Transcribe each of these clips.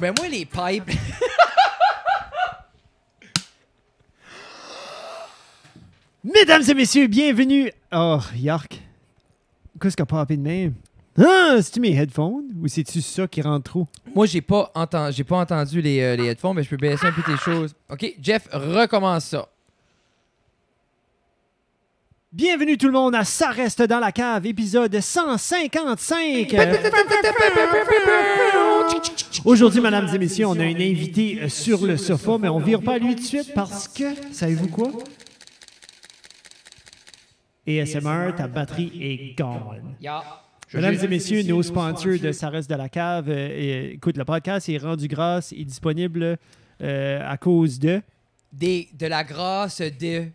Ben moi, les pipes... Mesdames et messieurs, bienvenue... Oh, York Qu'est-ce a pas de même? Ah, c'est-tu mes headphones ou c'est-tu ça qui rentre trop? Moi, j'ai pas, entendu, pas entendu les, euh, les headphones, mais je peux baisser un peu tes choses. OK, Jeff, recommence ça. Bienvenue tout le monde à Ça reste dans la cave, épisode 155. Aujourd'hui, mesdames et messieurs, on a une invitée euh, sur le sofa, mais on vire pas lui tout de suite parce que, savez-vous quoi? ASMR, ta batterie est gone. Mesdames et messieurs, nos sponsors de Ça reste dans la cave, euh, euh, écoute, le podcast est rendu grâce, et disponible à cause de... de la grâce de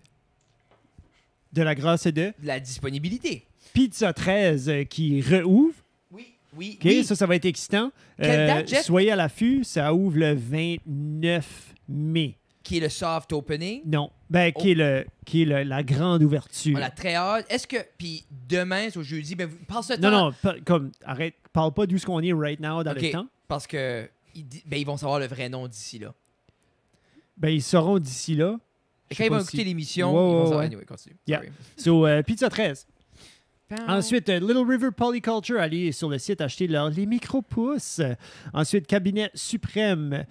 de la grâce et de... La disponibilité. Pizza 13 euh, qui rouvre. Oui, oui, oui. ça, ça va être excitant. Euh, soyez à l'affût, ça ouvre le 29 mai. Qui est le soft opening. Non, ben, qui est, oh. le, qui est la grande ouverture. On ah, très hâte. Est-ce que. Puis demain, c'est jeudi, ben, passe le temps. Non, non, comme, arrête, parle pas d'où ce qu'on est right now dans le temps. Parce que. Ben, vont savoir le vrai nom d'ici là. Ben, ils sauront d'ici là quand ils vont l'émission, ils vont savoir. continue. So, euh, Pizza 13. Ensuite, euh, Little River Polyculture, allez sur le site acheter leur, les micro-pousses. Ensuite, Cabinet Suprême.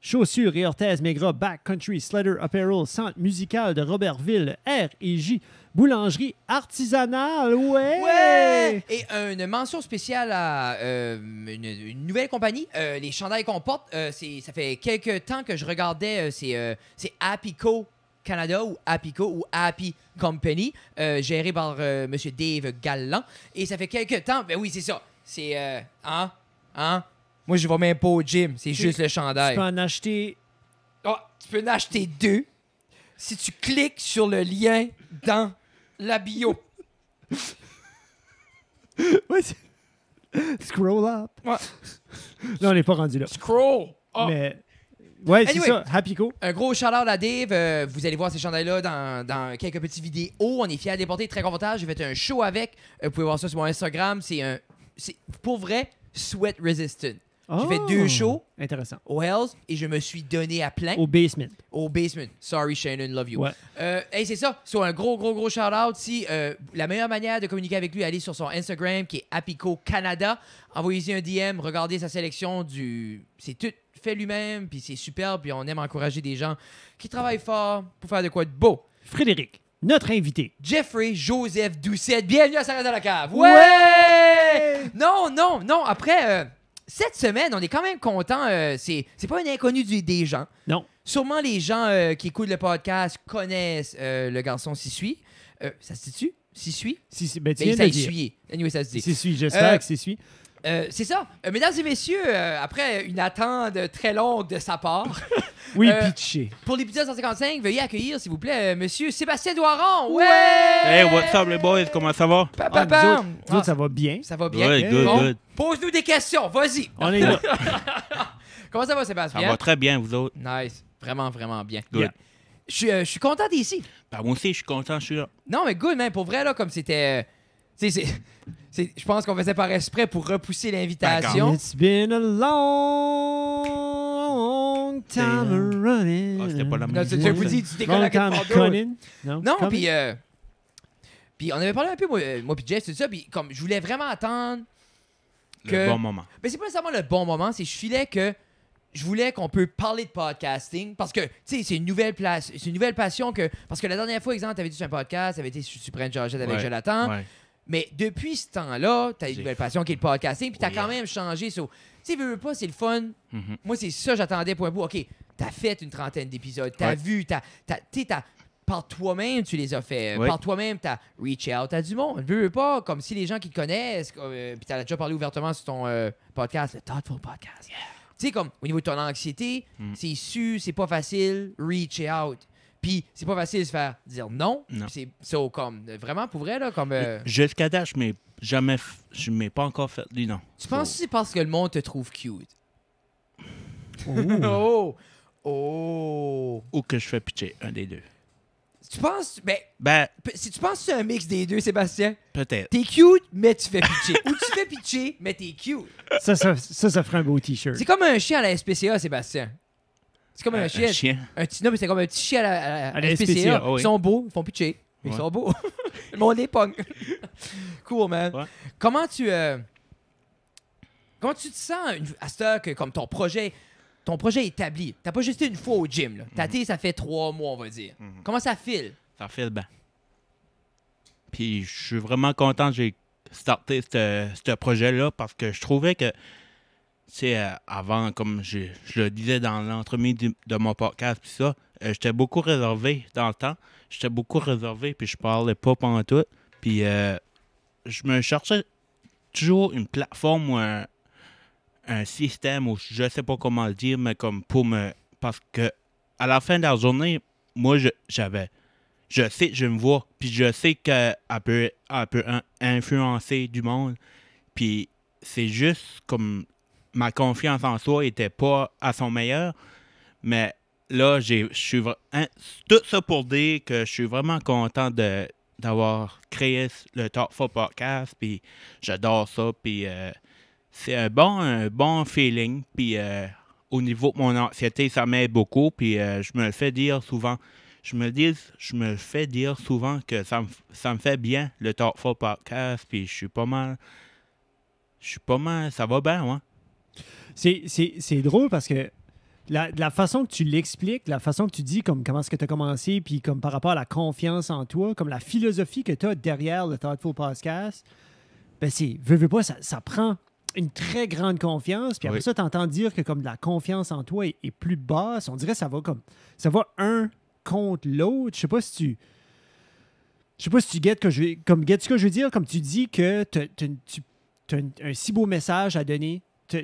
Chaussures et orthèses Maigrat, Backcountry, Slater Apparel, Centre musical de Robertville, R et J, Boulangerie artisanale, ouais! Et euh, une mention spéciale à euh, une, nouvelle compagnie. Euh, les chandails qu'on porte, ça fait quelques temps que je regardais, c'est, c'est Apico Canada ou Apico ou Happy Company, géré par M. Dave Galland. Et ça fait quelques temps, ben oui, c'est ça. C'est, hein? Hein? Moi, je vais même pas au gym, c'est juste le chandail. Tu peux en acheter... Oh, tu peux en acheter deux si tu cliques sur le lien dans la bio. Scroll up. Ouais. Là, on n'est pas rendu là. Scroll up. Ouais, c'est ça. Happy go Un gros shout-out à Dave. Euh, vous allez voir ces chandails-là dans, quelques petites vidéos. On est fiers de les porter. Très confortable. J'ai fait un show avec. Euh, vous pouvez voir ça sur mon Instagram. C'est un. C'est, pour vrai, sweat resistant. J'ai fait deux oh! shows. Intéressant. Au Hells et je me suis donné à plein. Au basement. Au basement. Sorry, Shannon, love you. Ouais. Euh, c'est ça. So, un gros, gros, gros shout-out. Si euh, la meilleure manière de communiquer avec lui, aller sur son Instagram qui est Apico Canada. Envoyez-y un DM, regardez sa sélection du. C'est tout fait lui-même, puis c'est superbe. puis on aime encourager des gens qui travaillent fort pour faire de quoi de beau. Frédéric, notre invité. Jeffrey Joseph Doucette. Bienvenue à Sarah de la Cave. Ouais! Non, non, non. Après. Euh, cette semaine, on est quand même content. Euh, c'est, pas un inconnu des gens. Non. Sûrement les gens euh, qui écoutent le podcast connaissent euh, le garçon Sissui. Euh, ça se dit-tu? Sissui? Si, ben, tu ben, Anyway, ça se dit. Sissui, j'espère que Sissui... Euh, c'est ça. Euh, mesdames et messieurs, euh, après une attente très longue de sa part. oui, pitché. Pour l'épisode 155, veuillez accueillir, s'il vous plaît, monsieur Sébastien Doiron. Ouais! Hey, what's up, les boys? Comment ça va? Pa ah, ça va bien. Ça va bien. good. Pose-nous des questions, vas-y. On est là. Comment ça va, Sébastien? Ça va très bien, vous autres. Nice. Vraiment, vraiment bien. Good. Je suis content d'ici. ici. Ben, moi aussi, je suis content, je suis là. Non, mais good, man. Pour vrai, là, comme c'était. Tu sais, je pense qu'on faisait par exprès pour repousser ben, l'invitation. It's been a long time running. Ah, c'était pas la même chose. Je vous dis, tu décolles quand Non, non euh, puis... on avait parlé un peu, moi, euh, moi puis Jeff, ça. Puis comme je voulais vraiment attendre... Que... Le bon moment. Mais c'est pas nécessairement le bon moment. C'est je filais que je voulais qu'on peut parler de podcasting parce que, tu sais, c'est une nouvelle place, c'est une nouvelle passion que. Parce que la dernière fois, exemple, t'avais dit sur un podcast, avait été sur Supreme Georgette avec Jonathan. Ouais. Mais depuis ce temps-là, tu as une nouvelle passion qui est le podcasting, puis tu as quand même changé. So, tu veux, veux pas, c'est le fun. Mhm. Moi, c'est ça, j'attendais pour un bout. OK, t'as fait une trentaine d'épisodes, t'as as vu, t'as, as. par toi-même, tu les as fait. Euh, par toi-même, tu as reach out à du monde. Veux, veux pas, comme si les gens qui te connaissent, euh, Puis puis as déjà parlé ouvertement sur ton euh, podcast, le Thoughtful Podcast. Tu sais, comme au niveau de ton anxiété, mm. c'est su, c'est pas facile, reach out. Puis c'est pas facile de se faire dire non. non. C'est comme vraiment pour vrai, là, comme. Euh, je Jusqu'à date, je jamais. Je m'ai pas encore fait dit non. Tu penses que c'est parce que le monde te trouve cute? oh! Oh! Ou que je fais pitcher, un des deux. Tu penses. Ben, ben Si tu penses que c'est un mix des deux, Sébastien? Peut-être. T'es cute, mais tu fais pitcher. Ou tu fais pitcher, mais t'es cute. Ça ça, ça, ça ferait un beau t-shirt. C'est comme un chien à la SPCA, Sébastien. C'est comme euh, un, un chien. Un chien. petit, non, mais c'est comme un petit chien à la, SPCA. Ils sont beaux, ils font pitcher. Ils sont beaux. mon on cool, man. Comment tu. Euh, comment tu te sens à ce heure que comme ton projet. Ton projet est établi. T'as pas juste été une fois au gym. Là. T'as mhm. ça fait trois mois, on va dire. Mhm. Comment ça file? Ça file bien. Puis je suis vraiment content que j'ai starté ce projet-là parce que je trouvais que tu sais euh, avant, comme je, le disais dans l'entremise de, mon podcast, puis ça, euh, j'étais beaucoup réservé dans le temps. J'étais beaucoup réservé, puis je parlais pas pendant tout. Puis euh, je me cherchais toujours une plateforme ou un, système, ou je sais pas comment le dire, mais comme pour me. Parce que à la fin de la journée, moi, j'avais. Je, sais, je me vois, puis je sais qu'elle peut influencer du monde. Puis c'est juste comme ma confiance en soi était pas à son meilleur. Mais là, je suis hein, tout ça pour dire que je suis vraiment content de d'avoir créé le 4 Podcast, puis j'adore ça, puis euh, c'est un bon, un bon feeling, puis euh, au niveau de mon anxiété, ça m'aide beaucoup, puis euh, je me le fais dire souvent, je me dis, je me fais dire souvent que ça me, fait bien, le 4 Podcast, puis je suis pas mal, je suis pas mal, ça va bien, moi. C'est drôle parce que la, la façon que tu l'expliques, la façon que tu dis comme comment est-ce que tu as commencé, puis comme par rapport à la confiance en toi, comme la philosophie que tu as derrière le Thoughtful Podcast, ben c'est, pas, ça, prend une très grande confiance. Puis après ça, tu entends dire que comme la confiance en toi est, plus basse, on dirait que ça va comme, ça va un contre l'autre. Je sais pas si tu... Je sais pas si tu guettes, que je, comme, ce que je veux dire, comme tu dis que tu as un si beau message à donner,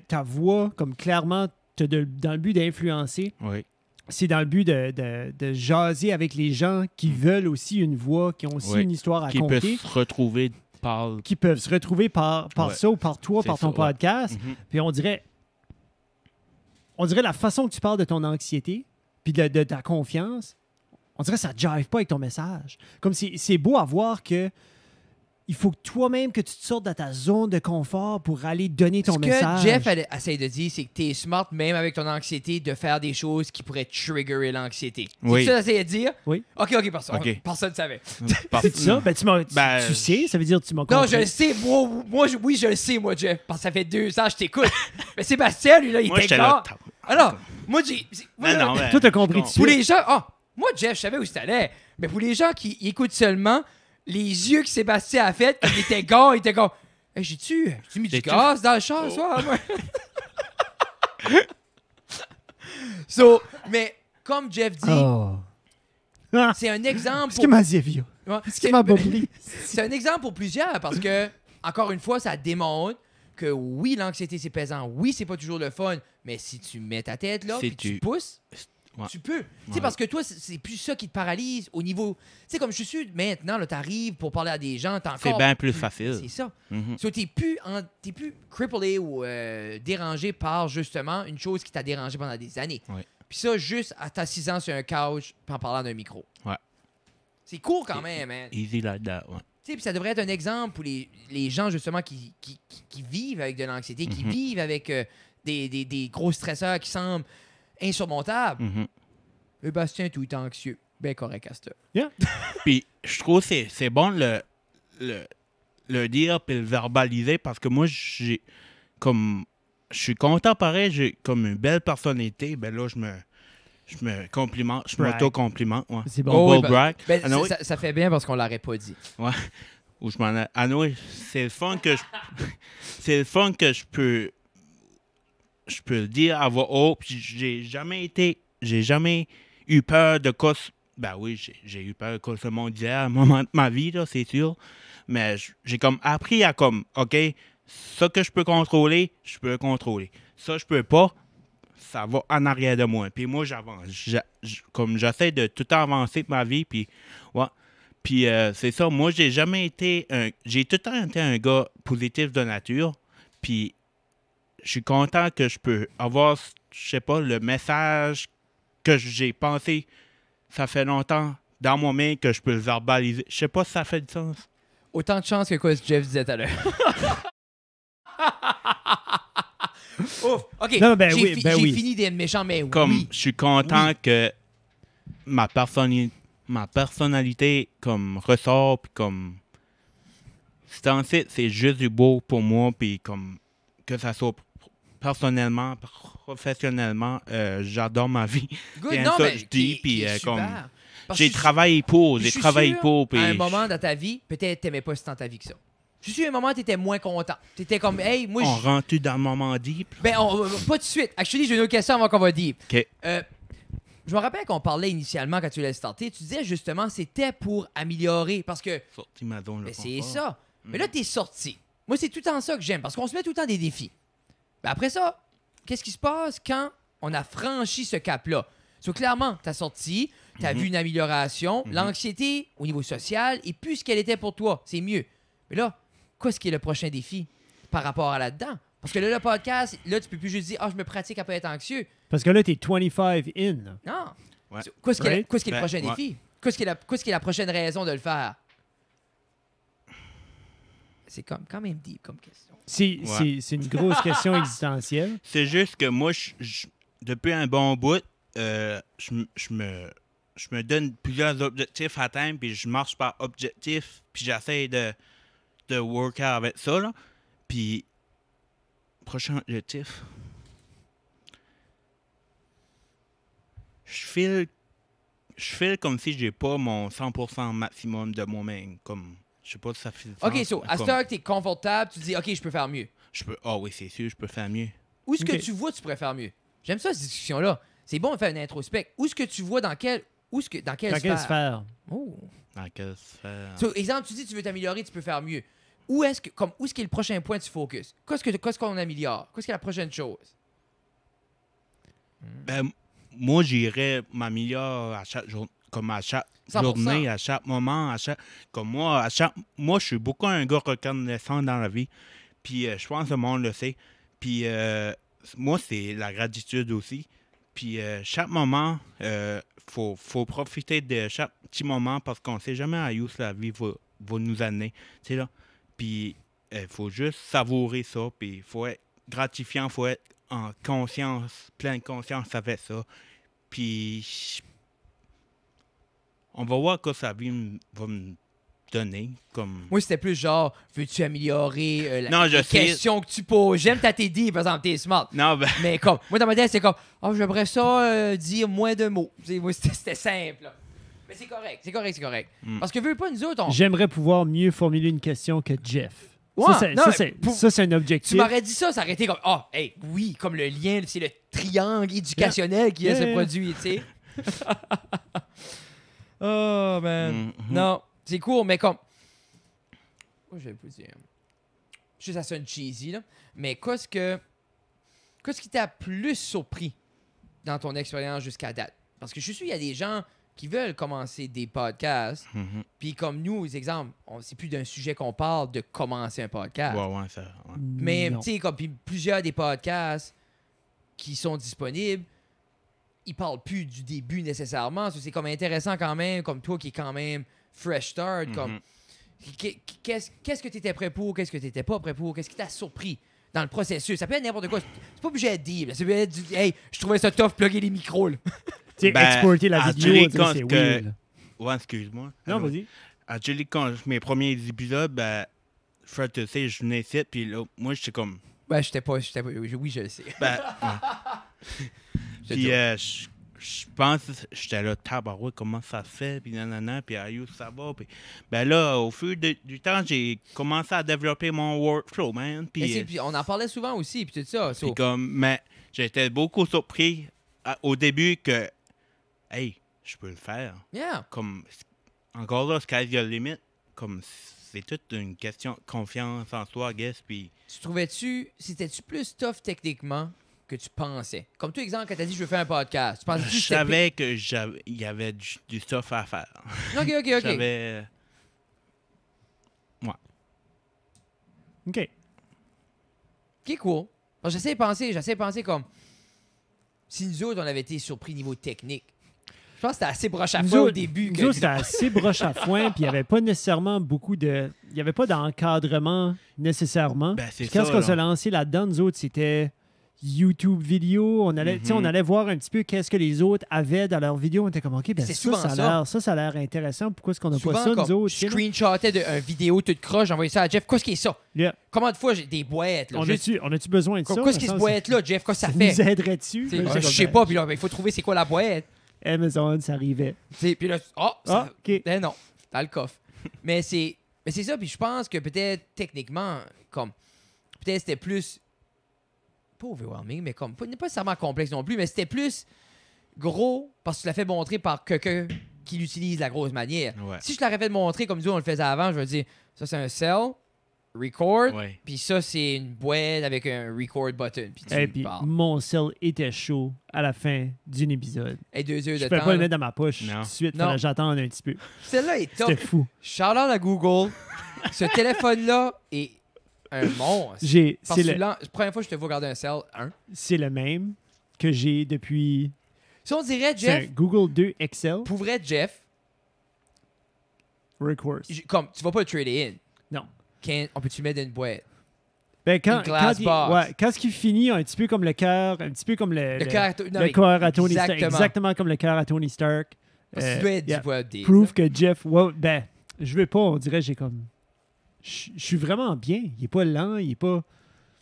ta voix, comme clairement, dans le but d'influencer. C'est dans le but de, jaser avec les gens qui mm. veulent aussi une voix, qui ont aussi une histoire à compter. Qui peuvent se retrouver par... Qui peuvent se retrouver par, par ça ou par toi, par ton podcast. Mm-hmm. Puis on dirait... On dirait la façon que tu parles de ton anxiété, puis de, ta confiance, on dirait que ça ne jive pas avec ton message. Comme c'est beau à voir que il faut que toi-même que tu te sortes de ta zone de confort pour aller donner ton message. Ce que Jeff essaie de dire, c'est que tu es smart, même avec ton anxiété, de faire des choses qui pourraient triggerer l'anxiété. C'est ça que essaie de dire? Oui. OK, OK, personne. Personne ne savait. Mm, c'est ça? Ben, tu, ben, tu, sais, ça veut dire que tu m'as compris. Non, je le sais. Moi, oui, je le sais, moi, Jeff. Parce que ça fait deux ans que je t'écoute. Mais Sébastien, lui, là, il était là. Alors, ah moi, je non, Toi, ben, compris. Pour les gens... oh, moi, Jeff, je savais où allait Mais pour les gens qui écoutent seulement les yeux que Sébastien a fait il était gars, il était comme J'ai-tu j'ai mis du gaz dans le char ce oh. so, mais comme Jeff dit, oh. ah. c'est un exemple. Pour... C'est -ce m'a C'est un exemple pour plusieurs parce que, encore une fois, ça démontre que oui, l'anxiété, c'est pesant. Oui, c'est pas toujours le fun. Mais si tu mets ta tête là, puis tu... tu pousses. Tu peux. Tu parce que toi, c'est plus ça qui te paralyse au niveau. Tu sais, comme je suis sûr, maintenant, tu arrives pour parler à des gens, t'es encore. C'est bien plus facile. C'est ça. Mm t'es plus, en... plus cripplé ou euh, dérangé par justement une chose qui t'a dérangé pendant des années. Puis ça, juste à t'assisant sur un couch en parlant d'un micro. Ouais. C'est court quand e-, même, man e-, Easy like that, ouais. Puis ça devrait être un exemple pour les, gens justement qui, vivent avec de l'anxiété, qui mhm. vivent avec euh, des, des, gros stresseurs qui semblent insurmontable. Mm Et eh Bastien, tout est anxieux. Ben correct à Puis je trouve que c'est bon le, le, le dire puis le verbaliser parce que moi, j'ai comme. Je suis content pareil, j'ai comme une belle personnalité. Ben là, je me. Je me complimente, je m'auto-complimente. C'est bon. Oh, ben, ben, ah, ça, fait bien parce qu'on l'aurait pas dit. Ouais. Ou je m'en. Ah, c'est le fun que c'est le fun que je peux je peux le dire à voix haute, puis j'ai jamais été, j'ai jamais eu peur de cause Ben oui, j'ai eu peur de cause mondiale à un moment de ma vie, c'est sûr. Mais j'ai comme appris à comme, OK, ce que je peux contrôler, je peux le contrôler. Ça, je peux pas, ça va en arrière de moi. Puis moi, j'avance. Comme j'essaie de tout avancer de ma vie, puis ouais. Puis euh, c'est ça, moi, j'ai jamais été un... J'ai tout le temps été un gars positif de nature. Puis je suis content que je peux avoir, je sais pas, le message que j'ai pensé. Ça fait longtemps dans mon main que je peux le verbaliser. Je sais pas si ça fait du sens. Autant de chance que quoi Jeff disait tout à l'heure. OK. Ben j'ai ben fini d'être méchant, mais comme, oui. Je suis content que ma, ma personnalité comme ressort, puis comme... C'est juste du beau pour moi, puis comme que ça soit personnellement, professionnellement, euh, j'adore ma vie. Good, non, ça, mais je dis, euh, J'ai travaillé pour, j'ai travaillé pour. À un moment dans ta vie, peut-être t'aimais pas si tant ta vie que ça. Je suis à un moment, tu étais moins content. tu étais comme, hey, moi. On rentre dans un moment deep? Ben, euh, pas de suite. Actually, j'ai une autre question avant qu'on va deep. je me rappelle qu'on parlait initialement quand tu l'as starté, tu disais justement c'était pour améliorer parce que. Sorti ben, C'est ça. Mais là, mm. tu es sorti. Moi, c'est tout le temps ça que j'aime parce qu'on se met tout le temps des défis. Ben, après ça, qu'est-ce qui se passe quand on a franchi ce cap-là? So, clairement, tu as sorti, tu as mhm. vu une amélioration. Mhm. L'anxiété au niveau social et plus ce qu'elle était pour toi. C'est mieux. Mais là, qu'est-ce qui est le prochain défi par rapport à là-dedans? Parce que là, le podcast, là, tu peux plus juste dire, ah, je me pratique à pas être anxieux. Parce que là, tu es 25 in. Non. Ouais. Qu'est-ce qui est, le prochain défi? Qu'est-ce qui, est la prochaine raison de le faire? C'est comme, quand même deep comme question. C'est, une grosse question existentielle. C'est juste que moi, depuis un bon bout, euh, je, me, je me donne plusieurs objectifs à atteindre, puis je marche par objectif, puis j'essaie de, de work avec ça. Là. Puis, prochain objectif. Je file, je comme si j'ai pas mon 100% maximum de moi-même. Comme je sais pas si ça fait. Ok, so, à ce que t'es confortable, tu dis, ok, je peux faire mieux. Je peux. Ah oui, c'est sûr, je peux faire mieux. Où est-ce que tu vois, tu pourrais faire mieux? J'aime ça, cette discussion-là. C'est bon de faire une introspect. Où est-ce que tu vois dans quel. Où que. Dans quelle Dans sphère? Oh. Dans quelle sphère? exemple, tu dis, tu veux t'améliorer, tu peux faire mieux. Où est-ce que. Comme, où est-ce qu'est le prochain point que tu focus? Qu'est-ce que- ce qu'on améliore? Qu'est-ce que la prochaine chose? Ben, moi, j'irais m'améliorer à chaque jour comme à chaque journée, à chaque moment, à chaque. Comme moi, à chaque. Moi, je suis beaucoup un gars reconnaissant dans la vie. Puis euh, je pense que le monde le sait. Puis euh, moi, c'est la gratitude aussi. Puis euh, chaque moment, il faut, profiter de chaque petit moment parce qu'on ne sait jamais à où la vie va, nous amener. là. Puis il faut juste savourer ça. Puis il faut être gratifiant, il faut être en conscience, pleine conscience avec ça. Puis on va voir que ça va me, donner. Comme... Moi, c'était plus genre, veux-tu améliorer euh, la question que tu poses? J'aime ta TD, par exemple, t'es smart. Non, ben Mais comme, moi, dans ma tête, c'est comme, oh, j'aimerais ça euh, dire moins de mots. C'était simple. Mais c'est correct, c'est correct, c'est correct. Hmm. Parce que, veux pas, nous autres, on... J'aimerais pouvoir mieux formuler une question que Jeff. ça, c'est un objectif. Tu m'aurais dit ça, ça aurait été comme, ah, oh, hey, oui, comme le lien, c'est le triangle éducationnel qui a ce produit, tu sais. Oh, man. Mm-hmm. Non, c'est court, mais comme. je vais vous dire. Je sais, ça sonne cheesy, là. Mais qu'est-ce que. Qu'est-ce qui t'a plus surpris dans ton expérience jusqu'à date? Parce que je suis, il y a des gens qui veulent commencer des podcasts. Mm-hmm. Puis comme nous, exemple, c'est plus d'un sujet qu'on parle de commencer un podcast. Ouais, ouais, ça, mm, Mais tu sais, comme plusieurs des podcasts qui sont disponibles il parle plus du début nécessairement. C'est comme intéressant quand même, comme toi qui est quand même fresh start. comme mm-hmm. Qu'est-ce que tu étais prêt pour, qu'est-ce que tu n'étais pas prêt pour, qu'est-ce qui t'a surpris dans le processus. Ça peut être n'importe quoi. C'est pas obligé de dire. C'est obligé de dire, hey, je trouvais ça tough, plugger les micros. Là. ben, exporter la vidéo, c'est que... excuse-moi. Non, vas-y. Julie quand mes premiers épisodes, ben, Fred, tu sais, je venais ici, puis là, moi, j'étais comme. Ben, j'étais pas. pas... Oui, je le sais. Ben, Puis euh, je, pense, j'étais là, tabarou comment ça se fait, puis nanana, puis aïe, ça va. Puis, ben là, au fur du temps, j'ai commencé à développer mon workflow, man. Puis, euh, on en parlait souvent aussi, puis tout ça. comme, mais j'étais beaucoup surpris au début que, hey, je peux le faire. Yeah. Comme, encore là, sky's the limite Comme, c'est toute une question de confiance en soi, guess. Puis. Tu trouvais-tu, c'était-tu plus tough techniquement que tu pensais? Comme tout exemple, quand tu as dit je veux faire un podcast, tu pensais Je savais qu'il y avait du, stuff à faire. OK, OK, OK. J'avais. Euh, ouais. OK. Qui cool. J'essaie de penser, j'essaie de penser comme si nous autres, on avait été surpris niveau technique. Je pense que c'était assez broche à foin au début. Nous autres, c'était assez broche à foin, puis il n'y avait pas nécessairement beaucoup de. Il n'y avait pas d'encadrement nécessairement. Ben, quand on s'est lancé là-dedans, nous autres, c'était. YouTube vidéo. On allait, on mhm. allait voir un petit peu qu'est-ce que les autres avaient dans leurs vidéos. On était comme, OK, ben ça, ça, a l'air, ça. ça a l'air intéressant. Pourquoi est-ce qu'on n'a pas ça, nous autres? Je screenshotais une vidéo toute croche, j'envoyais ça à Jeff. Qu'est-ce qui est ça? Comment de fois j'ai des boîtes? Là, on, a-tu, besoin de ça? Qu'est-ce qui est cette boîte-là, Jeff? Qu'est-ce que ça, fait? Nous aiderait-tu? je sais ben pas, puis là, ben, il faut trouver c'est quoi la boîte. Amazon, ça arrivait. Ah, puis là, oh, ça... Ah, OK. Eh non, dans le coffre. mais c'est, mais c'est ça, puis je pense que peut-être techniquement, comme, peut-être c'était plus overwhelming, mais comme, pas, nécessairement complexe non plus, mais c'était plus gros parce que tu l'as fait montrer par quelqu'un qui l'utilise de la grosse manière. Si je l'aurais fait montrer comme nous on le faisait avant, je veux dire, ça c'est un cell, record, puis ça c'est une boîte avec un record button. Et mon cell était chaud à la fin d'un épisode. Et deux heures je peux pas le mettre dans ma poche tout de suite, j'attends un petit peu. Celle-là est top. C'était fou. Shout out à Google. Ce téléphone-là est un monstre. J'ai, la première fois que je te vois garder un Cell un. C'est le même que j'ai depuis. Si on dirait Jeff. Un Google 2 Excel. Pour vrai, Jeff. Recourse. Comme, tu vas pas le trader in. Non. Quand, on peut-tu mettre dans une boîte? Ben, quand, quand, il, ouais, quand qui finit, un petit peu comme le cœur, un petit peu comme le, le, cœur à, Tony Stark. Exactement comme le cœur à Tony Stark. Euh, tu dois être euh, yeah. prouve que Jeff. Well, ben, je veux pas, on dirait, j'ai comme je suis vraiment bien. Il est pas lent, il est pas.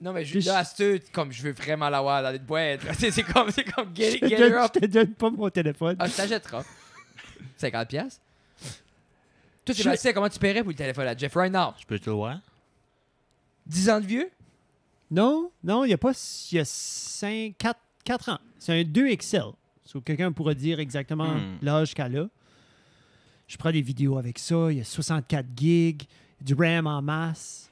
Non, mais je suis là, comme je veux vraiment l'avoir dans une boîte. C'est comme, c'est comme, get, Je te donne pas mon téléphone. Ah, je t'achètera. 50 pièces. Toi, tu sais comment tu paierais pour le téléphone à Jeff Ryan Je peux te le voir. 10 ans de vieux? Non, non, il n'y a pas. Il y a 5, 4, ans. C'est un 2XL. So, quelqu'un pourra dire exactement hmm. l'âge qu'elle a. Je prends des vidéos avec ça. Il y a 64 gigs du RAM en masse.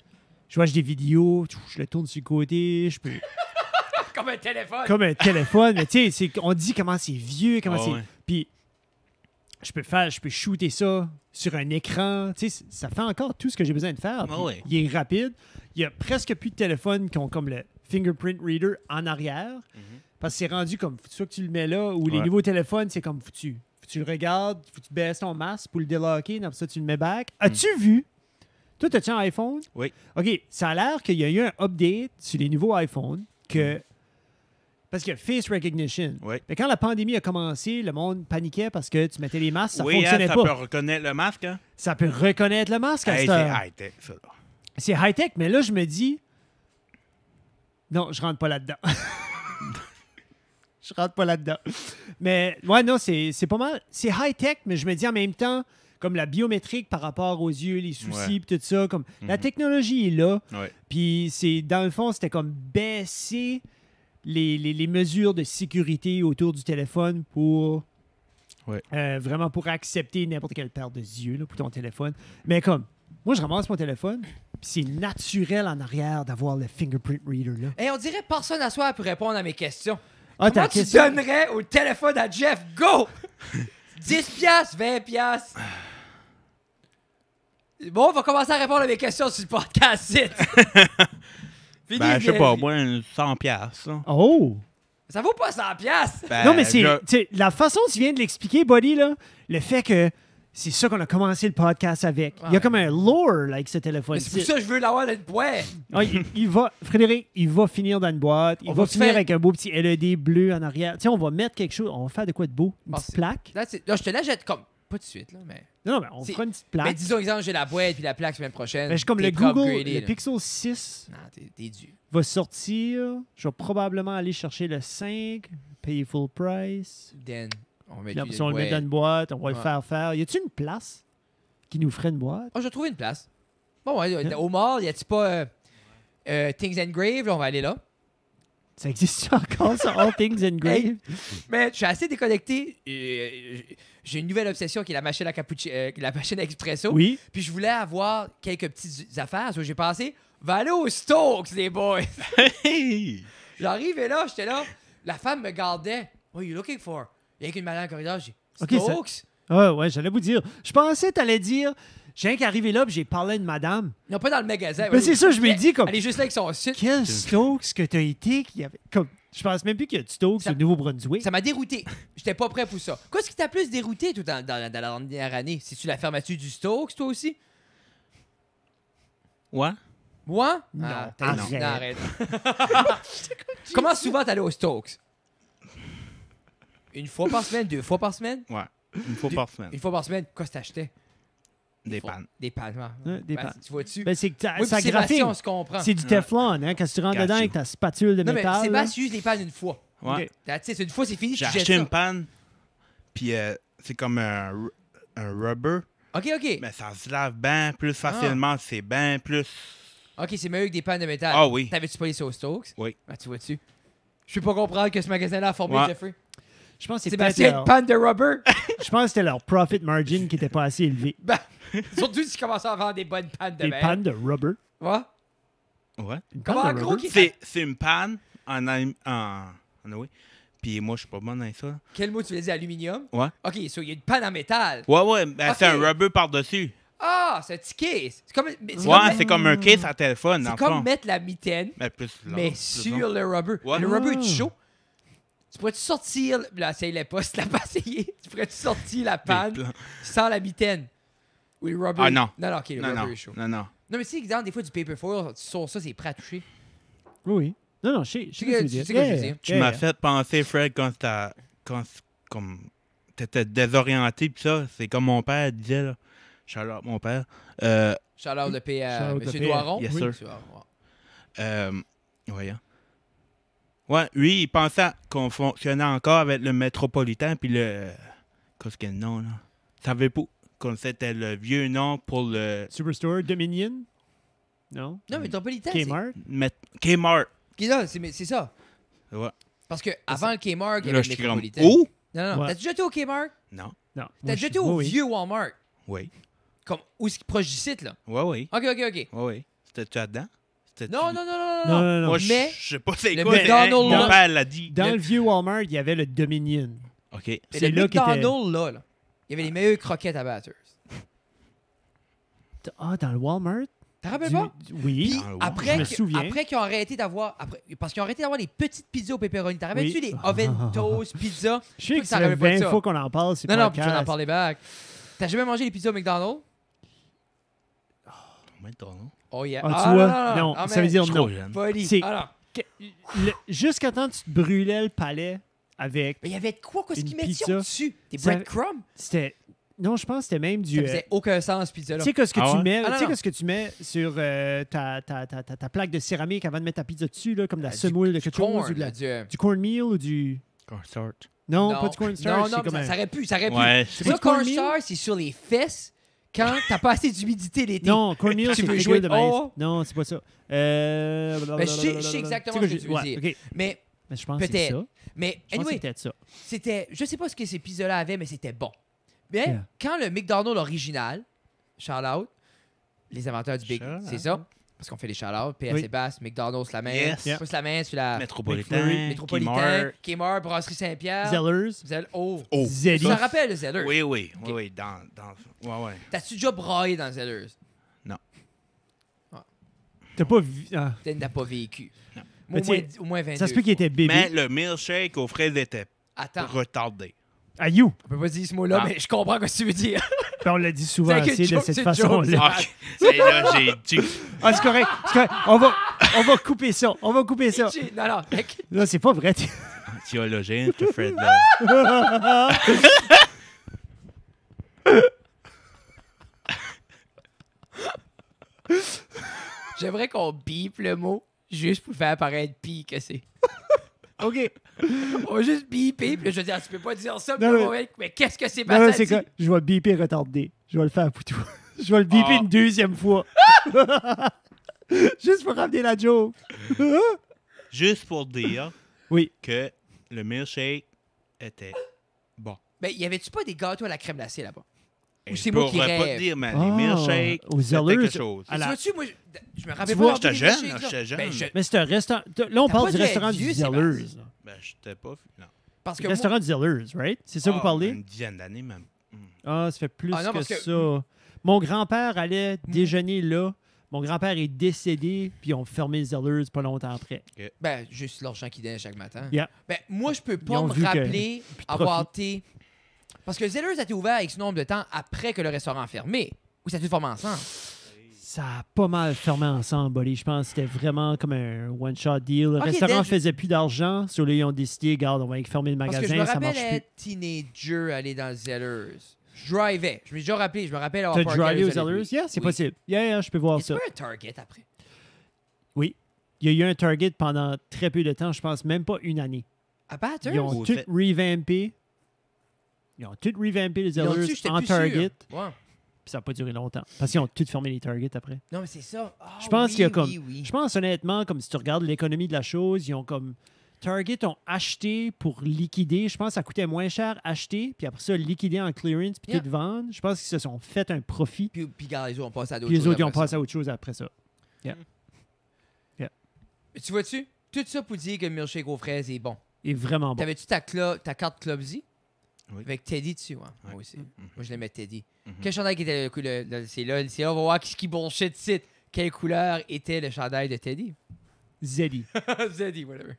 Je vois des vidéos, je le tourne sur le côté, je peux. Comme un téléphone. Comme un téléphone. mais tu sais, on dit comment c'est vieux, comment c'est. Puis je peux faire, je peux shooter ça sur un écran. Tu sais, ça fait encore tout ce que j'ai besoin de faire. Il est rapide. Il y a presque plus de téléphones qui ont comme le fingerprint reader en arrière. Mm-hmm. Parce que c'est rendu comme, soit que tu le mets là, ou les nouveaux téléphones, c'est comme foutu. tu le regardes, faut tu baisses ton masque pour le déloquer. après ça, tu le mets back. As-tu mm. vu toi, as un iPhone? Oui. OK, ça a l'air qu'il y a eu un update sur les nouveaux iPhones que. Mm. Parce que face recognition. Oui. Mais quand la pandémie a commencé, le monde paniquait parce que tu mettais les masques, ça oui, hein, fonctionnait hein? ça peut reconnaître le masque. Ça peut reconnaître le masque. Hey, c'est high-tech, C'est high-tech, mais là, je me dis... Non, je rentre pas là-dedans. je rentre pas là-dedans. Mais ouais, non, c'est pas mal. C'est high-tech, mais je me dis en même temps, comme la biométrique par rapport aux yeux, les soucis, tout ça. Comme, La mhm. technologie est là. Puis c'est, dans le fond, c'était comme baisser les, mesures de sécurité autour du téléphone pour. Euh, vraiment pour accepter n'importe quelle paire de yeux là, pour ton téléphone. Mais comme, moi, je ramasse mon téléphone, c'est naturel en arrière d'avoir le fingerprint reader. là. Et eh, on dirait personne à soi pour répondre à mes questions. Ah, Comment tu donnerais au téléphone à Jeff Go 10 piastres, 20 piastres. Bon, on va commencer à répondre à mes questions sur le podcast. Fini, ben, je sais pas, moins 100 Oh! Ça vaut pas 100 ben, non, mais c'est la façon dont tu viens de l'expliquer, Buddy, là, le fait que c'est ça qu'on a commencé le podcast avec. Il y a comme un lore avec ce téléphone. C'est pour ça que je veux l'avoir dans une boîte. il, va, Frédéric, il va finir dans une boîte. Il va, finir avec un beau petit LED bleu en arrière. Tu sais, on va mettre quelque chose. On va faire de quoi de beau? Une petite plaque. Là, là, je te la jette comme pas tout de suite, là, mais. Non, non, mais on fera une petite plaque. Mais ben, disons, exemple, j'ai la boîte puis la plaque semaine prochaine. Mais je comme le Google, le Pixel 6 va sortir. Je vais probablement aller chercher le 5, payer full price. then on met Puis si on le met dans une boîte, on va le faire faire. Y a-t-il une place qui nous ferait une boîte? Oh, j'ai trouvé une place. Bon, ouais, hein? au mall, y a-tu pas euh, euh, Things and Grave, on va aller là. Ça existe encore, sur « All Things Engraved? Grave » mais je suis assez déconnecté. Euh, j'ai une nouvelle obsession qui est la machine à cappuccino, euh, la machine à expresso. Oui. Puis je voulais avoir quelques petites affaires. j'ai pensé, Va aller au Stokes, les boys! J'arrive et là, j'étais là. La femme me gardait. What are you looking for? Il y a qu'une malade en corridor. J'ai Stokes? Ouais, ah, ouais, j'allais vous dire. Je pensais t'allais dire j'ai rien qu'arrivé là, j'ai parlé de une madame. n'ont pas dans le magasin. Mais ben, c'est ça, je me dis comme. Elle est juste là avec son site. Quel Stokes que t'as été qui avait. Comme, je pense même plus qu'il y a du Stokes au Nouveau-Brunswick. Ça m'a dérouté. J'étais pas prêt pour ça. Qu'est-ce qui t'a plus dérouté tout dans, la dernière année cest tu la fermeture du Stokes, toi aussi Ouais. Moi Non, ah, non. arrête. Comment souvent t'allais au Stokes Une fois par semaine, deux fois par semaine Ouais. Une fois par semaine. Une fois par semaine, quoi que t'achetais des pannes. Des pannes, des ben, pannes. Tu vois-tu? Ben, c'est ça on se C'est du ah. Teflon, hein? Quand tu rentres dedans avec ta spatule de métal. Non, mais Sébastien use les pannes une fois. Ouais. Okay. Une fois, c'est fini. J'ai acheté une panne, puis euh, c'est comme un, rubber. OK, OK. Mais ça se lave bien plus ah. facilement, c'est bien plus. OK, c'est mieux que des pannes de métal. Ah oui. T'avais-tu pas les sauce Stokes? Oui. Ben, tu vois-tu? Je peux pas comprendre que ce magasin-là a formé Jeffrey. Je pense que a une panne de rubber. je pense que c'était leur profit margin qui n'était pas assez élevé. Ben, surtout tu commençais à vendre des bonnes pannes de Des pannes de rubber. Ouais. Ouais. Comment, en gros, C'est c'est une panne en. en, oui. Puis moi, je suis pas bon dans ça. Quel mot tu faisais Aluminium? Ouais. OK, il y a une panne en métal. Ouais, ouais, ben, c'est un rubber par-dessus. Ah, c'est un petit case. C'est comme, Ouais, c'est comme un case à téléphone, c'est comme mettre la mitaine, ben, mais sur le rubber. Le rubber est chaud tu pourrais-tu sortir. Là, essaye pas, si tu l'as pas essayé. Tu pourrais-tu sortir la panne sans la mitaine? Ou le rubber? Ah non. Non, non, ok, le non, rubber non. est chaud. Non, non. Non, mais c'est exemple, des fois, du paper foil, tu sors ça, c'est prêt à toucher. Oui. Non, non, je sais. Tu sais que, je veux dire. Tu m'as fait penser, Fred, quand t'as. Quand, T'étais désorienté, pis ça, c'est comme mon père disait, là. Charlotte, mon père. Euh, de P. à M. oui Oui. Euh, voyons. Ouais, lui, il pensait qu'on fonctionnait encore avec le métropolitain, puis le. Qu'est-ce a le nom, là savait pas qu'on s'était le vieux nom pour le. Superstore Dominion Non Non, métropolitain. Kmart Met... Kmart. C'est ça. Ouais. Parce que avant le Kmart, il y avait le métropolitain. Où Non, non, non. T'as-tu jeté au Kmart Non. Non. T'as jeté au vieux Walmart Oui. Comme, où est-ce qu'il proche du site, là Ouais, oui. Ok, ok, ok. Oui, oui. C'était-tu là-dedans non, non, non, non, non. Moi, mais je sais pas c'est quoi. Mon père l'a dit. Dans le vieux Walmart, il y avait le Dominion. OK. C'est là McDonald's, là, là, il y avait les meilleures croquettes à Batters. Ah, dans le Walmart? T'as rappelles pas? Oui. après, je me souviens. Après qu'ils ont arrêté d'avoir. Parce qu'ils ont arrêté d'avoir les petites pizzas au pepperoni. t'as rappelles-tu oui. les oven toast pizza? Je sais que ça fait 20 fois qu'on en parle. Non, non, vais en parlais back. T'as jamais mangé les pizzas au McDonald's? Oh, McDonald's? Oh yeah. Ah, ah tu ah, vois? Non, non, non. ça veut dire non. C'est ah, jusqu'à temps tu te brûlais le palais avec. Mais il y avait quoi, quoi Qu'est-ce qu'ils mettaient dessus Des breadcrumbs C'était. Non, je pense que c'était même du. Ça faisait euh, aucun sens, pizza Tu sais quest ce que ah tu mets, ah, tu sais quest ce que tu mets sur euh, ta, ta, ta, ta, plaque de céramique avant de mettre ta pizza dessus, là, comme de la euh, semoule de quelque chose, du, du, du cornmeal ou du. Cornstarch. Non, pas du cornstarch. Non, non, ça, aurait pu, ça aurait ouais. pu. Le cornstarch, c'est sur les fesses quand t'as pas assez d'humidité l'été. Non, tu veux jouer de maïs. Non, c'est pas ça. Euh... Ben, je, sais, exactement ce que, je tu veux dire. Mais, mais je pense peut-être. Ça. Mais anyway, ça. C'était, je sais pas ce que ces pizzas-là avaient, mais c'était bon. Mais quand le McDonald's original, shout out, les inventeurs du Big, c'est ça parce qu'on fait les chaleurs, P.S. Oui. McDonald's, la main. Yes. sur la. Métropolitain. Métropolitain. Kmart, Brasserie Saint-Pierre. Zellers. Zell... Oh. oh. Tu Je rappelles Zellers. Oui, oui. Oui, oui. Dans, dans... Ouais, ouais. T'as-tu déjà braillé dans Zellers? Non. Ah. T'as pas, vu... Ah. T'as pas vécu. Au, moins, au moins Ça se peut qu'il était bébé. Mais le milkshake aux fraises était retardé. À you. On peut pas dire ce mot-là, ah. mais je comprends ce que tu veux dire. On l'a dit souvent C'est de cette façon-là. Ah, c'est là, j'ai. Ah, c'est correct. On, va, on va couper ça. On va couper ça. non, non, mec. Non, c'est pas vrai. un tu Fred. Là. J'aimerais qu'on bip le mot juste pour faire apparaître pis que c'est. OK. On va juste biper. Puis je veux dire, tu peux pas dire ça. mais, qu'est-ce que c'est passé? c'est quoi? Je vais biper retardé. Je vais le faire à Poutou. Je vais le biper ah. une deuxième fois. juste pour ramener la joke. juste pour dire que le milkshake était bon. Mais ben, y avait-tu pas des gâteaux à la crème glacée là-bas? Je c'est moi pas te dire, mais les milkshakes, ah, oh, c'était quelque chose. Tu vois moi, je me rappelle pas. J'étais jeune, j'étais jeune. Ben, mais c'est un restaurant. Là, on parle du restaurant du Zellers. Ben, j'étais pas. Non. Parce que restaurant du Zellers, right? C'est ça que vous ah, parlez? Une dizaine d'années même. Hmm. Ah, ça fait plus ah, que, ça. Mon grand-père allait hmm. déjeuner là. Mon grand-père est décédé, puis on fermé Zellers pas longtemps après. Ben, juste l'argent qui donnait chaque matin. Ben, moi, je peux pas me rappeler avoir été parce que Zellers a été ouvert avec ce nombre de temps après que le restaurant a fermé. Ou ça a tout formé ensemble? Ça a pas mal fermé ensemble, Bolly. Je pense que c'était vraiment comme un one-shot deal. Le restaurant faisait plus d'argent. Sur là ils ont décidé, garde, on va fermer le magasin, Parce que je me rappelle teenager aller dans Zellers. Je drivais. Je me suis déjà rappelé. Je me rappelle avoir T'as drivé aux Zellers? Yeah, c'est possible. Yeah, yeah, je peux voir ça. a eu un Target après? Oui. Il y a eu un Target pendant très peu de temps. Je pense même pas une année. Ah, bah, Ils ont tout revampé. Ils ont tout revampé les Zellers en Target. Puis ça n'a pas duré longtemps. Parce qu'ils ont tout fermé les Targets après. Non, mais c'est ça. Ah, je pense qu'il y a comme. Je pense honnêtement, comme si tu regardes l'économie de la chose, ils ont comme. Target ont acheté pour liquider. Je pense que ça coûtait moins cher acheter, puis après ça, liquider en clearance, puis yeah. tout vendre. Je pense qu'ils se sont fait un profit. Puis, puis les autres ont passé à Puis les autres, ont passé à autre chose après ça. Yeah. Hmm. yeah. Tu vois-tu? Tout ça pour dire que le milkshake aux fraises est bon. Est vraiment bon. T'avais-tu ta, ta, carte Clubsy? Avec Teddy dessus, Moi aussi. Mm. Moi, je l'aimais Teddy. Mm-hmm. Quel chandail qui était le couleur? C'est là, c'est là, on va voir qui, qui bullshit site. Quelle couleur était le chandail de Teddy? Zeddy. Zeddy, whatever.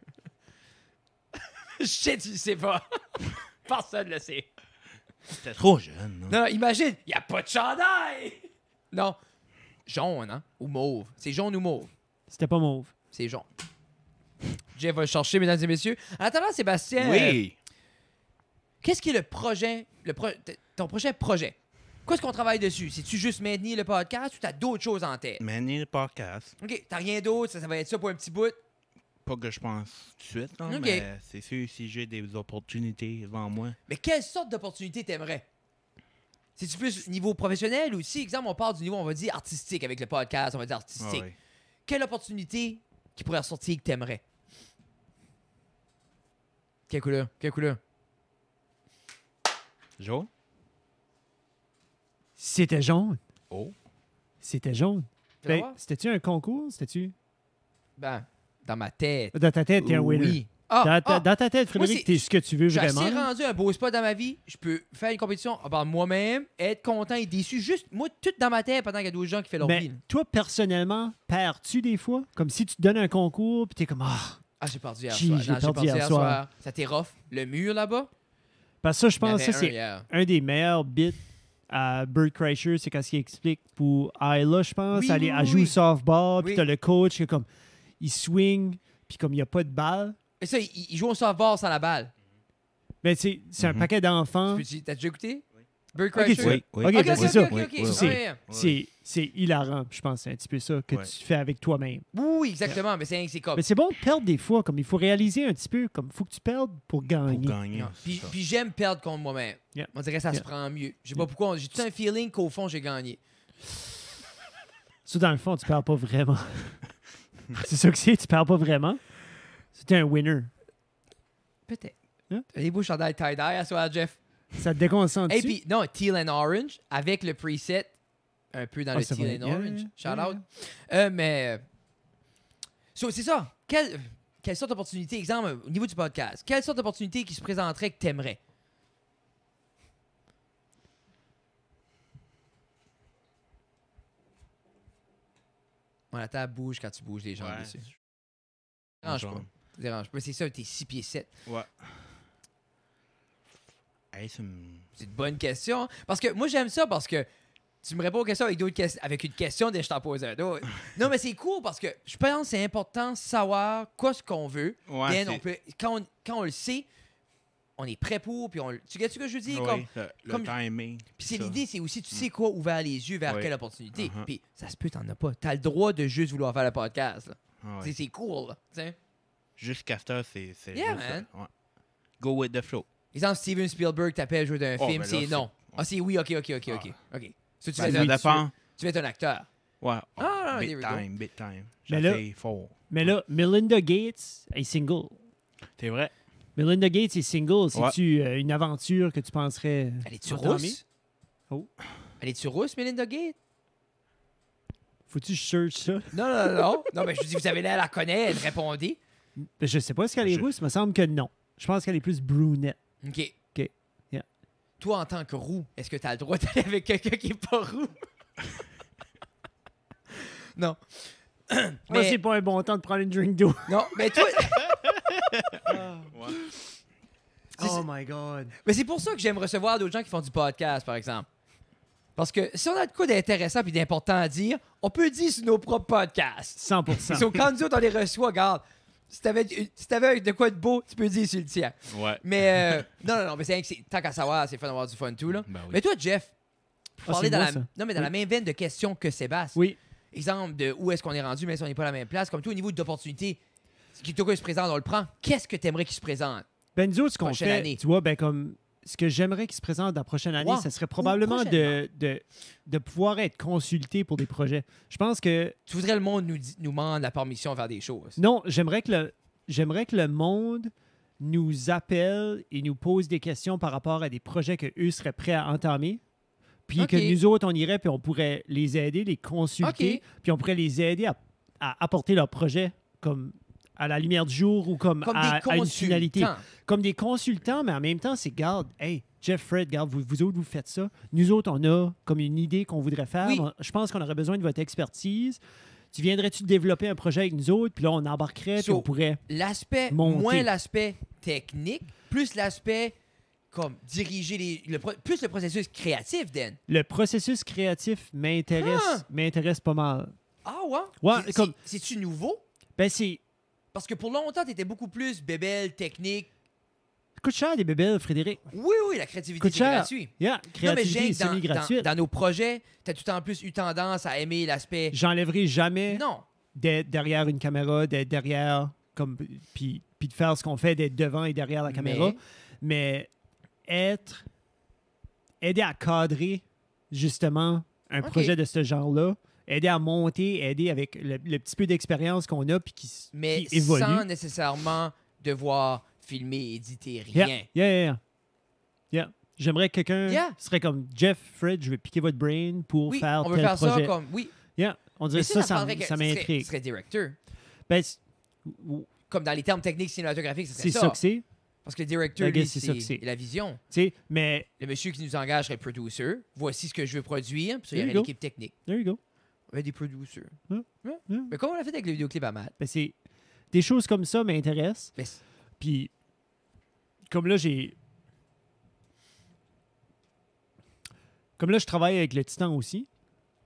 je sais, tu sais pas. Personne le sait. C'était trop jeune, non? Non, imagine, il n'y a pas de chandail! Non. Jaune, hein? Ou mauve. C'est jaune ou mauve? C'était pas mauve. C'est jaune. Jeff va le chercher, mesdames et messieurs. En attendant, Sébastien. Oui. Euh, Qu'est-ce qui est le projet, le ton prochain projet? Qu'est-ce qu'on travaille dessus? C'est-tu juste maintenir le podcast ou t'as d'autres choses en tête? Maintenir le podcast. OK, t'as rien d'autre, ça, va être ça pour un petit bout? Pas que je pense tout de suite, non, hein, mais c'est sûr si j'ai des opportunités devant moi. Mais quelle sorte d'opportunités t'aimerais? C'est-tu plus niveau professionnel ou si, exemple, on parle du niveau, on va dire artistique avec le podcast, on va dire artistique. Quelle opportunité qui pourrait ressortir que t'aimerais? Quelle couleur? Quelle couleur? Jaune? C'était jaune. Oh. C'était jaune. Ben, c'était-tu un concours? C'était-tu? Ben, dans ma tête. Dans ta tête, t'es un winner. Oui. Ah, ah. dans, ta, tête, Frédéric, t'es ce que tu veux vraiment. J'ai rendu un beau spot dans ma vie. Je peux faire une compétition par moi-même, être content et déçu. Juste, moi, tout dans ma tête pendant qu'il y a d'autres gens qui font leur ben, vie. Toi, personnellement, perds-tu des fois? Comme si tu te donnes un concours, puis t'es comme, ah. ah, j'ai perdu hier soir. J'ai perdu, soir. Ça t'est Le mur là-bas, parce que ça, je pense que c'est un des meilleurs bits à Bird Crasher, c'est quand il explique pour Isla, je pense, elle, joue au softball, puis t'as le coach qui comme il swing, puis comme il n'y a pas de balle. Mais ça, il, joue au softball sans la balle. Mais c'est mm un mhm. paquet d'enfants. T'as déjà écouté? Bird Oui, oui. OK, ben c'est ça. C'est, hilarant, je pense, c'est un petit peu ça que tu fais avec toi-même. Oui, exactement, mais c'est c'est Mais c'est bon de perdre des fois, comme il faut réaliser un petit peu, comme il faut que tu perdes pour gagner. Pour gagner. Puis, j'aime perdre contre moi-même. On dirait que ça se prend mieux. Je sais pas pourquoi, j'ai tout un feeling qu'au fond, j'ai gagné. Ça, dans le fond, tu perds pas vraiment. c'est ça que c'est, tu perds pas vraiment. C'était un winner. Peut-être. Hein? Les beaux chandails tie-dye à soir, Jeff. Ça te déconcentre. Et puis, non, Teal and Orange, avec le preset, un peu dans ah, le Teal and Orange. Shout out. Euh, mais. c'est ça. Quelle, sorte d'opportunité, exemple, au niveau du podcast, quelle sorte d'opportunité qui se présenterait que t'aimerais? Bon, la table bouge quand tu bouges les jambes dessus. Dérange pas. Dérange pas. C'est ça, t'es 6 pieds 7. Ouais c'est une... bonne question. Parce que moi, j'aime ça parce que tu me réponds aux questions avec, avec une question dès que je t'en pose un autre. non, mais c'est cool parce que je pense que c'est important de savoir quoi ce qu'on veut. quand, on... le sait, on est prêt pour, puis on... Tu vois ce que je dis? dire? comme, le, timing. Puis c'est l'idée, c'est aussi, tu mm. sais quoi, ouvert les yeux vers quelle opportunité. Uh-huh. Puis ça se peut, t'en as pas. as le droit de juste vouloir faire le podcast. Ah c'est cool. Jusqu'à ça, c'est... Yeah, man. Go with the flow. Exemple, Steven Spielberg t'appelle jouer d'un oh, film, ben c'est non. Ah, c'est oui, ok, ok, ok, ok. Ah. ok. Ben, tu, fais un, acteur. Ouais. ah, ah, ah big time, bit time. Mais là, fort. mais là, Melinda Gates est single. C'est vrai. Melinda Gates est single. C'est-tu euh, une aventure que tu penserais. Elle est-tu rousse? Oh. Elle est-tu rousse, Melinda Gates? Faut-tu que je cherche ça? Non, non, non. non, mais je dis, vous avez l'air à la connaître, répondez. Je sais pas si elle est rousse, il me semble que non. Je pense qu'elle est plus brunette. OK. OK. Toi, en tant que roux, est-ce que tu as le droit d'aller avec quelqu'un qui n'est pas roux? non. mais... Moi, c'est pas un bon temps de prendre une drink d'eau. non, mais toi. Ah. oh. my God. Mais c'est pour ça que j'aime recevoir d'autres gens qui font du podcast, par exemple. Parce que si on a de quoi d'intéressant et d'important à dire, on peut dire sur nos propres podcasts. 100 Si quand nous autres, on les reçoit, regarde, si t'avais euh, si de quoi de beau, tu peux dire sur le tien. Ouais. Mais euh, non, non, non, mais c'est c'est tant qu'à savoir, c'est fun d'avoir du fun tout là. Ben mais toi, Jeff, ah, parler dans la, non mais dans la même veine de questions que Sébastien. Oui. Exemple de où est-ce qu'on est rendu, même si on n'est pas à la même place, comme tout au niveau d'opportunités, qui se présente, on le prend. Qu'est-ce que t'aimerais qu'il se présente? Ben nous qu'on fait, tu vois, ben comme ce que j'aimerais qu'il se présente dans la prochaine année, ce serait probablement de, de, pouvoir être consulté pour des projets. Je pense que. Tu voudrais que le monde nous, nous demande la permission vers des choses? Non, j'aimerais que le, j'aimerais que le monde nous appelle et nous pose des questions par rapport à des projets que eux seraient prêts à entamer. Puis que nous autres, on irait, puis on pourrait les aider, les consulter, puis on pourrait les aider à, à apporter leur projets comme à la lumière du jour ou comme, à, une finalité. Comme des consultants, mais en même temps, c'est garde, hey, Jeff Fred, garde, vous, vous autres, vous faites ça. Nous autres, on a comme une idée qu'on voudrait faire. Je pense qu'on aurait besoin de votre expertise. Tu viendrais-tu développer un projet avec nous autres, puis là, on embarquerait, puis on pourrait. L'aspect, moins l'aspect technique, plus l'aspect comme diriger les, le, plus le processus créatif, Dan. Le processus créatif m'intéresse, hein? m'intéresse pas mal. Ah ouais? ouais c'est, comme... c'est-tu nouveau? Ben c'est parce que pour longtemps, tu étais beaucoup plus bébelle, technique. Coûte cher, les bébelles, Frédéric. Oui, oui, la créativité, c'est gratuit. Yeah, créativité, mais dans, nos projets, tu as tout en plus eu tendance à aimer l'aspect... J'enlèverai jamais non. d'être derrière une caméra, d'être derrière... Comme, puis, puis de faire ce qu'on fait, d'être devant et derrière la caméra. Mais, être... Aider à cadrer, justement, un projet de ce genre-là, aider à monter, aider avec le, petit peu d'expérience qu'on a puis qui, Mais évolue. sans nécessairement devoir filmer, éditer, rien. Yeah, yeah, yeah. J'aimerais quelqu'un serait comme Jeff, Fred, je vais piquer votre brain pour oui, faire on veut faire ça comme... Oui, yeah. On dirait ça, ça, ça, ça m'intrigue. serait directeur. Ben, comme dans les termes techniques cinématographiques, ça serait ça. C'est ça que Parce que le directeur, c'est la vision. sais, mais... Le monsieur qui nous engage serait producer. Voici ce que je veux produire. Puis il y a l'équipe technique. There go des producers. Hein? Hein? Mais comment on l'a fait avec le vidéoclip à Matt? Ben, des choses comme ça m'intéressent. Puis, comme là, j'ai. Comme là, je travaille avec le Titan aussi.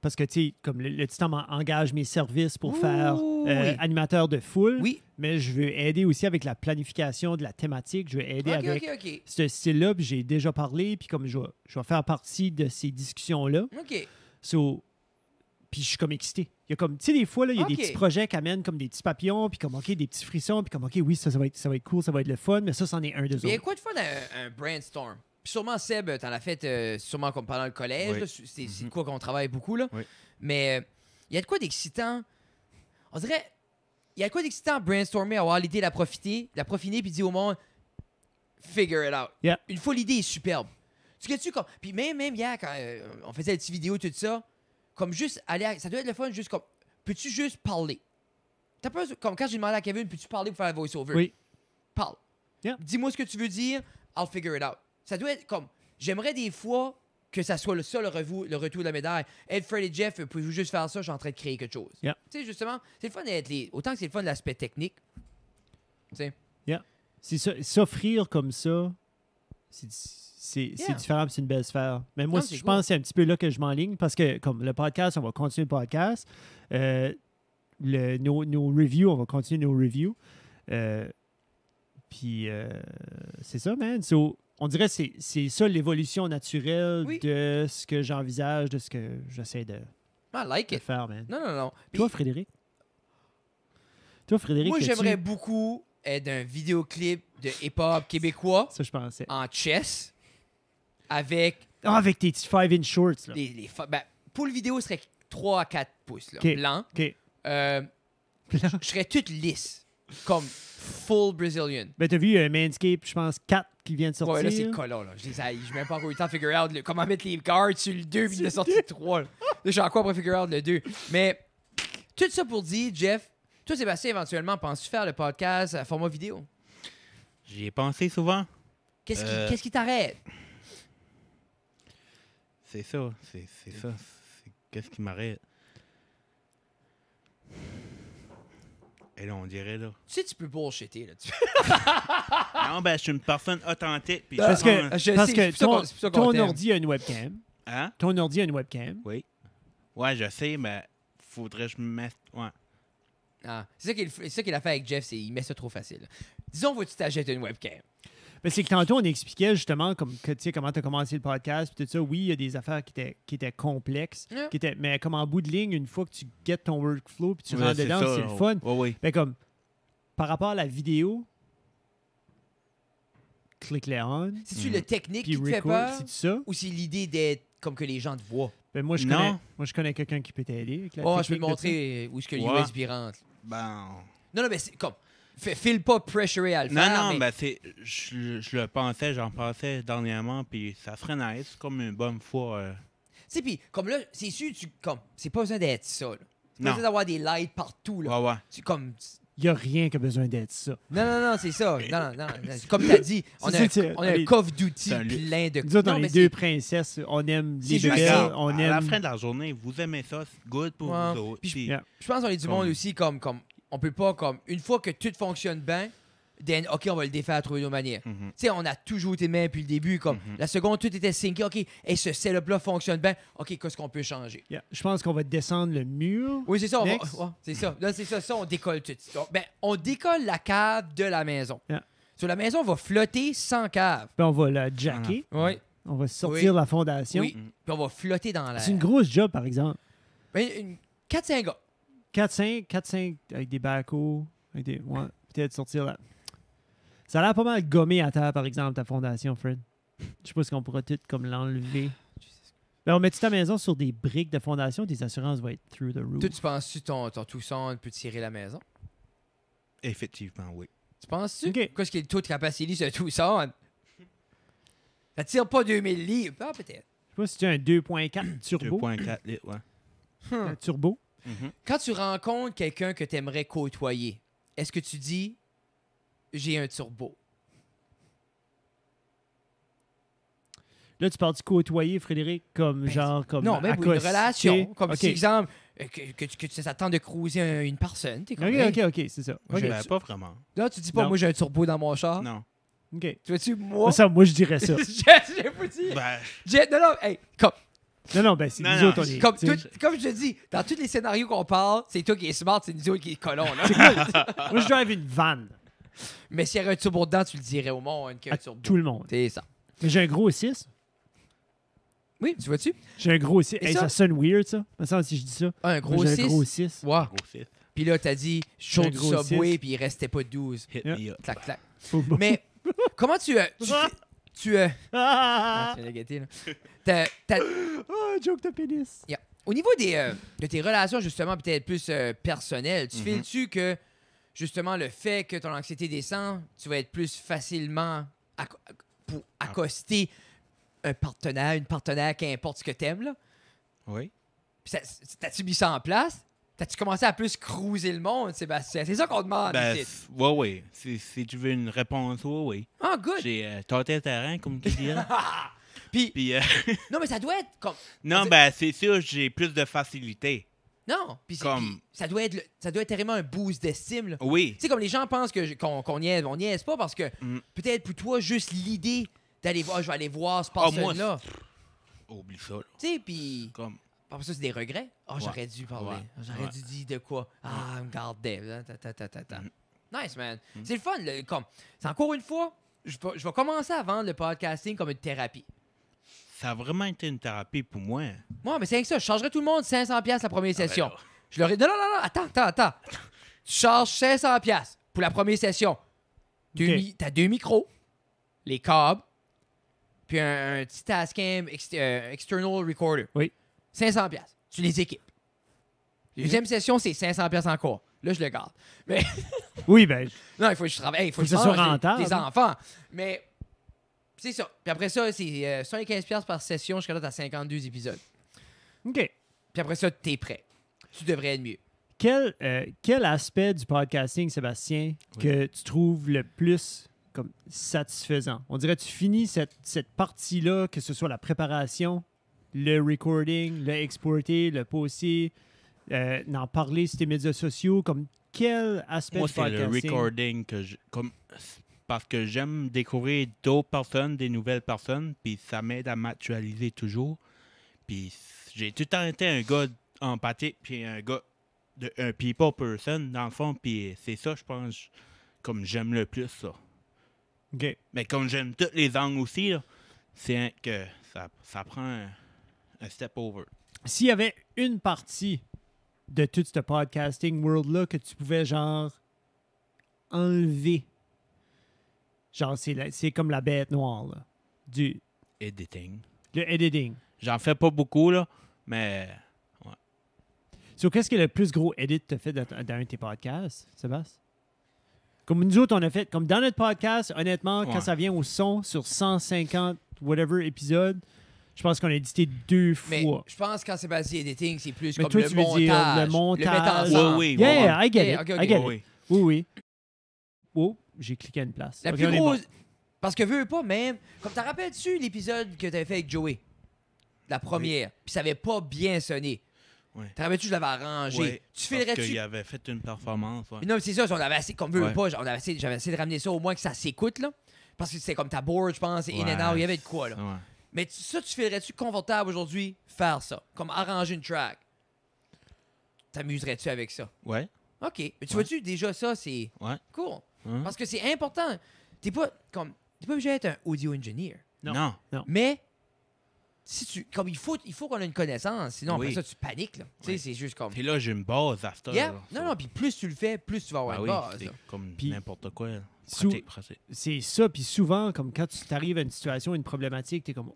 Parce que, tu sais, comme le, Titan m'engage mes services pour faire euh, animateur de foule. Mais je veux aider aussi avec la planification de la thématique. Je veux aider avec ce style-là. j'ai déjà parlé. Puis comme je vais, je vais faire partie de ces discussions-là. OK. Puis je suis comme excité. Il y a comme, tu sais, des fois, il y a des petits projets qui amènent comme des petits papillons, puis comme, OK, des petits frissons, puis comme, OK, oui, ça, va, être, ça va être cool, ça va être le fun, mais ça, c'en est un de autres. Il y a quoi de fun un, un brainstorm? Puis sûrement, Seb, t'en as fait euh, sûrement comme pendant le collège. C'est, une mhm. quoi qu'on travaille beaucoup, là. Mais euh, il y a de quoi d'excitant. On dirait, il y a de quoi d'excitant à brainstormer, avoir l'idée, la profiter, la profiner, puis dire au monde, figure it out. Une fois l'idée est superbe. Tu sais, tu comme. Puis même, même hier, quand euh, on faisait la petite vidéo, tout ça, comme juste aller. ça doit être le fun, juste comme. Peux-tu juste parler? T'as pas. Comme quand j'ai demandé à Kevin, peux-tu parler pour faire la voice-over? Oui. Parle. Dis-moi ce que tu veux dire, I'll figure it out. Ça doit être comme. J'aimerais des fois que ça soit le seul le, retour de la médaille. Ed, Freddy Jeff, euh, pouvez-vous juste faire ça? Je suis en train de créer quelque chose. Tu sais, justement, c'est le fun d'être les. Autant que c'est le fun de l'aspect technique. Tu sais. Yeah. C'est S'offrir comme ça, c'est yeah. différent, c'est une belle sphère. Mais moi, je pense que c'est un petit peu là que je m'enligne parce que, comme le podcast, on va continuer le podcast. Euh, nos, nos, reviews, on va continuer nos reviews. Euh, puis, euh, c'est ça, man. on dirait que c'est ça l'évolution naturelle de ce que j'envisage, de ce que j'essaie de, ah, faire, man. Non, non, non. Toi, Frédéric? Toi, Frédéric, moi, j'aimerais beaucoup être un vidéoclip de hip-hop québécois. Ça, je pensais. En chess. Avec. Ah, avec tes petits 5-inch shorts, là. Les, les ben, pour le vidéo, ce serait 3 à 4 pouces, là. Blanc. OK. Euh, Je serais toute lisse. Comme full Brazilian. Ben, t'as vu un euh, Manscape, je pense, 4 qui vient de sortir. Ouais, là, c'est collant, là. Je les ai, je même pas encore eu le temps de figure out comment mettre les cards sur le 2 puis de sortir le 3. Là, suis j'ai encore pour figure out le 2. Mais tout ça pour dire, Jeff, toi, Sébastien, éventuellement, penses-tu faire le podcast à format vidéo? J'y ai pensé souvent. Qu'est-ce qui, euh, qu'est-ce qui t'arrête? C'est ça, c'est, ça. qu'est-ce qui m'arrête? Et là, on dirait, là. Tu sais, tu peux bullshitter, là. non, ben, je suis une personne authentique. Puis parce que, je parce que ton, ordi a une webcam. Hein? Ton ordi a une webcam. Oui. Ouais, je sais, mais faudrait que je me mette. Ouais. Ah, c'est ça qu'il a fait avec Jeff, c'est il met ça trop facile. Disons, vous tu t'achètes une webcam? Ben, c'est que tantôt, on expliquait justement comme, que, comment tu as commencé le podcast. Puis tout ça, oui, il y a des affaires qui étaient, qui étaient complexes. Qui étaient, mais comme en bout de ligne, une fois que tu get ton workflow puis tu rentres dedans, c'est le fun. Ben, comme, par rapport à la vidéo, clique le on. C'est-tu le mm. technique qui te fait peur? Ou c'est l'idée d'être comme que les gens te voient? Ben, moi, je connais, moi, je connais quelqu'un qui peut t'aider. Oh, je peux te montrer où est-ce que l'USB Ben... Non, non, mais c'est comme file pas pressuré à le faire. Non, non, mais... ben c'est. Je, le pensais, j'en pensais dernièrement, puis ça serait nice, comme une bonne fois. Euh. Tu sais, puis comme là, c'est sûr, tu. Comme, c'est pas besoin d'être ça, là. C'est pas besoin d'avoir des lights partout, là. Ouais, ouais. comme. Il n'y a rien qui a besoin d'être ça. Non, non, non, c'est ça. Non, non, Comme tu as dit, on a, un coffre d'outils plein de Nous on deux princesses, on aime les on aime... la fin de la journée, vous aimez ça, c'est good pour vous autres. Je pense qu'on est du monde aussi comme, comme on peut pas comme une fois que tout fonctionne bien, OK, on va le défaire à trouver une manière. Mhm. Tu sais, on a toujours été mains depuis le début comme mhm. la seconde tout était syncé, OK, et ce setup là fonctionne bien. OK, qu'est-ce qu'on peut changer Je pense qu'on va descendre le mur. Oui, c'est ça, c'est ça. Là, c'est ça, on décolle tout. Donc, ben, on décolle la cave de la maison. Sur la maison on va flotter sans cave. Puis ben, on va la jacker. Ah. Oui. On va sortir la fondation. Oui. Puis on va flotter dans l'air. C'est une grosse job, par exemple. Ben, 4-5 gars. 4-5, 4-5 avec des backhoes, Avec des, ouais, peut-être sortir là. Ça a l'air pas mal gommé à terre, par exemple, ta fondation, Fred. Je sais pas si on pourra tout comme l'enlever. Ben, on met ta maison sur des briques de fondation, tes assurances vont être through the roof. Toi, tu penses-tu ton, ton Tucson peut tirer la maison? Effectivement, oui. Tu penses-tu? Pourquoi Qu'est-ce qu'il est le taux de capacité de Tucson? Ça tire pas 2000 livres. Ah, peut-être. Je sais pas si tu as un 2.4 turbo. 2.4 litres, ouais. Un turbo? Mhm. Quand tu rencontres quelqu'un que tu aimerais côtoyer, est-ce que tu dis j'ai un turbo? Là, tu parles du côtoyer, Frédéric, comme ben, genre. Comme non, mais une relation. Comme si, exemple, euh, que, tu que tu t'attends de cruiser une personne. Es comme, ok, ok, ok, c'est ça. Je Pas vraiment. Là, tu dis pas, moi, j'ai un turbo dans mon char. Non. Ok. Tu vois-tu, moi. Ça, moi, je dirais ça. j'ai pas dit. Ben... Non, non, hey, comme, non, non, ben, c'est nous Comme, comme je te dis, dans tous les scénarios qu'on parle, c'est toi qui es smart, c'est nous autres qui est colon, Là. Moi, je drive une vanne Mais s'il y avait un turbo dedans, tu le dirais au monde a tout le monde. C'est ça. Mais j'ai un gros 6. Oui, tu vois-tu? J'ai un gros 6. ça? sonne weird, ça. si je dis ça. Un gros J'ai un gros 6. Puis là, t'as dit, chaud gros subway, puis il restait pas 12. Hit me Mais comment tu. Euh, tu- tu. es ah, ah, ah, ah, tu Oh, joke de pénis. Au niveau des, euh, de tes relations, justement, peut-être plus euh, personnelles, tu mhm. fais files-tu que, justement, le fait que ton anxiété descend, tu vas être plus facilement pour accoster un partenaire, une partenaire, qu'importe ce que t'aimes, là? Oui. T'as-tu ça en place? T'as-tu commencé à plus cruiser le monde, Sébastien? C'est ça qu'on demande. oui, ben, oui. Si, tu veux une réponse, oui, oui. Ah, good. J'ai euh, le terrain, comme tu dis. Puis, euh, non, mais ça doit être comme. Non, ben, c'est sûr, j'ai plus de facilité. Non, puis comme... ça doit être ça doit être vraiment un boost d'estime. Oui. Tu sais, comme les gens pensent que qu'on niaise, on niaise pas parce que mm. peut-être pour toi, juste l'idée d'aller voir, je vais aller voir ce ah, personnage là Oublie ça. Tu sais, puis. Comme parce ah, ça, c'est des regrets. Ah, oh, j'aurais dû parler. J'aurais dû dire de quoi. Ah, mm. me gardait. Mm. Nice, man. Mm. C'est le fun. comme, c'est encore une fois, je vais, je vais commencer à vendre le podcasting comme une thérapie. Ça a vraiment été une thérapie pour moi. Moi, mais c'est que ça. Je chargerais tout le monde 500$ la première ah, ben session. je leur non, non, non, non, attends, attends, attends. tu charges 500$ pour la première session. Tu as T'as deux micros, les câbles, puis un, petit Tascam euh, external recorder. Oui. 500$. Tu les équipes. Deuxième session, c'est 500$ encore. Là, je le garde. Mais. oui, ben. Non, il faut que je travaille. Il faut, que, je rentable. Des, enfants. Mais. C'est ça. Puis après ça, c'est 115$ euh, par session jusqu'à là, t'as 52 épisodes. OK. Puis après ça, t'es prêt. Tu devrais être mieux. Quel, euh, quel aspect du podcasting, Sébastien, que tu trouves le plus comme satisfaisant? On dirait que tu finis cette, cette partie-là, que ce soit la préparation, le recording, le exporter, le poster, euh, parler sur tes médias sociaux, comme quel aspect Moi, c'est le recording comme, parce que j'aime découvrir d'autres personnes, des nouvelles personnes, puis ça m'aide à m'actualiser toujours. Puis j'ai tout le temps été un gars empathique, puis un gars, de, un people person, dans le fond, puis c'est ça, je pense, comme j'aime le plus, ça. Mais comme j'aime toutes les angles aussi, c'est que ça, ça prend un step over. S'il y avait une partie de tout ce podcasting world-là que tu pouvais, genre, enlever, genre, c'est comme la bête noire, là, du... Editing. Le editing. J'en fais pas beaucoup, là, mais... Ouais. So, qu'est-ce que le plus gros edit te fait dans, un de tes podcasts, Sébastien? Comme nous autres, on a fait, comme dans notre podcast, honnêtement, quand ça vient au son sur 150 whatever épisodes, je pense qu'on a édité deux fois. Mais je pense que quand Editing, c'est plus comme le, montage, le montage. Le ouais Oui, oui. Yeah, I get I get it. Oui, oui. Oh, j'ai cliqué à une place. La plus grosse... Parce que veux pas même. Comme t'en rappelles-tu l'épisode que t'avais fait avec Joey? La première. Puis ça avait pas bien sonné. Ouais. T'en rappelles-tu, je l'avais arrangé. tu filerais-tu. Parce qu'il avait fait une performance. Non, Mais c'est ça, on avait assez. Comme veut ou pas, j'avais essayé, de ramener ça au moins que ça s'écoute, là. Parce que c'est comme ta board, je pense, in and out, il y avait de quoi, là. Mais ça, tu ferais-tu confortable aujourd'hui faire ça? Comme arranger une track? T'amuserais-tu avec ça? Ouais. OK. Mais tu vois-tu, déjà ça, c'est cool. Hum. Parce que c'est important. T'es pas comme. T'es pas obligé d'être un audio engineer. Non. non. Mais si tu comme il faut il faut qu'on ait une connaissance sinon après ça tu paniques là c'est juste comme puis là j'ai une base after non non puis plus tu le fais plus tu vas avoir ben une base comme n'importe quoi c'est ça puis souvent comme quand tu t'arrives à une situation une problématique tu es comme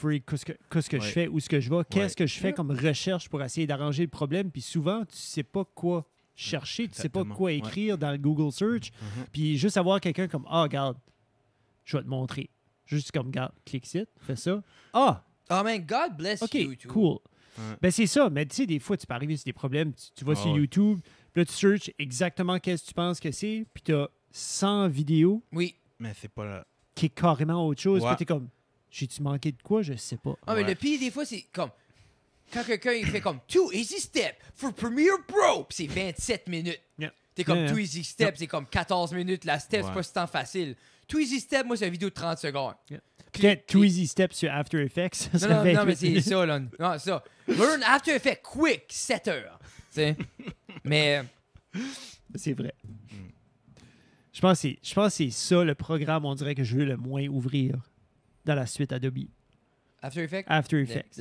qu'est-ce que, je fais, où est-ce que je vais, qu'est-ce que je fais comme recherche pour essayer d'arranger le problème. Puis souvent, tu sais pas quoi chercher, tu ne sais pas quoi écrire dans Google Search. Mm-hmm. Puis juste avoir quelqu'un comme Ah, regarde, je vais te montrer. Juste comme, regarde, clique site fais ça. Ah! Oh man, God bless okay, Cool. Ben c'est ça, mais tu sais, des fois, tu peux arriver sur des problèmes, tu, vas ah sur YouTube, puis là, tu searches exactement qu'est-ce que tu penses que c'est, puis tu as 100 vidéos. Oui, mais c'est pas là. Qui est carrément autre chose, tu es comme, j'ai-tu manqué de quoi? Je sais pas. Ah, mais le pire des fois, c'est comme. Quand quelqu'un il fait comme Two Easy Step for Premiere Pro, pis c'est 27 minutes. T'es comme Yeah, Easy Step, c'est comme 14 minutes la step, c'est pas si tant facile. Two Easy Step, moi, c'est une vidéo de 30 secondes. Peut-être Step sur After Effects. Non, non, mais c'est ça, là. Non, ça. Learn After Effects quick, 7 heures. Tu sais. mais. Euh, c'est vrai. Hmm. Je pense c'est- je pense que c'est ça le programme, on dirait, que je veux le moins ouvrir dans la suite Adobe. After Effects? After Effects.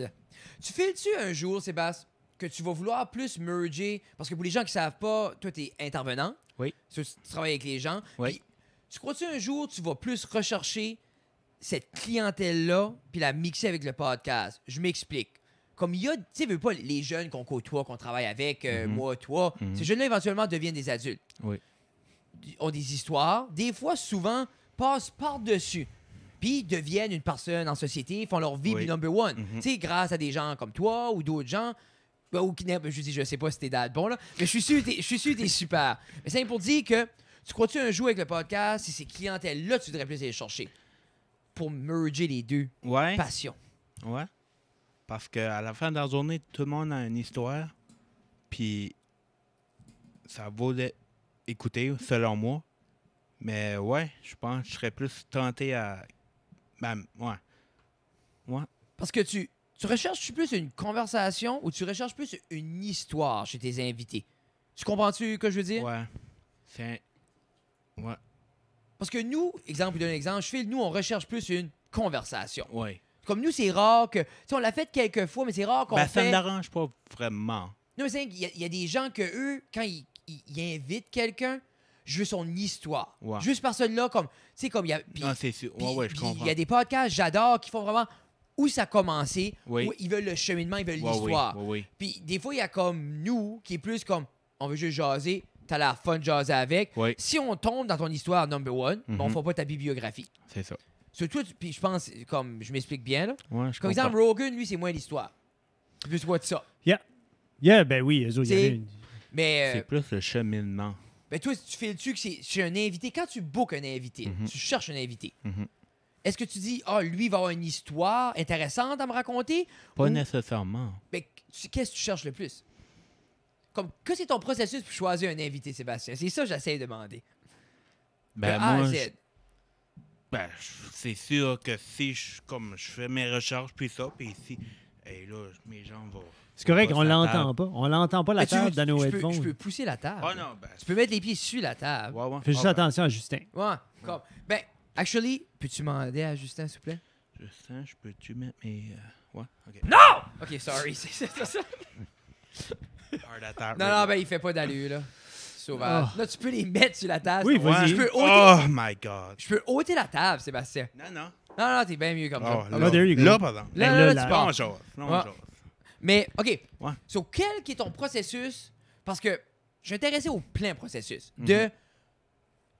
Tu files-tu un jour, Sébastien, que tu vas vouloir plus merger? Parce que pour les gens qui savent pas, toi, tu es intervenant. Oui. Tu, travailles avec les gens. Oui. tu crois-tu un jour, tu vas plus rechercher cette clientèle-là puis la mixer avec le podcast? Je m'explique. Comme il y a, tu sais, veux pas les jeunes qu'on côtoie, qu'on travaille avec, euh, mhm. moi, toi, mhm. ces jeunes-là éventuellement deviennent des adultes. Oui. Ils ont des histoires. Des fois, souvent, passent par-dessus puis deviennent une personne en société, font leur vie number one. Mhm. grâce à des gens comme toi ou d'autres gens. Ou ben, qui, ben, je dis, je sais pas si t'es dad bon là, mais je suis sûr, je suis sûr t'es super. Mais c'est pour dire que tu crois-tu un jour avec le podcast, si ces clientèles-là, tu devrais plus les chercher pour merger les deux ouais. passions? Ouais. Parce qu'à la fin de la journée, tout le monde a une histoire, puis ça vaut écouté, selon moi. Mais ouais, je pense que je serais plus tenté à ben, ouais. Ouais. Parce que tu, tu recherches plus une conversation ou tu recherches plus une histoire chez tes invités. Tu comprends-tu ce que je veux dire? Ouais. C'est. Ouais. Parce que nous, exemple, d'un exemple, je fais, nous, on recherche plus une conversation. Ouais. Comme nous, c'est rare que. Tu on l'a fait quelques fois, mais c'est rare qu'on. Ben, ça ne pas vraiment. Non, c'est il y, a des gens que eux, quand ils invitent quelqu'un, je juste son histoire. Juste par celle-là, comme, tu sais, comme il y a. Il y a des podcasts, j'adore, qui font vraiment où ça a commencé, ils veulent le cheminement, ils veulent l'histoire. Puis des fois, il y a comme nous, qui est plus comme, on veut juste jaser, t'as la fun de jaser avec. Si on tombe dans ton histoire number one, ben, on ne mhm. pas ta bibliographie. C'est ça. Surtout, puis je pense, comme je m'explique bien, là. comme exemple, Rogan, lui, c'est moins l'histoire. C'est plus quoi de ça. Yeah. Yeah, ben oui, Mais, euh, C'est plus le cheminement ben toi, tu fais le tu que c'est un invité? Quand tu bookes un invité, mhm. tu cherches un invité. Mhm. Est-ce que tu dis, ah, lui, va avoir une histoire intéressante à me raconter? Pas nécessairement. Mais ben, qu'est-ce que tu cherches le plus? Comme, que c'est ton processus pour choisir un invité, Sébastien? C'est ça que j'essaie de demander. Ben, ben c'est sûr que si je, comme je fais mes recherches, puis ça, puis ici, et là, mes gens vont c'est correct, on l'entend pas. On l'entend pas la table dans nos je peux- peux pousser la table. Ah ben, tu peux mettre les pieds sur la table. Fais juste ah, attention à Justin. Ouais, comme. Ben, actually, peux-tu m'aider à Justin, s'il te plaît? Justin, je peux-tu mettre mes. Euh, ouais, ok. Ok, sorry. c'est- ça. Non, non, ben, il fait pas d'allure, là. Sauvage. Oh. Là, tu peux les mettre sur la table. Oui, vas-y. Oh my god. je peux ôter la table, Sébastien. Non, non. Non, non, t'es bien mieux comme oh, ça. là, oh, there you go. là, pardon. Là, là, mais, OK. sur quel est ton processus? Parce que je intéressé au plein processus mhm. de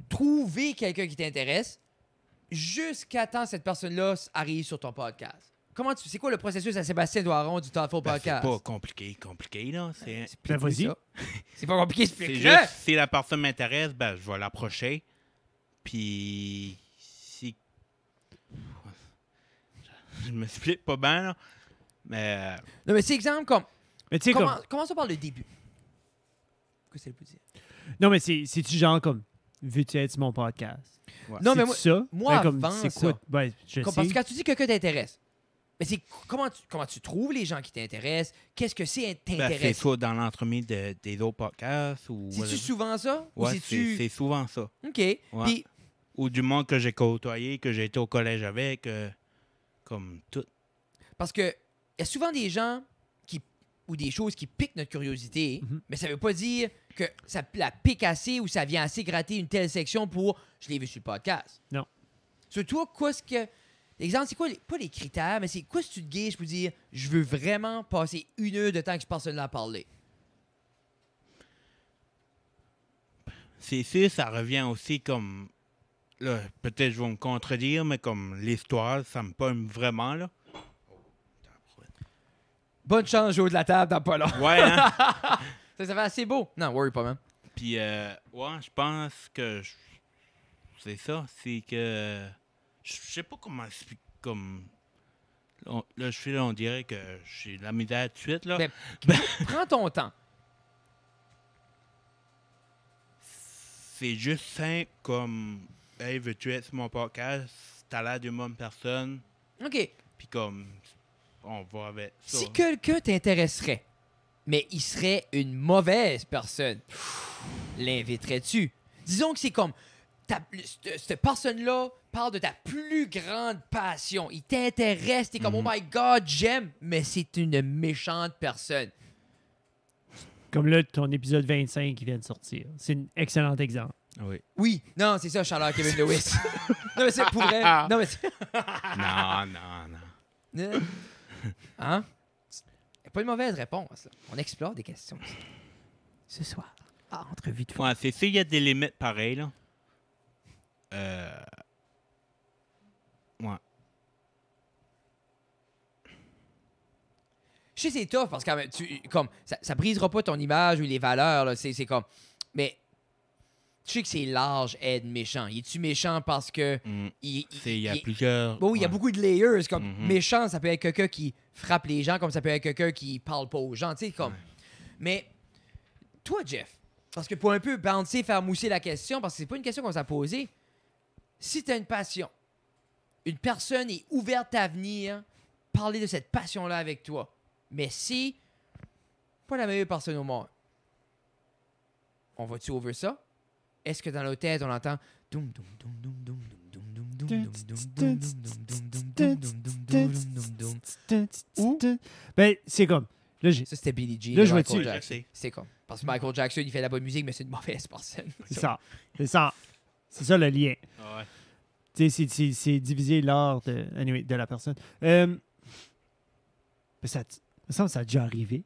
trouver quelqu'un qui t'intéresse jusqu'à temps cette personne-là arrive sur ton podcast. Comment tu. C'est quoi le processus à Sébastien Doiron du Thoughtful ben, Podcast? C'est pas compliqué, compliqué, là. Ben, ben, c'est pas compliqué, c'est pas compliqué, c'est juste si la personne m'intéresse, ben, je vais l'approcher. Puis. Si. Je me split pas bien, là. Mais. Euh, non, mais c'est exemple comme. Mais tu Commençons par le début. Que c'est le plus dire? Non, mais c'est-tu genre comme. Vu tu être mon podcast? Non, mais moi, ça? moi ben, avant, Ça. Ben, je sais. Parce que quand tu dis que quelqu'un t'intéresse, mais c'est comment tu, comment tu trouves les gens qui t'intéressent? Qu'est-ce que c'est ben, t'intéresse Ben, c'est ça dans l'entremise de, des autres podcasts. ou C'est-tu souvent ça? Oui, c'est souvent ça. OK. Ou du monde que j'ai côtoyé, que j'ai été au collège avec, euh, comme tout. Parce que il y a souvent des gens qui ou des choses qui piquent notre curiosité, mhm. mais ça veut pas dire que ça la pique assez ou ça vient assez gratter une telle section pour je l'ai vu sur le podcast. Non. Surtout, qu'est-ce que. L'exemple, c'est quoi, pas les critères, mais c'est quoi si tu te je pour dire je veux vraiment passer une heure de temps que je passe à parler? C'est sûr, ça revient aussi comme. Là, peut-être je vais me contredire, mais comme l'histoire, ça me pomme vraiment, là bonne chance au jouer de la table dans pas long. Ouais, hein? ça, ça fait assez beau. Non, worry pas, man. Puis, euh, ouais, je pense que c'est ça. C'est que je sais pas comment expliquer. Comme... Là, je suis là, on dirait que j'ai de la misère de suite. Là. Ben, ben, prends ton temps. C'est juste simple comme Hey, veux-tu être sur mon podcast? T'as l'air d'une bonne personne. OK. Puis comme, on va Si quelqu'un t'intéresserait, mais il serait une mauvaise personne, l'inviterais-tu? Disons que c'est comme, cette personne-là parle de ta plus grande passion. Il t'intéresse, t'es comme, oh mhm. my god, j'aime, mais c'est une méchante personne. Comme là, ton épisode 25 qui vient de sortir. C'est un excellent exemple. Oui. Oui, non, c'est ça, Charlotte Kevin Lewis. non, mais c'est pour vrai. Non, mais Non, non, non. Hein? pas une mauvaise réponse. On explore des questions. Ce soir, ah, entrevue de fois. c'est il y a des limites pareilles, là. Euh. Ouais. Je sais, c'est tough parce que tu, comme, ça, ça brisera pas ton image ou les valeurs. C'est comme. Mais tu sais que c'est large être méchant. Il est-tu méchant parce que. Mm. Il, y a plus plusieurs. Bon, il y a beaucoup de layers. Comme mm-hmm. méchant, ça peut être quelqu'un qui frappe les gens, comme ça peut être quelqu'un qui parle pas aux gens. comme. Mais toi, Jeff, parce que pour un peu bouncer, faire mousser la question, parce que c'est pas une question qu'on s'est posée. Si tu as une passion, une personne est ouverte à venir parler de cette passion-là avec toi. Mais si. Pas la meilleure personne au monde. On va-tu ouvrir ça? Est-ce que dans l'hôtel, on entend. Ben, c'est comme. Là, ça, c'était Billie Jean. Là, je Michael Jackson. C'est comme. Parce que Michael Jackson, il fait de la bonne musique, mais c'est une mauvaise personne. C'est ça. C'est ça. C'est ça le lien. c'est diviser l'art de, la personne. ça, ça a déjà arrivé.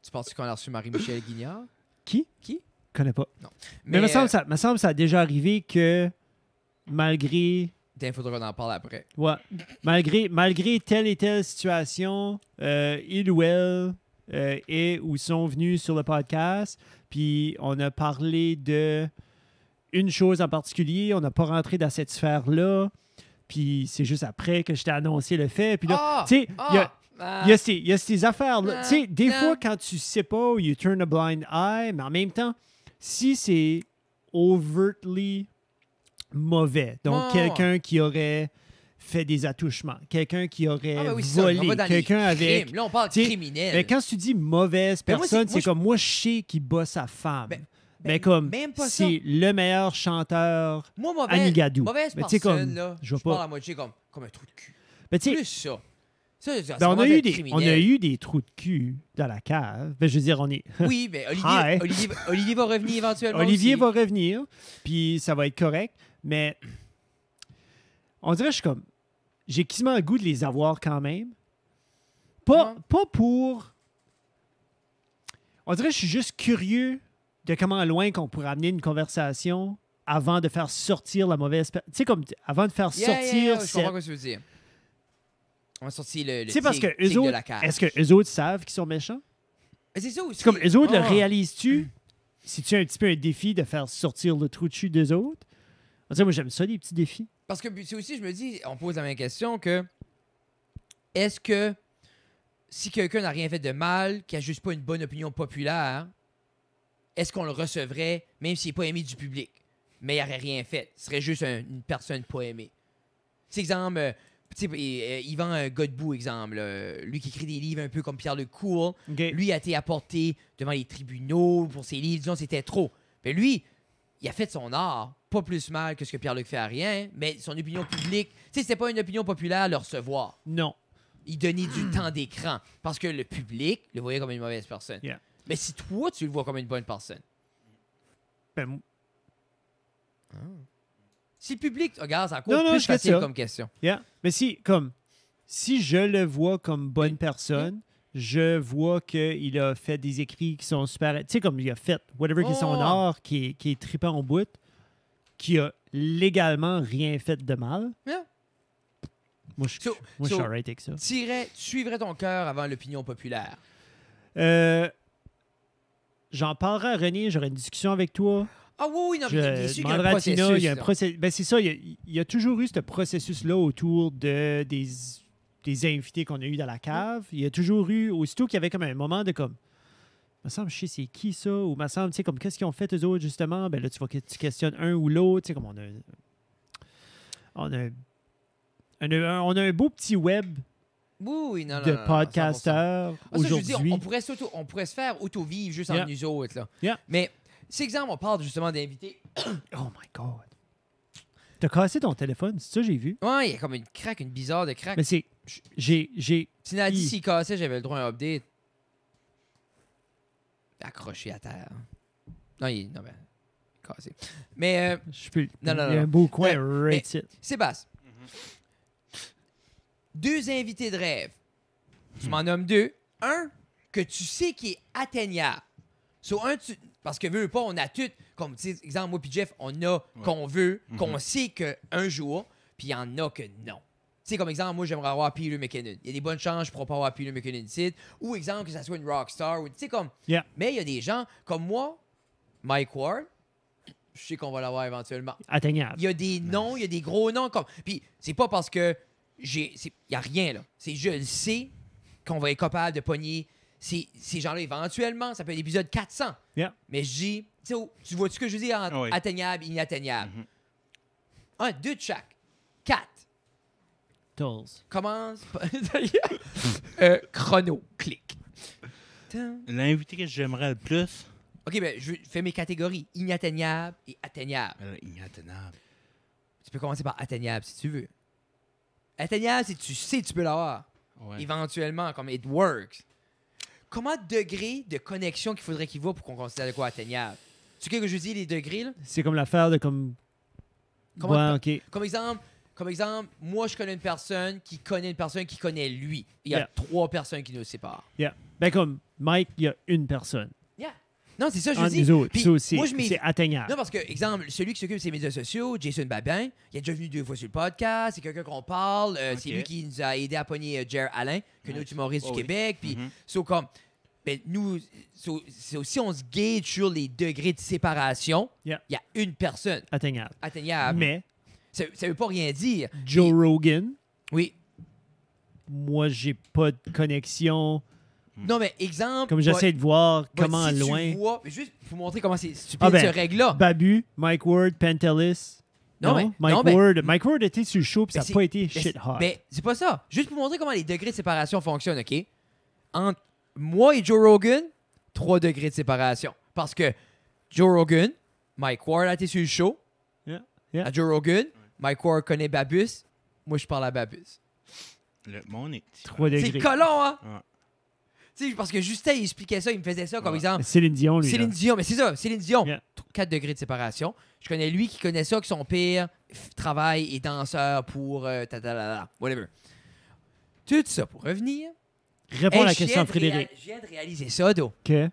tu penses qu'on a reçu Marie-Michel Guignard? Qui? Qui? connais pas. Mais, il euh, me, semble, ça, ça a déjà arrivé que malgré. Il faudra en parle après. Ouais. malgré, malgré telle et telle situation, euh, il ou elle euh, est ou sont venus sur le podcast. Puis on a parlé de une chose en particulier. On n'a pas rentré dans cette sphère-là. Puis c'est juste après que je t'ai annoncé le fait. Puis là, ah! tu sais, il y a. Ah! y, ces, affaires-là. tu sais, des ah! fois, quand tu sais pas, you turn a blind eye, mais en même temps, si c'est overtly mauvais, donc oh. quelqu'un qui aurait fait des attouchements, quelqu'un qui aurait ah, ben volé, quelqu'un avec... Là, criminel. quand tu dis mauvaise personne, c'est comme moi, je sais qui bat sa femme. Ben, mais ben, comme, c'est le meilleur chanteur moi, mauvaise, Anigadou. Mauvaise personne, là, je, pas. parle à moitié comme, comme un trou de cul. Plus ça. Ben, on, a eu des, trous de cul dans la cave. Ben, je veux dire, on est. Oui, mais Olivier, Olivier, va revenir éventuellement. Olivier va revenir, puis ça va être correct. Mais on dirait, je suis comme. J'ai quasiment un goût de les avoir quand même. Pas, pas pour. On dirait, je suis juste curieux de comment loin qu'on pourrait amener une conversation avant de faire sortir la mauvaise. Tu sais, comme avant de faire sortir. ce que veux dire. On sorti le, C'est parce que autres, est-ce que autres savent qu'ils sont méchants? C'est comme eux autres le ah. réalises-tu? Si tu as un petit peu un défi de faire sortir le trou de chute des autres? On dit moi, j'aime ça, les petits défis. Parce que c'est aussi, je me dis, on pose la même question que est-ce que si quelqu'un n'a rien fait de mal, qui a juste pas une bonne opinion populaire, est-ce qu'on le recevrait même s'il n'est pas aimé du public? Mais il n'aurait rien fait. Ce serait juste une personne pas aimée. C'est exemple, euh, tu sais, euh, Yvan euh, Godbout, exemple, lui qui écrit des livres un peu comme Pierre Le Cool, lui a été apporté devant les tribunaux pour ses livres, disons, c'était trop. Mais lui, il a fait son art, pas plus mal que ce que Pierre-Luc fait à rien, mais son opinion publique, tu sais, c'était pas une opinion populaire le recevoir. Non. Il donnait du temps d'écran parce que le public le voyait comme une mauvaise personne. Mais si toi, tu le vois comme une bonne personne. Ben, ah. Si public. Regarde, c'est plus facile comme question. Mais si, comme, si je le vois comme bonne personne, je vois qu'il a fait des écrits qui sont super. Tu sais, comme il a fait whatever qui est son oh. art, qui est, qui est trippant bout, qui a légalement rien fait de mal. Moi, je, moi, suis alright avec ça. suivrais ton cœur avant l'opinion populaire. Euh, j'en parlerai à René, j'aurai une discussion avec toi. Ah oui, non, il, y a un ben, c'est ça, il y, a, toujours eu ce processus-là autour de, des, invités qu'on a eu dans la cave. Il y a toujours eu, aussitôt qu'il y avait comme un moment de comme me semble, je sais c'est qui ça, ou me semble, tu sais, comme qu'est-ce qu'ils ont fait eux autres, justement, ben là, tu vois que tu questionnes un ou l'autre, tu sais, comme on a. On a, un, on a un beau petit web. de podcasteurs aujourd'hui. On, pourrait se faire auto-vivre juste en nous autres. Là. Mais c'est exemple, on parle justement d'invité. oh my God. T'as cassé ton téléphone, c'est ça que j'ai vu? Ouais, il y a comme une craque, une bizarre de craque. Mais c'est. J'ai. j'ai... s'il cassait, j'avais le droit à un update. Accroché à terre. Non, il. est... Non, mais... Ben, cassé. Mais. Euh, Je peux. Non, non, non. Il y a un beau coin, euh, right right Sébastien. Mm-hmm. Deux invités de rêve. Tu m'en nommes deux. Un que tu sais qui est atteignable. Sur so, un, tu parce que, ou pas, on a tout, comme, exemple, moi puis Jeff, on a qu'on veut, mhm. qu'on sait qu'un jour, puis il y en a que non. Tu sais, comme exemple, moi, j'aimerais avoir Peter McKinnon. Il y a des bonnes chances, je ne pourrais pas avoir Peter McKinnon ici. Ou exemple, que ça soit une rockstar. star. tu sais, comme. Mais il y a des gens comme moi, Mike Ward, je sais qu'on va l'avoir éventuellement. Atteignable. Il y a des noms, il y a des gros noms. comme Puis, c'est pas parce que j'ai. Il n'y a rien, là. C'est je le sais qu'on va être capable de pogner ces gens-là, éventuellement, ça peut être l'épisode 400. Mais je dis, tu vois ce que je veux dire ah atteignable, inatteignable? Mm-hmm. Un, deux de chaque. Quatre. Tolls. Commence. euh, chrono, clic. L'invité que j'aimerais le plus. Ok, ben, je fais mes catégories inatteignable et atteignable. Euh, inatteignable. Tu peux commencer par atteignable si tu veux. Atteignable, si tu sais, tu peux l'avoir. Éventuellement, comme it works comment degré de connexion qu'il faudrait qu'il ait pour qu'on considère de quoi atteignable? Tu sais que je dis les degrés, C'est comme l'affaire de comme. Comme exemple, comme exemple, moi, je connais une personne qui connaît une personne qui connaît lui. Il y a trois personnes qui nous séparent. Yeah. Ben, comme Mike, il y a une personne. Non, c'est ça, je dis. dire. Puis, moi, c'est atteignable. Non, parce que, exemple, celui qui s'occupe de ses médias sociaux, Jason Babin, il est déjà venu deux fois sur le podcast, c'est quelqu'un qu'on parle, euh, c'est lui qui nous a aidé à pogner euh, Jer Alain, que nous, tu m'aurais du oh Québec. Puis, mm-hmm. ben, c'est comme, nous, si on se guide sur les degrés de séparation, il y a une personne. Atteignable. Atteignable. Mais. Ça, ça veut pas rien dire. Joe Rogan. Oui. Moi, j'ai pas de connexion Hmm. Non, mais exemple. Comme j'essaie de voir comment loin. juste pour montrer comment c'est stupide ah ben, ce règle-là. Babu, Mike Ward, Pentalis. Non, mais, Mike, Ward, Mike était sur le show puis ça n'a pas été shit hot. Mais c'est pas ça. Juste pour montrer comment les degrés de séparation fonctionnent, OK? Entre moi et Joe Rogan, 3 degrés de séparation. Parce que Joe Rogan, Mike Ward a été sur le show. À Joe Rogan, Mike Ward connaît Babus. Moi, je parle à Babus. Le monde est. 3 degrés. C'est collant, hein? sais, parce que Justin, il expliquait ça, il me faisait ça comme exemple. Céline Dion, lui. Céline Dion, mais c'est ça, Céline Dion. 4 degrés de séparation. Je connais lui qui connaît ça, qui son père travail et danseur pour euh, la, la, whatever. Tout ça pour revenir. Réponds à la question, Frédéric. J'ai viens de réaliser ça, Do. Que?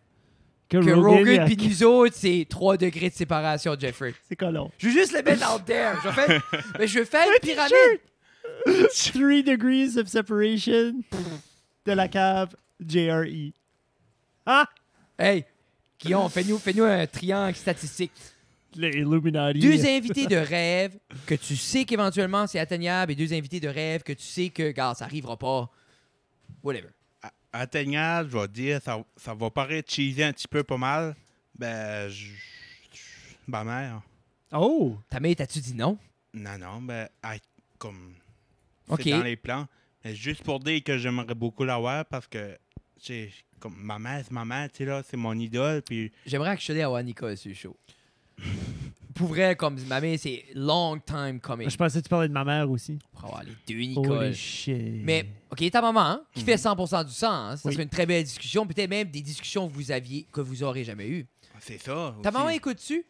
Que, que Rogan et nous autres, c'est 3 degrés de séparation, Jeffrey. C'est colon. Je veux juste le mettre out there. Je fais mais je veux faire une pyramide. 3 degrees of separation de la cave JRE. Ah! Hein? Hey, Guillaume, fais-nous un triangle statistique. Les Illuminati. Deux invités de rêve que tu sais qu'éventuellement c'est atteignable et deux invités de rêve que tu sais que, gars, ça arrivera pas. Whatever. atteignable, je vais dire, ça, va paraître cheesy un petit peu pas mal. Ben, je, ma mère. Oh! Ta mère, t'as-tu dit non? Non, non, ben, comme. C'est dans les plans. Mais juste pour dire que j'aimerais beaucoup l'avoir parce que comme mère, c'est maman, tu sais, là, c'est mon idole. Puis... J'aimerais que à Nicole sur le show. Pour vrai, comme ma mère, c'est long time coming. Je pensais que tu parlais de ma mère aussi. Oh, les deux Nicole. shit. Mais, OK, ta maman, hein, qui fait 100% mhm. du sens, ça serait une très belle discussion, peut-être même des discussions que vous aviez, que vous jamais eues. Ah, c'est ça. Ta maman écoute-tu?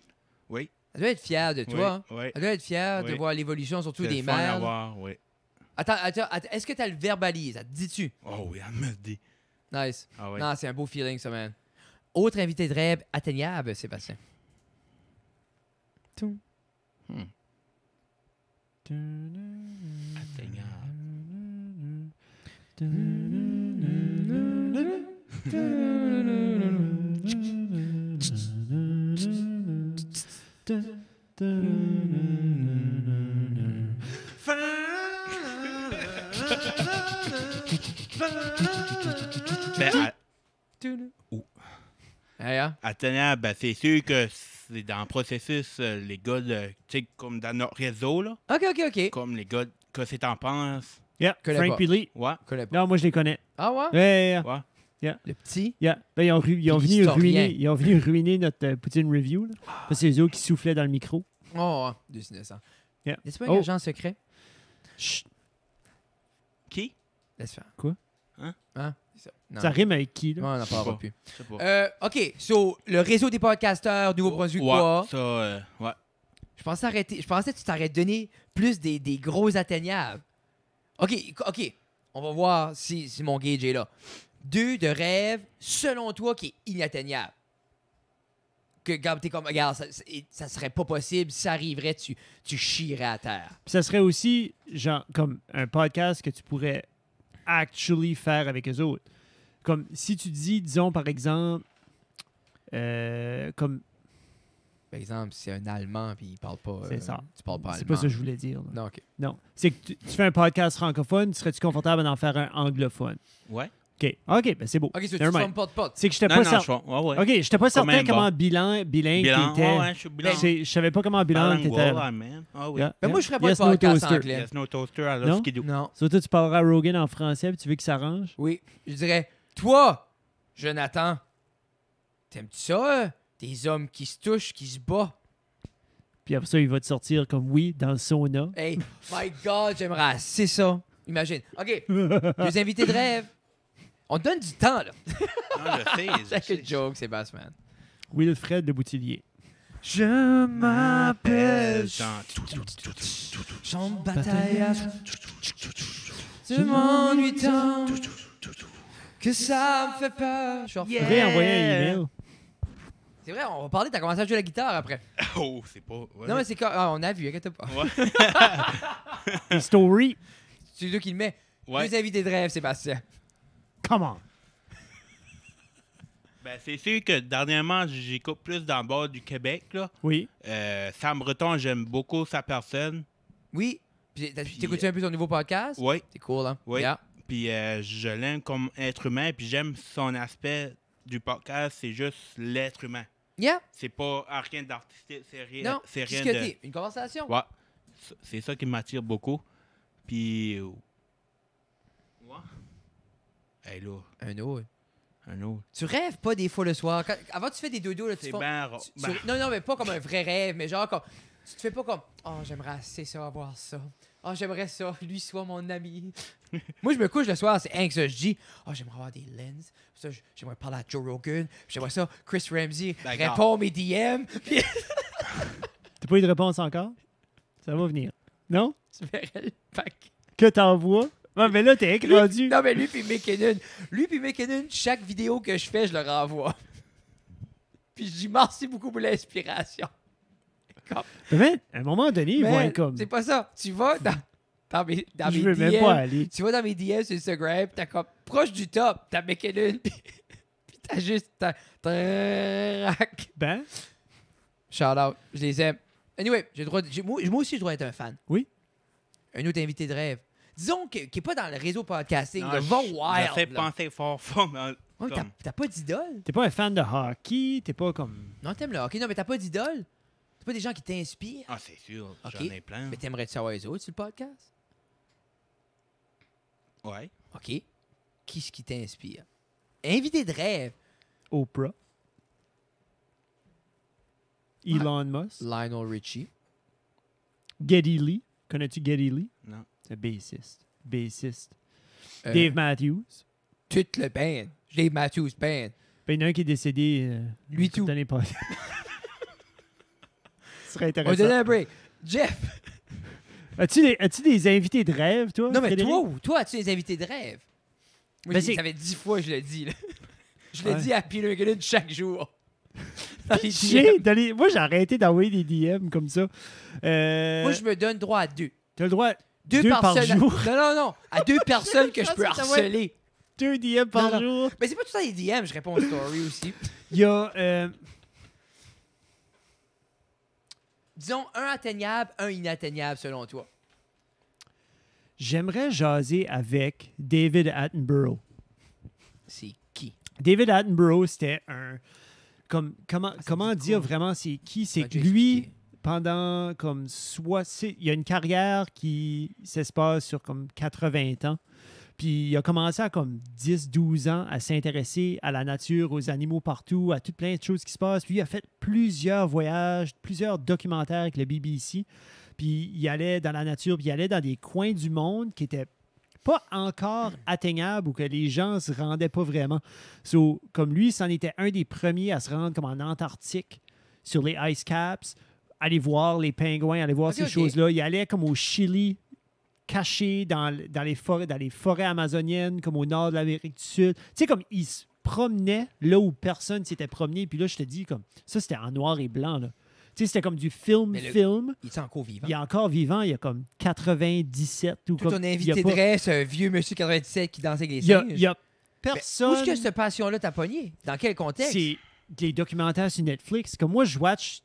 Oui. Elle doit être fière de toi. Oui, Elle doit être fière de voir l'évolution, surtout des mères. Attends, attends, attends est-ce que tu le verbalises? Elle tu Oh oui, elle me dit. Nice. Ah Non, c'est un beau feeling, ça, man. Autre invité de rêve atteignable, Sébastien. Tout. Hmm. Atteignable. Ouh. D'ailleurs. Attends, ben, c'est sûr que c'est dans le processus, euh, les gars, de- tu sais, comme dans notre réseau, là, Ok, ok, ok. comme les gars, que c'est en pense. Yeah, Frank Pili. Ouais, Non, moi, je les connais. Ah ouais? ouais, yeah, yeah. ouais. Le petit? Yeah. Ben, ils, ont ils ont venu ruiner, ils ont venu ruiner notre euh, Poutine Review. Là, ah. parce que c'est eux qui soufflaient dans le micro. Oh, ouais, deux innocents. Yeah. N'est-ce pas un Oh. agent secret? Chut, Qui? laisse faire. Quoi? Hein? Hein? ça. rime avec qui, là? on n'en parlera pas. Euh, OK, so, le réseau des podcasteurs nouveau Produit, quoi? Ouais, ça, euh, ouais. Je pensais, arrêter, je pensais que tu de donné plus des, gros atteignables. OK, OK. On va voir si, si mon gauge est là. Deux de rêve, selon toi, qui est inatteignable. Que t'es comme, regarde, ça, ça, serait pas possible, ça arriverait, tu, tu chierais à terre. ça serait aussi, genre, comme un podcast que tu pourrais actually faire avec les autres. Comme si tu dis, disons par exemple, euh, comme. Par exemple, c'est un Allemand puis il parle pas. c'est euh, ça. Tu parles pas allemand. C'est pas ce que je voulais dire. Non, Non. C'est que tu, tu, fais un podcast francophone, serais-tu confortable d'en faire un anglophone? Ouais. OK. OK, ben c'est beau. OK, C'est que je n'étais pas, non, pas certain comment bilan... bilan... je ne savais pas comment Bilan était. Mais moi, je serais pas de podcast anglais. non? Surtout, tu parleras à Rogan en français et tu veux qu'il s'arrange? Oui. Je dirais, toi, Jonathan, t'aimes-tu ça, euh, des hommes qui se touchent, qui se battent? Puis après ça, il va te sortir comme oui dans le sauna. Hey, my God, j'aimerais assez ça. Imagine. OK, deux invités de rêve. On donne du temps, là. Non, je sais, C'est que joke, Sébastien. Wilfred de Boutillier. Je m'appelle Jean- Jean de Bataille. Je m'ennuie tant que ça me fait peur. Je suis de Réenvoyer un email. C'est vrai, on va parler, t'as commencé à jouer la guitare après. Oh, c'est pas. Non, mais c'est quand on a vu, inquiète pas. Ouais. story. C'est lui qui le met. Ouais. Deux invités de rêve, Sébastien. Come on. Ben, c'est sûr que dernièrement, j'écoute plus dans le bord du Québec. Là. Oui. Euh, Sam Breton, j'aime beaucoup sa personne. Oui. técoutes un peu son nouveau podcast? Oui. C'est cool, hein? Oui. Puis euh, je l'aime comme être humain, puis j'aime son aspect du podcast, c'est juste l'être humain. Yeah. C'est pas ah, rien d'artistique, c'est rien, Non, c'est rien qu'est-ce que t'es? Une conversation. Ouais. C'est ça qui m'attire beaucoup. Puis... Ouais. Hey, là. Un autre. Un autre. Tu rêves pas des fois le soir. avant, tu fais des dodo. Là, tu ben. Non, non, mais pas comme un vrai rêve, mais genre comme. Tu te fais pas comme. Oh, j'aimerais assez ça, avoir ça. Oh, j'aimerais ça, lui soit mon ami. Moi, je me couche le soir, c'est un que ça, je dis. Oh, j'aimerais avoir des lens. j'aimerais parler à Joe Rogan. J'aimerais ça, Chris Ramsey. Ben, répond mes DM. T'as pas eu de réponse encore? Ça va venir. Non? Tu verrais le pack. Que t'envoies? Non, mais là, t'es écrendu. Non, mais lui puis McKinnon. Lui puis McKinnon, chaque vidéo que je fais, je le renvoie. puis je dis merci beaucoup pour l'inspiration. Mais à un moment donné, ils vont être comme. C'est pas ça. Tu vas dans, mes, dans je veux même pas aller. Tu vas dans mes DM sur Instagram, t'as comme proche du top, t'as McKinnon, puis, t'as juste. T'as. Ben. Shout out. Je les aime. Anyway, j'ai droit moi, moi aussi, je droit d'être un fan. Oui. Un autre invité de rêve disons, qui n'est pas dans le réseau podcasting, va wild. Ça fait penser fort, fort, mais t'as, pas d'idole? T'es pas un fan de hockey, t'es pas comme. Non, t'aimes le hockey, non, mais t'as pas d'idole? T'as pas des gens qui t'inspirent? Ah, c'est sûr, j'en ai plein. Mais t'aimerais-tu savoir les autres sur le podcast? Ouais. OK. Qui ce qui t'inspire? Invité de rêve. Oprah. Elon Musk. Lionel Richie. Geddy Lee. Connais-tu Geddy Lee? Le bassiste. Bassiste. Euh, Dave Matthews. toute le band. Dave Matthews Band. Ben, il y en a un qui est décédé. Euh, Lui tout. Ce serait intéressant. On donne un break. Jeff. As-tu des, invités de rêve, toi? Non, mais toi, toi, as-tu des invités de rêve? Moi, ben, ça fait dix fois que je le dis. Là. Je l'ai le dis à Peter Gillin chaque jour. Moi, j'ai arrêté d'envoyer des DM comme ça. Euh, moi, je me donne droit à deux. Tu as le droit à deux, par jour. Non, non, non. À deux personnes que je peux harceler. Deux DM par jour. Mais c'est pas tout ça les DM, je réponds aux story aussi. Il y a. Euh, Disons un atteignable, un inatteignable selon toi. J'aimerais jaser avec David Attenborough. C'est qui? David Attenborough, c'était un. Comme, comment ah, comment dire vraiment c'est qui? C'est lui pendant comme soit. il y a une carrière qui s'espace sur comme 80 ans. Puis il a commencé à comme 10-12 ans à s'intéresser à la nature, aux animaux partout, à toutes plein de choses qui se passent. Puis il a fait plusieurs voyages, plusieurs documentaires avec le BBC. Puis il allait dans la nature, puis il allait dans des coins du monde qui étaient pas encore atteignables ou que les gens se rendaient pas vraiment. So, comme lui, c'en était un des premiers à se rendre comme en Antarctique, sur les ice caps, aller voir les pingouins, aller voir ces choses-là. Il allait comme au Chili, caché dans, les forêts, dans les forêts amazoniennes, comme au nord de l'Amérique du Sud. Tu sais, comme il se promenait là où personne s'était promené. Puis là, je te dis, comme ça, c'était en noir et blanc. Là. Tu sais, c'était comme du film-film. Il est encore vivant. Il est encore vivant. Il y a comme 97 ou Tout comme... on invité pas... un vieux monsieur 97 qui dansait avec les singes. y, a, personne... où est-ce que cette passion-là t'a pogné? Dans quel contexte? C'est des documentaires sur Netflix. Comme moi, je watch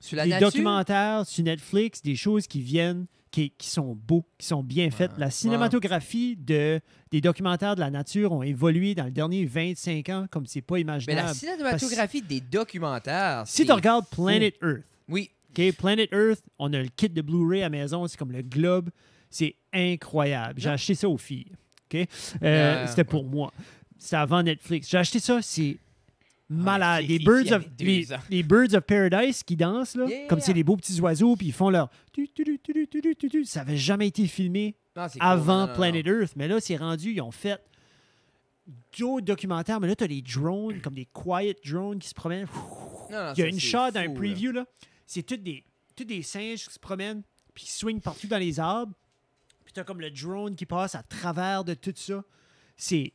sur des documentaires sur Netflix, des choses qui viennent, qui, sont beaux, qui sont bien faites. La cinématographie de, des documentaires de la nature ont évolué dans les derniers 25 ans comme c'est pas imaginable. Mais la cinématographie des documentaires. Si tu regardes Planet Earth. Oui. Planet Earth, on a le kit de Blu-ray à maison, c'est comme le globe. C'est incroyable. J'ai acheté ça aux filles. ok. Euh, euh, c'était pour moi. C'était avant Netflix. J'ai acheté ça, c'est ah, malade. Les Birds, of, Paradise qui dansent, là, comme c'est des beaux petits oiseaux, puis ils font leur. Ça n'avait jamais été filmé avant Planet Earth, mais là, c'est rendu, ils ont fait d'autres documentaires, mais là, tu as les drones, comme des quiet drones qui se promènent. Il y a une shot d'un un preview, là. C'est tous des, des singes qui se promènent, puis qui swingent partout dans les arbres. Puis tu comme le drone qui passe à travers de tout ça. C'est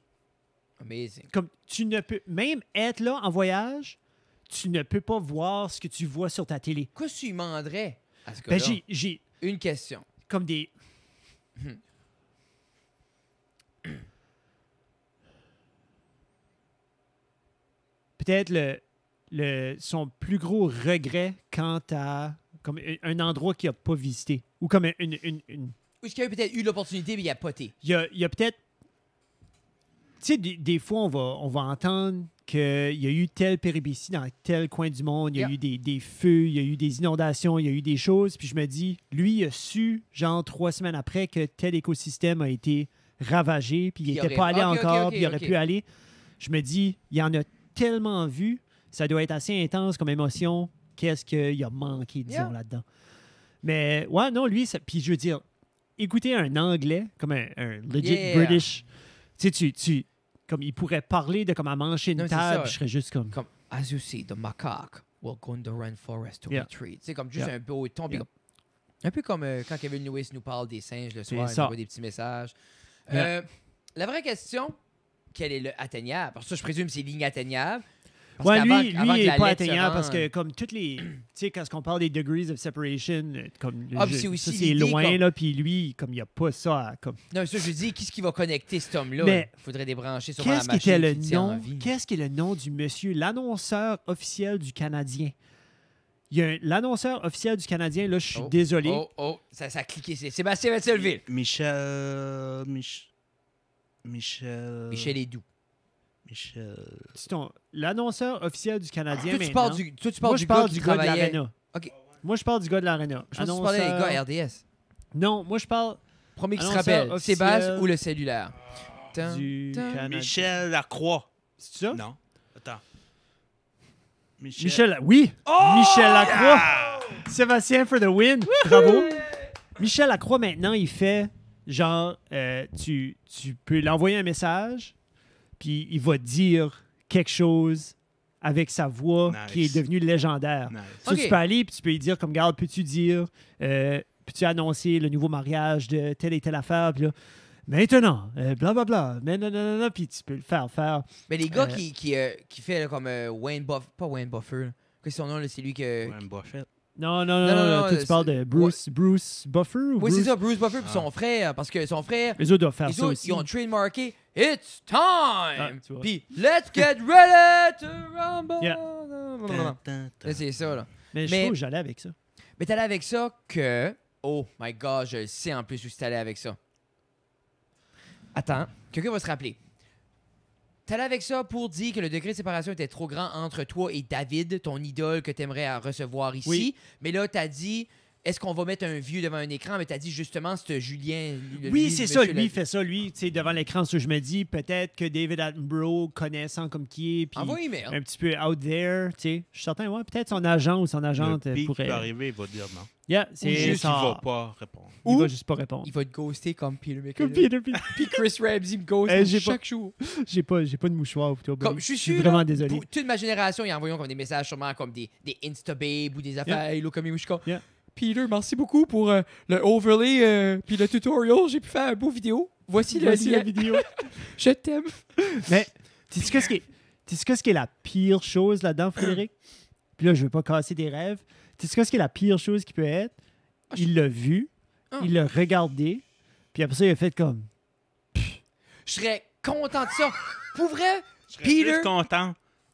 Amazing. Comme tu ne peux même être là en voyage, tu ne peux pas voir ce que tu vois sur ta télé. Qu'est-ce que tu demanderais ben, j'ai, j'ai une question. Comme des Peut-être le, son plus gros regret quant à comme un endroit qu'il n'a pas visité ou comme une. une, Ou est-ce qu'il a peut-être eu l'opportunité mais il a poté. Il a, il a peut-être tu sais, des, fois, on va, entendre qu'il y a eu telle péripétie dans tel coin du monde, il y a eu des, feux, il y a eu des inondations, il y a eu des choses. Puis je me dis, lui, il a su, genre, trois semaines après, que tel écosystème a été ravagé, puis il n'était pas allé ah, encore, puis il aurait pu aller. Je me dis, il y en a tellement vu, ça doit être assez intense comme émotion. Qu'est-ce qu'il a manqué, disons, là-dedans. Mais ouais, non, lui, ça... puis je veux dire, écouter un anglais, comme un, legit British, tu sais, tu comme il pourrait parler de comme à manger une table, je serais juste comme... comme. As you see, the macaque will go in the rainforest to retreat. C'est comme juste un beau ton. Un peu comme euh, quand Kevin Lewis nous parle des singes le soir, il envoie des petits messages. Euh, la vraie question, quel est le atteignable? Parce que je présume c'est l'inatteignable lui, lui, il n'est pas atteignant parce que, comme toutes les. tu sais, quand on parle des degrees of separation, euh, comme. Ah, ça, c'est loin, là. Puis lui, comme il n'y a pas ça. comme... Non, ça, je dis, qu'est-ce qui va connecter cet homme-là Il faudrait débrancher sur la machine. le nom, qu'est-ce qui est le nom du monsieur, l'annonceur officiel du Canadien il y a l'annonceur officiel du Canadien, là, je suis oh, désolé. Oh, oh, ça, a cliqué. C'est Sébastien Vettelville. Michel. Michel... Michel. Michel Edoux. Michel. L'annonceur officiel du Canadien. Ah, toi, tu parles du, je parle du gars de l'Arena. Moi, je parle du gars de l'Arena. Je tu parlais des gars RDS. Non, moi, je parle. Premier qui se rappelle, Sébastien ou le cellulaire. Du Michel Lacroix. C'est ça? Non. Attends. Michel. oui! Oh, Michel Lacroix! Sébastien for the win! Bravo! Michel Lacroix, maintenant, il fait genre, euh, tu, tu peux l'envoyer un message, puis il va dire quelque chose avec sa voix qui est devenue légendaire. Tu peux aller, puis tu peux lui dire, comme, garde, peux-tu dire, euh, peux-tu annoncer le nouveau mariage de telle et telle affaire, puis là, maintenant, blablabla, mais non, non, non, puis tu peux le faire faire. Mais les gars euh, qui, qui, euh, qui fait comme euh, Wayne Buff, pas Wayne Buffer, que son nom, c'est lui que. Wayne Buffett. Non, non, non, non, tu, parles de Bruce, Buffer ou Oui, c'est ça, Bruce Buffer, puis son ah. frère, parce que son frère. Les autres doivent faire ça Ils ont trademarké It's time! Ah, puis Let's get ready to rumble! C'est ça, là. Mais, je trouve j'allais avec ça. Mais t'allais avec ça que. Oh my god, je sais en plus où c'est allé avec ça. Attends, quelqu'un va se rappeler. T'allais avec ça pour dire que le degré de séparation était trop grand entre toi et David, ton idole que t'aimerais recevoir ici. Mais là, t'as dit est-ce qu'on va mettre un vieux devant un écran? Mais t'as dit justement, c'est Julien. oui, c'est ça. Lui, il fait ça, lui, tu sais, devant l'écran. ce que je me dis, peut-être que David Attenborough, connaissant comme qui est, un petit peu out there, tu sais. Je suis certain, ouais, peut-être son agent ou son agente euh, pourrait. arriver, il va dire non. Yeah, c'est juste il va pas répondre. il va juste pas répondre. Il va te ghoster comme Peter Comme Peter Puis Chris Ramsey me ghost eh, chaque jour. J'ai pas, j'ai pas de mouchoir Comme- je suis vraiment désolé. toute ma génération, ils envoyaient comme des messages sûrement comme des, des Instababes ou des affaires Hello comme Yeah. Peter, merci beaucoup pour euh, le overlay euh, puis le tutorial. J'ai pu faire un beau vidéo. Voici, la vidéo. Je t'aime. Mais, tu sais ce qui est, sais qu'est-ce qui est la pire chose là-dedans, Frédéric? Puis là, je veux pas casser des rêves, tu sais ce qui est la pire chose qui peut être? Ah, il l'a vu, ah. il l'a regardé, puis après ça, il a fait comme. Je serais content de ça. pour vrai, je Peter. Plus content.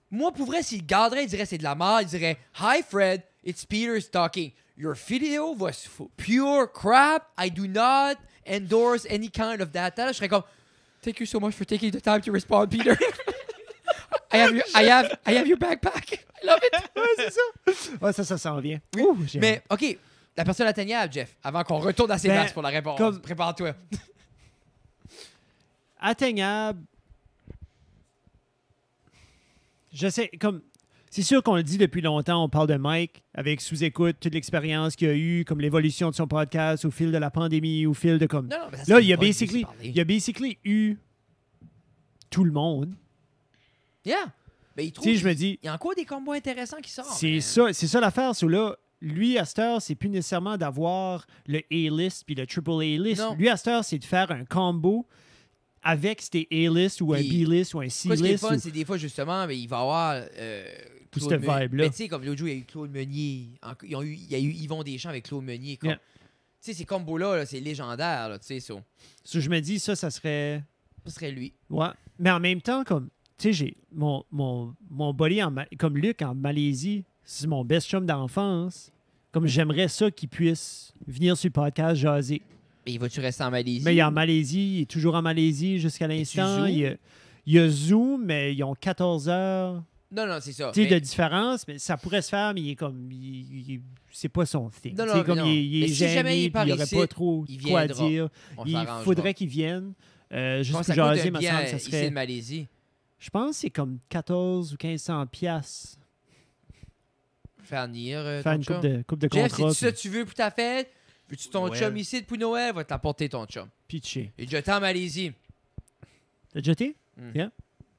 Moi, pour vrai, s'il garderait, il dirait c'est de la merde. Il dirait Hi Fred, it's Peter's talking. Your video was pure crap. I do not endorse any kind of data. je serais comme Thank you so much for taking the time to respond, Peter. I have, your, I, have, I have your backpack. I love it. Ouais, c'est ça. Ouais, ça, ça s'en vient. Oui. Mais, OK, la personne atteignable, Jeff, avant qu'on retourne à ses ben, pour la réponse. Prépare-toi. Atteignable. Je sais, comme. C'est sûr qu'on le dit depuis longtemps, on parle de Mike avec sous-écoute, toute l'expérience qu'il a eue, comme l'évolution de son podcast au fil de la pandémie, au fil de comme. Non, non, mais Là, il a, basically, il y il a basically eu tout le monde. Yeah. Mais ben, il trouve. je me dis. Il y a encore des combos intéressants qui sortent. C'est ça, c'est ça l'affaire, c'est là. Lui, à cette heure, c'est plus nécessairement d'avoir le A-list puis le triple A-list. Lui, à c'est de faire un combo avec c'était A-list ou un B-list ou un C-list. Ce qui est fun, c'est des fois, justement, mais ben, il va avoir. Euh, cette vibe Mais tu sais, comme l'autre jour, il y a eu Claude Meunier. eu... Il y a eu Yvon Deschamps avec Claude Meunier. Tu sais, ces combos-là, c'est légendaire. Tu sais, ça. je me dis, ça, ça serait. Ça serait lui. Ouais. Mais en même temps, comme tu sais, j'ai mon, mon, mon comme Luc en Malaisie, c'est mon best chum d'enfance. Comme j'aimerais ça qu'il puisse venir sur le podcast jaser. Mais il va-tu rester en Malaisie? Mais il est en Malaisie, il est toujours en Malaisie jusqu'à l'instant. Il, y a, Zoom, mais ils ont 14 heures. Non, non, c'est ça. Tu sais, de différence, mais ça pourrait se faire, mais il est comme. Il, c'est pas son thing. Non, non, comme Il, il est gêné, il pas trop quoi dire. il faudrait qu'il vienne. Euh, juste pour jaser, ma semble, ça serait. Ici, de Malaisie. Je pense que c'est comme 14 ou 1500 pièces. Faire euh, Faire une coupe de, coupe de Jeff, contrat. c'est ça que tu veux pour ta fête? Veux-tu ton chum ici depuis Noël? Va t'apporter ton chum. Pitché. Et jeté en Malaisie. T'as jeté? Hmm. Yeah.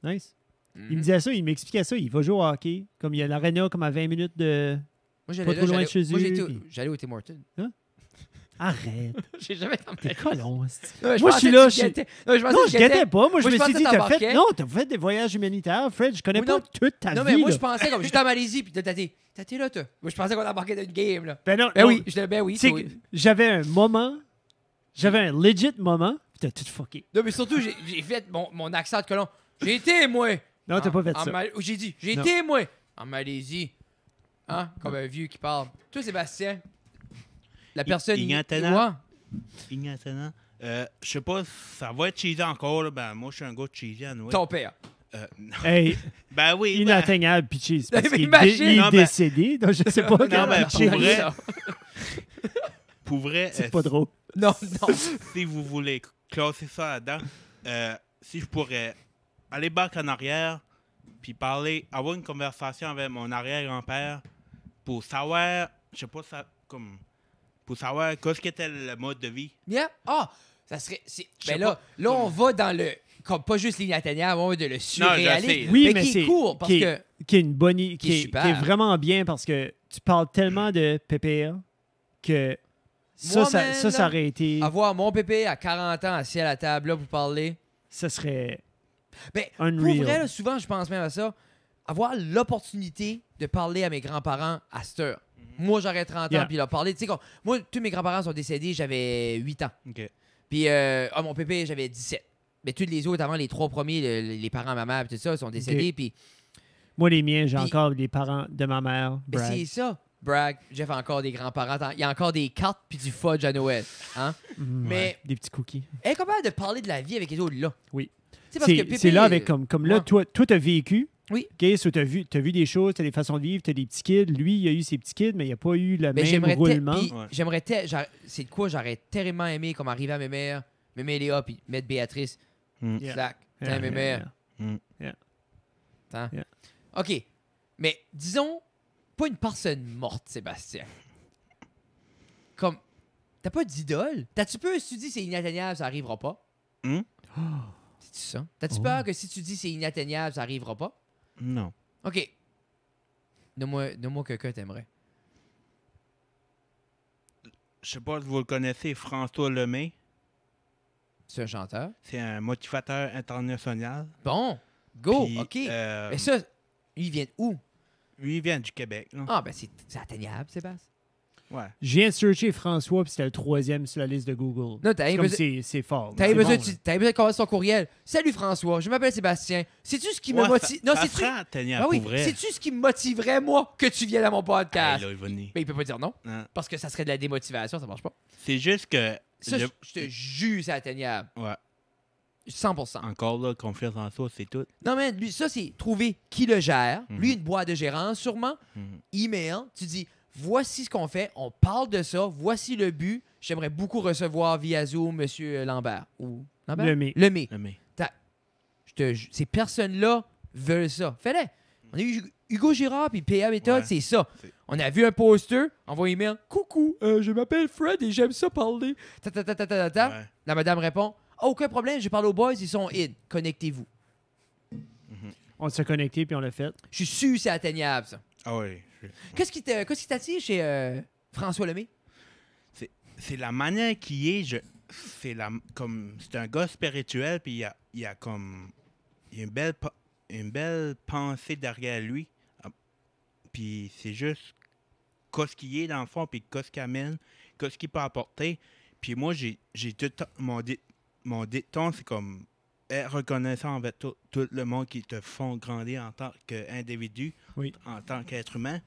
Nice. Hmm. Il me disait ça, il m'expliquait ça. Il va jouer au hockey. Comme il y a l'arena comme à 20 minutes de. Moi, j'allais pas trop loin de chez moi, J'allais au Tim Hortons. Hein? Arrête. J'ai jamais tenté T'es colon. moi, je suis là. Je... Non, je, non, je guettais pas. Moi, je, me suis dit, t'as fait... Non, t'as fait des voyages humanitaires. Fred, je connais pas toute ta vie. Non, mais moi, je pensais comme j'étais en Malaisie, puis t'as dit, t'as là, toi. Moi, je pensais qu'on a marqué une game, là. Ben non. Ben oui. Je... Ben oui. J'avais un moment, j'avais un legit moment, puis t'as tout fucké. Non, mais surtout, j'ai fait mon, accent de colon. J'ai été, moi. Non, t'as pas fait ça. J'ai dit, j'ai été, moi, en Malaisie. Hein, comme un vieux qui parle. Toi, Sébastien, la personne. Ignatana. Ignatana. Euh, je sais pas, ça va être cheesy encore. Ben, moi, je suis un gars de cheesy à Noël. Ton père. Euh, non. Hey, ben oui. Ben- inatteignable, puis cheese. Parce qu'il il est ben- décédé, donc je sais pas. non, mais ben, pour vrai. pour vrai. C'est euh, pas drôle. Non, non. si vous voulez classer ça là-dedans, euh, si je pourrais aller back en arrière, puis parler, avoir une conversation avec mon arrière-grand-père pour savoir, je sais pas, ça, comme pour savoir qu'est-ce qu'était le mode de vie. Yeah. Ah, ça serait. ben là, là, on va dans le. Comme pas juste l'inatteignable, on va de le surréalisme. Oui, ben, mais, c'est qui est, que. Qui est une bonne. Qui, est, vraiment bien parce que tu parles tellement de PPA que. Ça, ça, ça, aurait été. Avoir mon pépé à 40 ans assis à la table là pour parler. Ça serait. Ben, unreal. pour vrai, souvent, je pense même à ça. Avoir l'opportunité de parler à mes grands-parents à cette heure. Moi, j'aurais 30 ans, puis il a moi, tous mes grands-parents sont décédés, j'avais 8 ans. Puis, euh, ah, mon pépé, j'avais 17. Mais tous les autres avant, les trois premiers, les parents, ma mère, tout ça, sont décédés. Puis, Moi, les miens, j'ai encore des parents de ma mère. mais c'est ça. Bragg, Jeff a encore des grands-parents. Il y a encore des cartes puis du fudge à Noël. Hein? Mm, mais- Des petits cookies. Elle est capable de parler de la vie avec les autres là. Oui. parce que C'est là avec comme, comme là, toi, toi, t'as vécu oui. OK, so tu as, vu des choses, t'as des façons de vivre, tu des petits kids. Lui, il a eu ses petits kids, mais il a pas eu le même roulement. Mais J'aimerais. C'est de quoi j'aurais tellement aimé comme arriver à mes mères, mes mères Léa, puis mettre Béatrice. Mm. Slack. mes mères. Mm. OK. Mais disons, pas une personne morte, Sébastien. Comme. T'as pas d'idole? T'as-tu peur si tu dis c'est inatteignable, ça arrivera pas? Mm. C'est-tu ça? T'as-tu oh. peur que si tu dis c'est inatteignable, ça arrivera pas? Non. OK. Donne-moi donne quelqu'un que t'aimerais. Je sais pas si vous le connaissez, François Lemay. C'est un chanteur. C'est un motivateur international. Bon, go, OK. Euh, Et Mais ça, il vient où? Lui, il vient du Québec. non? Ah, ben c'est atteignable, Sébastien. Je viens de François, puis c'était le troisième sur la liste de Google. Non, t'as C'est fort. T'as besoin, de... besoin de son courriel. Salut François, je m'appelle Sébastien. cest tu ce qui me motive... Non, c'est tu ah, Sais-tu ce qui me motiverait, moi, que tu viennes à mon podcast? là, il Mais ben, il peut pas dire non, hein? parce que ça serait de la démotivation, ça marche pas. C'est juste que... je... te jure, c'est atteignable. Ouais. 100%. Encore là, confiance en soi, c'est tout. Non, mais lui, ça, c'est trouver qui le gère. Mhm. Lui, une boîte de gérant sûrement. Mhm. Email, tu dis voici ce qu'on fait, on parle de ça, voici le but. J'aimerais beaucoup recevoir via Zoom M. Lambert. Ou Lambert? Le Lemay. Le Je ces personnes-là veulent ça. Fais-le. On a eu Hugo Girard puis PA Méthode, c'est ça. On a vu un poster, envoie un email. Coucou, euh, je m'appelle Fred et j'aime ça parler. Ta, ta, ta, ta, La madame répond Aucun problème, je parle aux boys, ils sont in. Connectez-vous. Mhm. On s'est connecté puis on l'a fait. Je suis sûr c'est atteignable, ça. Ah oui. Qu'est-ce qui t'a chez euh, François Lemay? C'est la manière qu'il est. c'est comme c'est un gars spirituel puis il y a, comme y a une belle une belle pensée derrière lui ah, puis c'est juste qu'est-ce qu'il est dans le fond puis qu'est-ce qu'il amène qu'est-ce qu'il peut apporter puis moi j'ai tout mon dit, mon c'est comme reconnaissant avec tout, le monde qui te font grandir en tant qu'individu, en tant qu'être humain.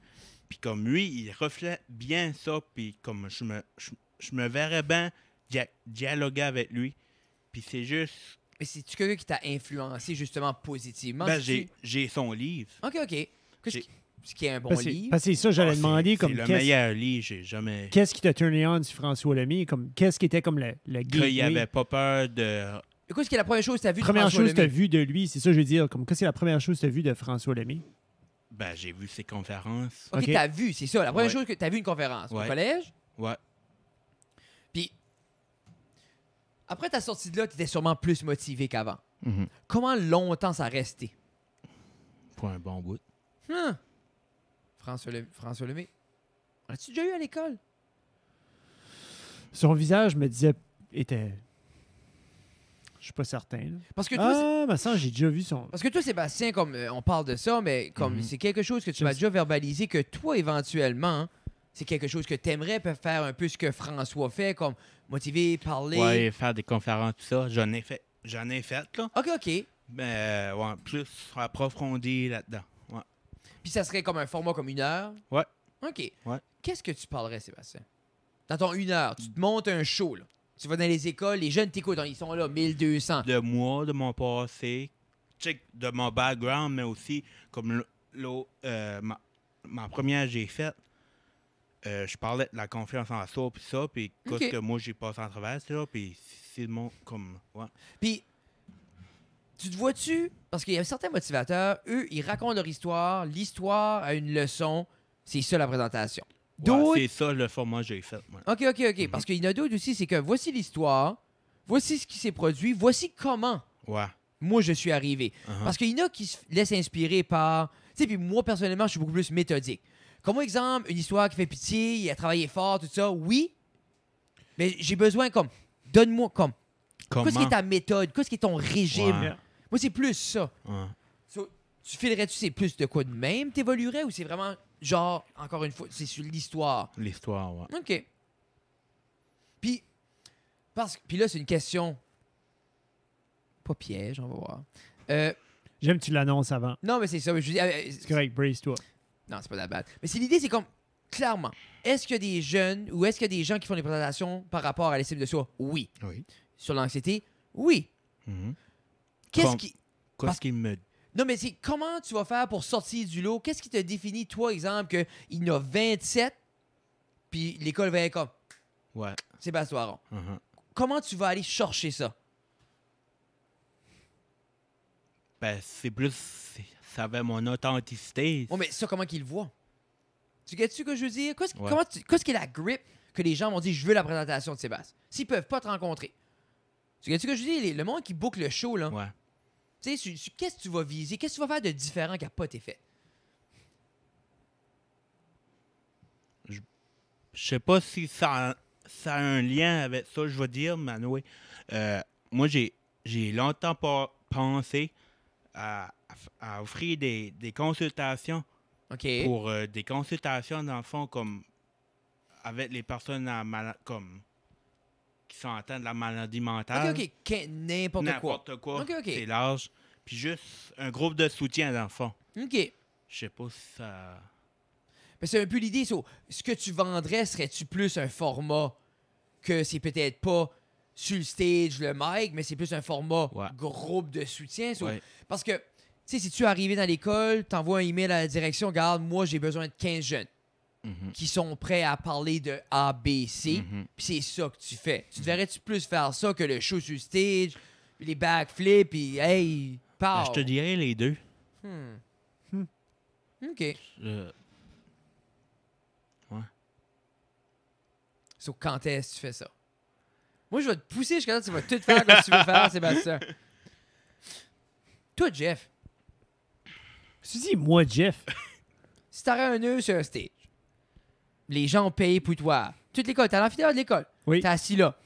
Puis comme lui, il reflète bien ça, puis comme je me, je, me verrais bien dialoguer avec lui. Puis c'est juste... Mais c'est-tu quelqu'un qui t'a influencé justement positivement? Ben, j'ai son livre. OK, OK. ce qui est un bon livre. Parce que ça, j'allais ah, demander comme. le meilleur livre, j'ai jamais. Qu'est-ce qui t'a tourné on sur François Lemie? qu'est-ce qui était comme le, le Qu'il n'avait pas peur de quest ce qui est la première chose que tu as vu de chose que de lui, c'est ça que je veux dire. Comme, qu'est-ce que c'est la première chose que tu as vue de François Lemay? Ben, j'ai vu ses conférences. OK, tu as vu, c'est ça. La première chose que tu as vu une conférence au collège. Ouais. Après ta sortie de là, tu étais sûrement plus motivé qu'avant. Mhm. Comment longtemps ça a resté? Pour un bon bout. Hein? François, as-tu déjà eu à l'école? Son visage me disait était je suis pas certain. Parce que toi, Ah, mais ça, j'ai déjà vu ça. Parce que toi, Sébastien, comme euh, on parle de ça, mais comme mm-hmm. c'est quelque chose que tu m'as déjà verbalisé, que toi, éventuellement, c'est quelque chose que tu aimerais faire un peu ce que François fait, comme motiver, parler. Ouais, faire des conférences, tout ça, j'en ai fait. J'en ai fait, là. OK, OK. Mais, euh, ouais, plus approfondi là-dedans. Ouais. Puis ça serait comme un format comme une heure. Ouais. OK. Ouais. Qu'est-ce que tu parlerais, Sébastien? Dans ton une heure, tu te montes un show, là. Tu vas dans les écoles, les jeunes t'écoutent, hein, ils sont là, 1200. De moi, de mon passé, de mon background, mais aussi comme euh, ma, première j'ai faite, euh, je parlais de la confiance en soi, puis ça, puis que moi j'ai passé en travers, là, puis c'est mon... comme. Puis, tu te vois-tu, parce qu'il y a certains motivateurs, eux, ils racontent leur histoire, l'histoire a une leçon, c'est ça la présentation c'est ça le format que j'ai fait. OK, OK, OK. Mhm. Parce qu'il y en a d'autres aussi, c'est que voici l'histoire, voici ce qui s'est produit, voici comment Ouais. moi je suis arrivé. Uh-huh. Parce qu'il y en a qui se laissent inspirer par. Tu sais, puis moi personnellement, je suis beaucoup plus méthodique. Comme exemple, une histoire qui fait pitié, il a travaillé fort, tout ça, oui. Mais j'ai besoin comme. Donne-moi comme. Qu'est-ce qui est ta méthode? Qu'est-ce qui est ton régime? Moi, c'est plus ça. tu filerais-tu, c'est plus de quoi de même t'évoluerais ou c'est vraiment genre, encore une fois, c'est sur l'histoire. L'histoire, ouais. OK. Puis, parce, puis là, c'est une question. Pas piège, on va voir. Euh, J'aime que tu l'annonces avant. Non, mais c'est ça. Je euh, c'est correct, brise toi. Non, c'est pas la balle. Mais c'est l'idée, c'est comme, clairement, est-ce qu'il y a des jeunes ou est-ce qu'il y a des gens qui font des présentations par rapport à l'estime de soi? Oui. Oui. Sur l'anxiété? Oui. Mhm. Qu'est-ce qui. Qu'est-ce qui me non, mais c'est comment tu vas faire pour sortir du lot? Qu'est-ce qui te définit, toi, exemple, qu'il y en a 27, puis l'école va être comme. Ouais. Sébastien Aron. Mm-hmm. Comment tu vas aller chercher ça? Ben, c'est plus. Ça va mon authenticité. Oh mais ça, comment qu'il le voient? Tu gâtes-tu que je veux dire? Qu'est-ce qui est la grippe que les gens m'ont dit, je veux la présentation de Sébastien? S'ils peuvent pas te rencontrer. Tu gâtes-tu que je veux dire? Le monde qui boucle le show, là. Ouais qu'est-ce que tu vas viser? Qu'est-ce que tu vas faire de différent qui n'a pas été fait? Je, sais pas si ça, ça a un lien avec ça, je vais dire, Manoué. Euh, moi, j'ai, longtemps pas pensé à, offrir des, consultations pour des consultations, euh, d'enfants comme avec les personnes comme qui sont en de la maladie mentale. OK, N'importe quoi. C'est large. Puis juste un groupe de soutien à l'enfant. OK. Je sais pas si ça. Mais c'est un peu l'idée. ce que tu vendrais, serais tu plus un format que c'est peut-être pas sur le stage, le mic, mais c'est plus un format groupe de soutien. Parce que, tu sais, si tu es arrivé dans l'école, t'envoies un email à la direction, regarde, moi j'ai besoin de 15 jeunes. Mhm. qui sont prêts à parler de ABC. b c mhm. Puis c'est ça que tu fais. Tu devrais-tu plus faire ça que le show sur stage, les backflips, et hey, ben, je te dirais les deux. Hmm. Hmm. OK. Euh. Ouais. So, quand est-ce que tu fais ça? Moi, je vais te pousser jusqu'à que tu vas tout faire comme tu veux faire, Sébastien. Toi, Jeff. Tu dis, moi, Jeff. si t'aurais un nœud sur un stage, les gens payent pour toi. Toute l'école, t'es à l'amphithéâtre de l'école. Oui. T'es assis là.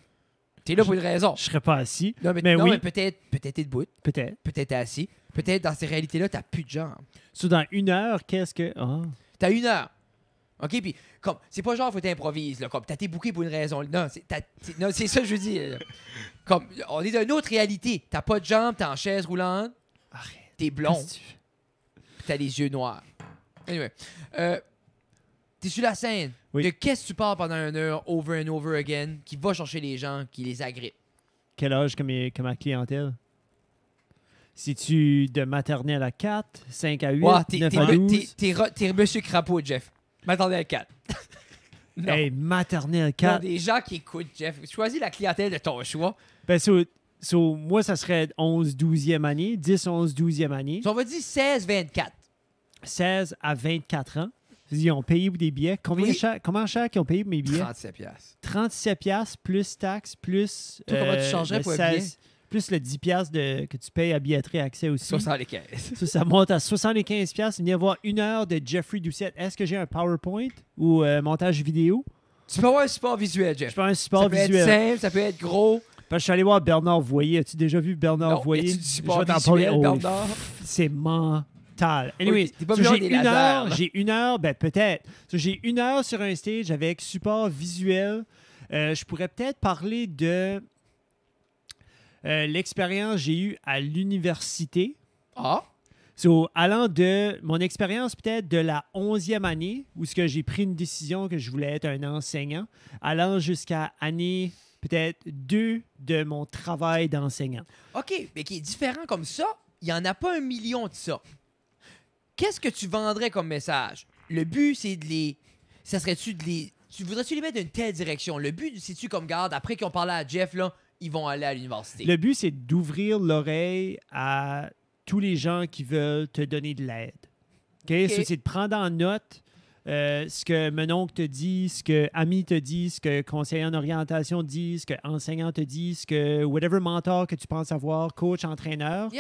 T'es là pour une raison. Je serais pas assis. Non, mais, peut-être peut-être t'es debout. Peut-être. Peut-être t'es assis. Peut-être dans ces réalités-là, t'as plus de jambes. So, dans une heure, qu'est-ce que. Ah. T'as une heure. OK? Puis, comme, c'est pas genre, faut t'improviser. là. Comme, t'as tes bouqué pour une raison. Non, c'est, ça que je veux dire. Comme, on est dans une autre réalité. T'as pas de jambes, t'es en chaise roulante. Arrête. T'es blond. T'as les yeux noirs. Anyway. Euh, T'es sur la scène de qu'est-ce que tu parles pendant une heure, over and over again, qui va chercher les gens, qui les agrippe. Quel âge comme, ma clientèle? Si tu de maternelle à 4, 5 à 8, wow, 9 à 12... T'es Monsieur Crapaud, Jeff. Maternelle à 4. non. Hey, maternelle 4... a des gens qui écoutent, Jeff. Choisis la clientèle de ton choix. Ben, moi, ça serait 11, 12e année, 10, 11, 12e année. on va dire 16, 24. 16 à 24 ans. Ils ont payé des billets. Combien cher, comment cher qu'ils ont payé mes billets? 37 piastres. 37 piastres plus taxes, plus... Tout euh, comment tu euh, pour Plus le 10 piastres de, que tu payes à billetterie accès aussi. 75. Ça, ça monte à 75 piastres. y voir une heure de Jeffrey Doucette. Est-ce que j'ai un PowerPoint ou un euh, montage vidéo? Tu peux avoir un support visuel, Jeff. Je peux avoir un support visuel. Ça peut être simple, ça peut être gros. je suis allé voir Bernard Voyer. As-tu déjà vu Bernard non, Voyer? Tu du support visuel, oh, Bernard? C'est mort oui, j'ai une heure, j'ai une heure, ben peut-être. j'ai une heure sur un stage avec support visuel. Euh, je pourrais peut-être parler de euh, l'expérience que j'ai eue à l'université. Ah. allant de mon expérience peut-être de la 11e année, où ce que j'ai pris une décision que je voulais être un enseignant, allant jusqu'à année peut-être 2 de mon travail d'enseignant. OK, mais qui est différent comme ça, il n'y en a pas un million de ça. Qu'est-ce que tu vendrais comme message? Le but, c'est de les. Ça serait-tu de les. Tu voudrais-tu les mettre dans une telle direction? Le but, c'est-tu comme garde, après qu'ils ont parlé à Jeff, là, ils vont aller à l'université. Le but, c'est d'ouvrir l'oreille à tous les gens qui veulent te donner de l'aide. OK? c'est de prendre en note euh, ce que Menon te dit, ce que ami te dit, ce que conseiller en orientation dit, ce que enseignant te dit, ce que whatever mentor que tu penses avoir, coach, entraîneur.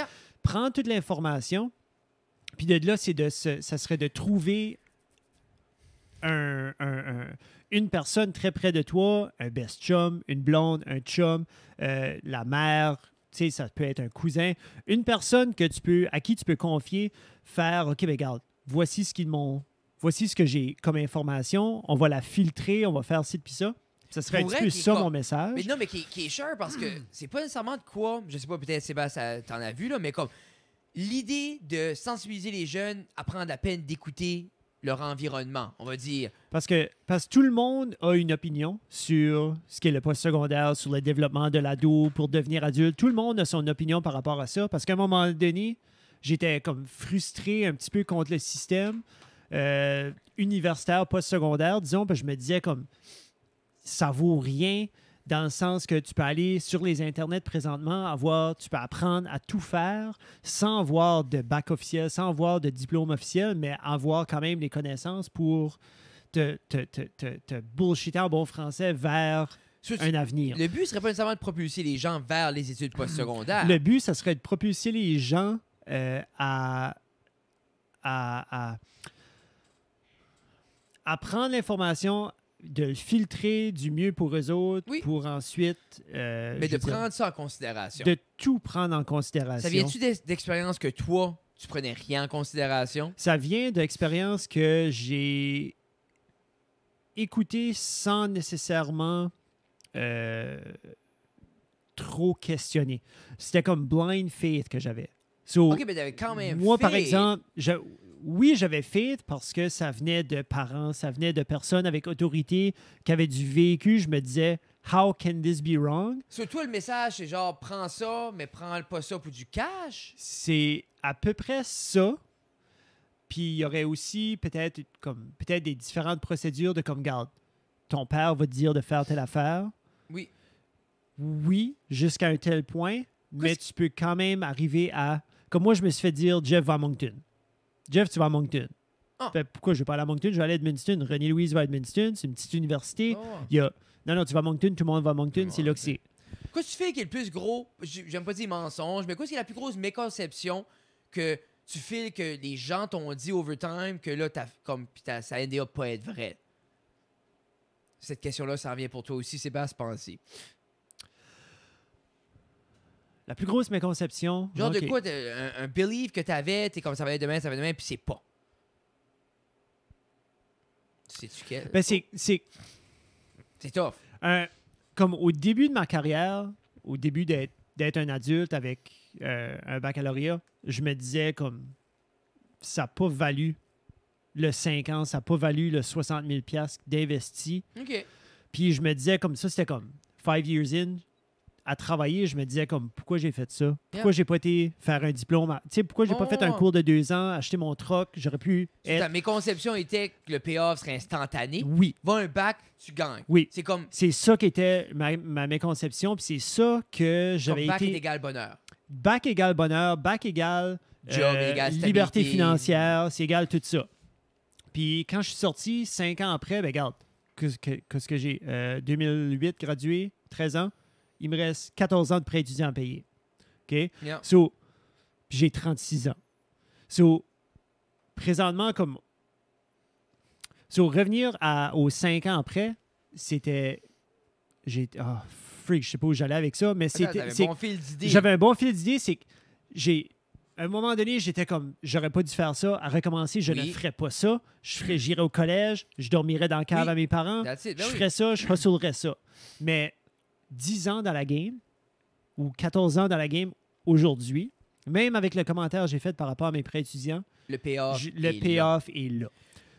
Prends toute l'information, puis de là, c'est de ça serait de trouver une personne très près de toi, un best chum, une blonde, un chum, euh, la mère, tu sais, ça peut être un cousin, une personne que tu peux, à qui tu peux confier, faire, OK, ben regarde, voici ce qu'ils m'ont, voici ce que j'ai comme information, on va la filtrer, on va faire ci, puis ça. Ça serait un petit peu ça, mon message. Mais non, mais qui, est cher parce que c'est pas nécessairement de quoi, je sais pas, peut-être Sébastien, t'en as vu, là, mais comme l'idée de sensibiliser les jeunes à prendre la peine d'écouter leur environnement, on va dire. Parce que, parce tout le monde a une opinion sur ce qu'est le postsecondaire, sur le développement de l'ado pour devenir adulte. Tout le monde a son opinion par rapport à ça. Parce qu'à un moment donné, j'étais comme frustré un petit peu contre le système euh, universitaire, postsecondaire, disons, je me disais comme ça vaut rien dans le sens que tu peux aller sur les internets présentement, avoir, tu peux apprendre à tout faire sans avoir de bac officiel, sans avoir de diplôme officiel, mais avoir quand même les connaissances pour te, te, bullshiter en bon français vers un avenir. Le but serait pas nécessairement de propulser les gens vers les études postsecondaires. Le but, ça serait de propulser les gens euh, à, à, à, à, prendre l'information, de filtrer du mieux pour eux autres pour ensuite. Euh, mais de prendre ça en considération. De tout prendre en considération. Ça vient-tu d'expérience que toi, tu prenais rien en considération? Ça vient d'expérience que j'ai écouté sans nécessairement euh, trop questionner. C'était comme blind faith que j'avais. ok, mais quand même Moi, par exemple, je, oui, j'avais fait parce que ça venait de parents, ça venait de personnes avec autorité qui avaient du vécu. Je me disais, How can this be wrong? Surtout, le message, c'est genre, prends ça, mais prends pas ça pour du cash. C'est à peu près ça. Puis il y aurait aussi peut-être comme peut-être des différentes procédures de comme garde. Ton père va te dire de faire telle affaire. Oui. Oui, jusqu'à un tel point, mais tu peux quand même arriver à. Comme moi, je me suis fait dire Jeff va à Jeff, tu vas à Moncton. Ah. pourquoi je vais pas aller à Moncton? Je vais aller à Edmundston. René-Louise va à Edmundston. C'est une petite université. Ah non, non, tu vas à Moncton, tout le monde va à Moncton. C'est là que c'est. Qu'est-ce que tu fais qui est le plus gros, j'aime pas dire mensonge, mais qu'est-ce qui est la plus grosse méconception que tu fais que les gens t'ont dit overtime que là, comme, ça n'a pas être vrai? Cette question-là, ça revient pour toi aussi, Sébastien penser. La plus grosse méconception. Genre de quoi, un, belief que tu es comme ça va être demain, ça va être demain, puis c'est pas. C'est-tu Ben, c'est. C'est, tough. comme au début de ma carrière, au début d'être, un adulte avec euh, un baccalauréat, je me disais comme ça n'a pas valu le 5 ans, ça n'a pas valu le 60 000 d'investi. OK. Puis je me disais comme ça, c'était comme 5 years in, à travailler, je me disais comme pourquoi j'ai fait ça? Pourquoi j'ai pas été faire un diplôme? pourquoi j'ai pas oh, fait un cours de deux ans, acheter mon troc? J'aurais pu. Être... mes conceptions que le payoff serait instantané. Oui. Va un bac, tu gagnes. Oui. C'est comme. C'est ça qui était ma, méconception, puis c'est ça que j'avais été. Bac égale bonheur. Bac égal bonheur, bac égal... Euh, Job liberté financière, c'est égal tout ça. Puis quand je suis sorti, cinq ans après, ben regarde, qu'est-ce que, j'ai? 2008 euh, gradué, 13 ans il me reste 14 ans de prêt étudiant à payer. OK? j'ai 36 ans. So, présentement, comme. So, revenir à, aux 5 ans après, c'était. J'ai. Oh, freak, je sais pas où j'allais avec ça, mais c'était. Bon J'avais un bon fil d'idée. C'est que j'ai. À un moment donné, j'étais comme, j'aurais pas dû faire ça. À recommencer, je ne ferais pas ça. Je j'irais au collège, je dormirais dans le cave à mes parents. Ben je ferais ça, je hustlerais ça. Mais 10 ans dans la game ou 14 ans dans la game aujourd'hui, même avec le commentaire que j'ai fait par rapport à mes pré étudiants, le payoff, le est, là.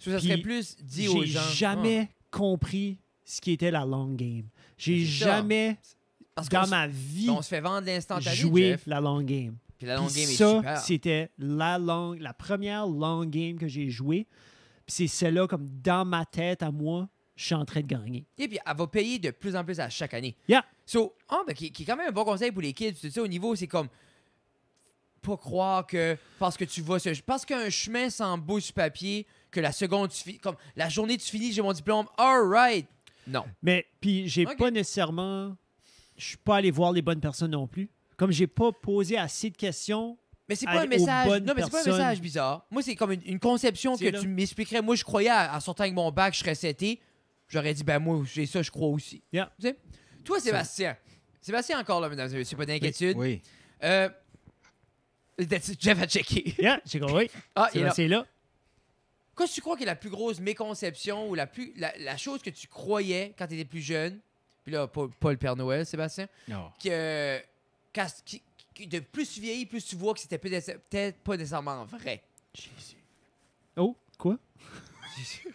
est là. plus dit aux gens. J'ai jamais ah. compris ce qui était la long game. J'ai jamais, dans ma vie, on se fait vendre joué la long game. Puis ça, c'était la la première long game que j'ai jouée. Puis c'est celle-là comme dans ma tête à moi je suis en train de gagner. Et puis, elle va payer de plus en plus à chaque année. Yeah. So, oh, qui, est quand même un bon conseil pour les kids. Tu sais, au niveau, c'est comme pas croire que parce que tu vois ce parce qu'un chemin s'embouche sur papier que la seconde tu comme la journée tu finis j'ai mon diplôme all right non mais puis j'ai pas nécessairement je suis pas allé voir les bonnes personnes non plus comme j'ai pas posé assez de questions mais c'est pas un message. Non, mais c'est pas un message bizarre. Moi, c'est comme une, conception que tu m'expliquerais. Moi, je croyais en sortant avec mon bac, je serais 70 j'aurais dit, ben moi, j'ai ça, je crois aussi. Toi, Sébastien. Sébastien, encore là, mesdames et pas d'inquiétude. Oui. Euh, Jeff a checké. Yeah, j'ai ah, là. quest tu crois que la plus grosse méconception ou la, plus, la, chose que tu croyais quand tu étais plus jeune? Puis là, pas, le Père Noël, Sébastien. Que, de plus tu vieillis, plus tu vois que c'était peut-être pas nécessairement vrai. Jésus. Oh, quoi? Jésus.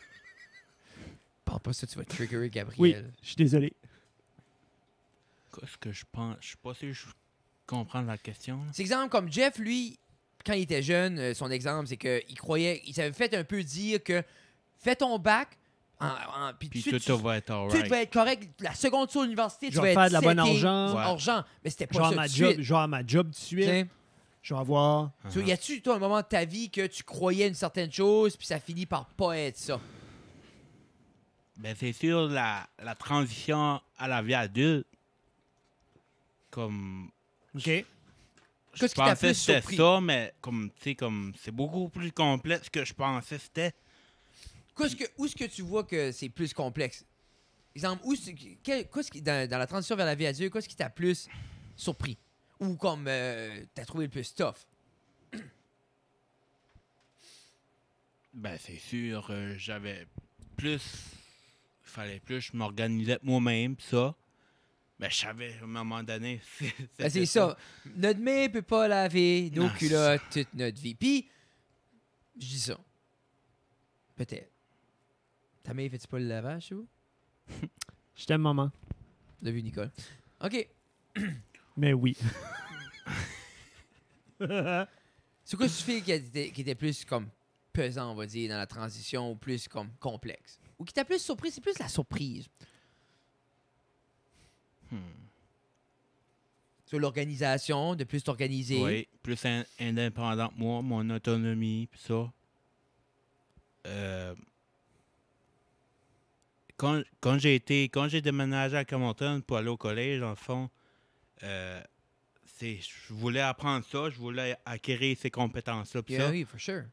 Parle pas ça, tu vas trigger Gabriel. Oui, je suis désolé. Qu'est-ce que je pense? Je sais pas si je comprends la question. C'est exemple comme Jeff, lui, quand il était jeune, euh, son exemple, c'est qu'il croyait, il s'avait fait un peu dire que fais ton bac, en, puis, tout, tu, va être va être correct. La seconde sur l'université, tu vas faire de la bonne argent. Mais c'était pas genre ça. Ma job, suite. ma job de suite. Je vais avoir. Uh Y a-tu, toi, un moment de ta vie que tu croyais une certaine chose, puis ça finit par pas être ça? ben c'est sûr, la, transition à la vie adulte, comme. Ok. Je pensais que c'était ça, mais comme, tu comme, c'est beaucoup plus complexe que je pensais c'était. que, où est-ce que tu vois que c'est plus complexe? Exemple, où qui, dans, la transition vers la vie adulte, qu'est-ce qui t'a plus surpris? Ou comme, euh, t'as trouvé le plus tough? Ben, c'est sûr, euh, j'avais plus fallait plus, je m'organisais moi-même, ça. Mais ben, je savais, à un moment donné, ben, c'est ça. ça. Notre mère peut pas laver nos culottes toute notre vie. Puis, je dis ça. Peut-être. Ta mère fait-tu pas le lavage chez vous? je t'aime, maman. L'a vu, Nicole. OK. Mais oui. c'est quoi ce fil qui, qui était plus comme pesant, on va dire, dans la transition, ou plus comme complexe? ou qui t'a plus surprise, c'est plus la surprise. Hmm. Sur l'organisation, de plus t'organiser. Oui, plus indépendant moi, mon autonomie, puis ça. Euh, quand, j'ai été, quand j'ai déménagé à Camonton pour aller au collège, en fond, euh, je voulais apprendre ça, je voulais acquérir ces compétences-là. Yeah, oui, for sure.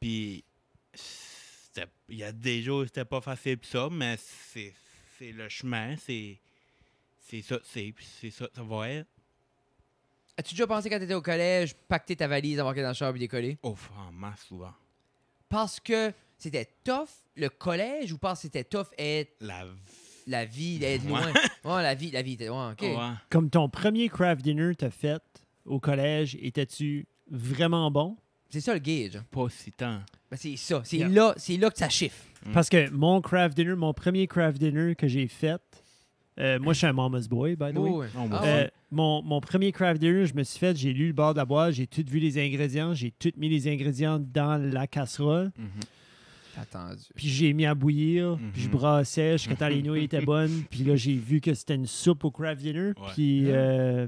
Puis il y a des jours c'était pas facile ça, mais c'est, c'est le chemin, c'est, c'est ça, c'est, c'est ça, ça va être. As-tu déjà pensé quand t'étais au collège, pacter ta valise, avant dans le char et décoller? Oh, en souvent. Parce que c'était tough, le collège, ou parce que c'était tough être... La la vie, d'être loin. Ouais, la vie, la vie, était loin, OK. Comme ton premier craft dinner t'as fait au collège, étais-tu vraiment bon? C'est ça le gage. Pas si tant. Ben, c'est ça. C'est là, là que ça chiffre. Mm. Parce que mon craft dinner, mon premier craft dinner que j'ai fait, euh, moi, je suis un mama's boy, by the way. Oh, ah, euh, mon, mon, premier craft dinner, je me suis fait, j'ai lu le bord de la boîte, j'ai tout vu les ingrédients, j'ai tout mis les ingrédients dans la casserole. Mm-hmm. Puis j'ai mis à bouillir, mm-hmm. puis je brassais jusqu'à temps les nouilles étaient bonnes. Puis là, j'ai vu que c'était une soupe au craft dinner. Puis euh,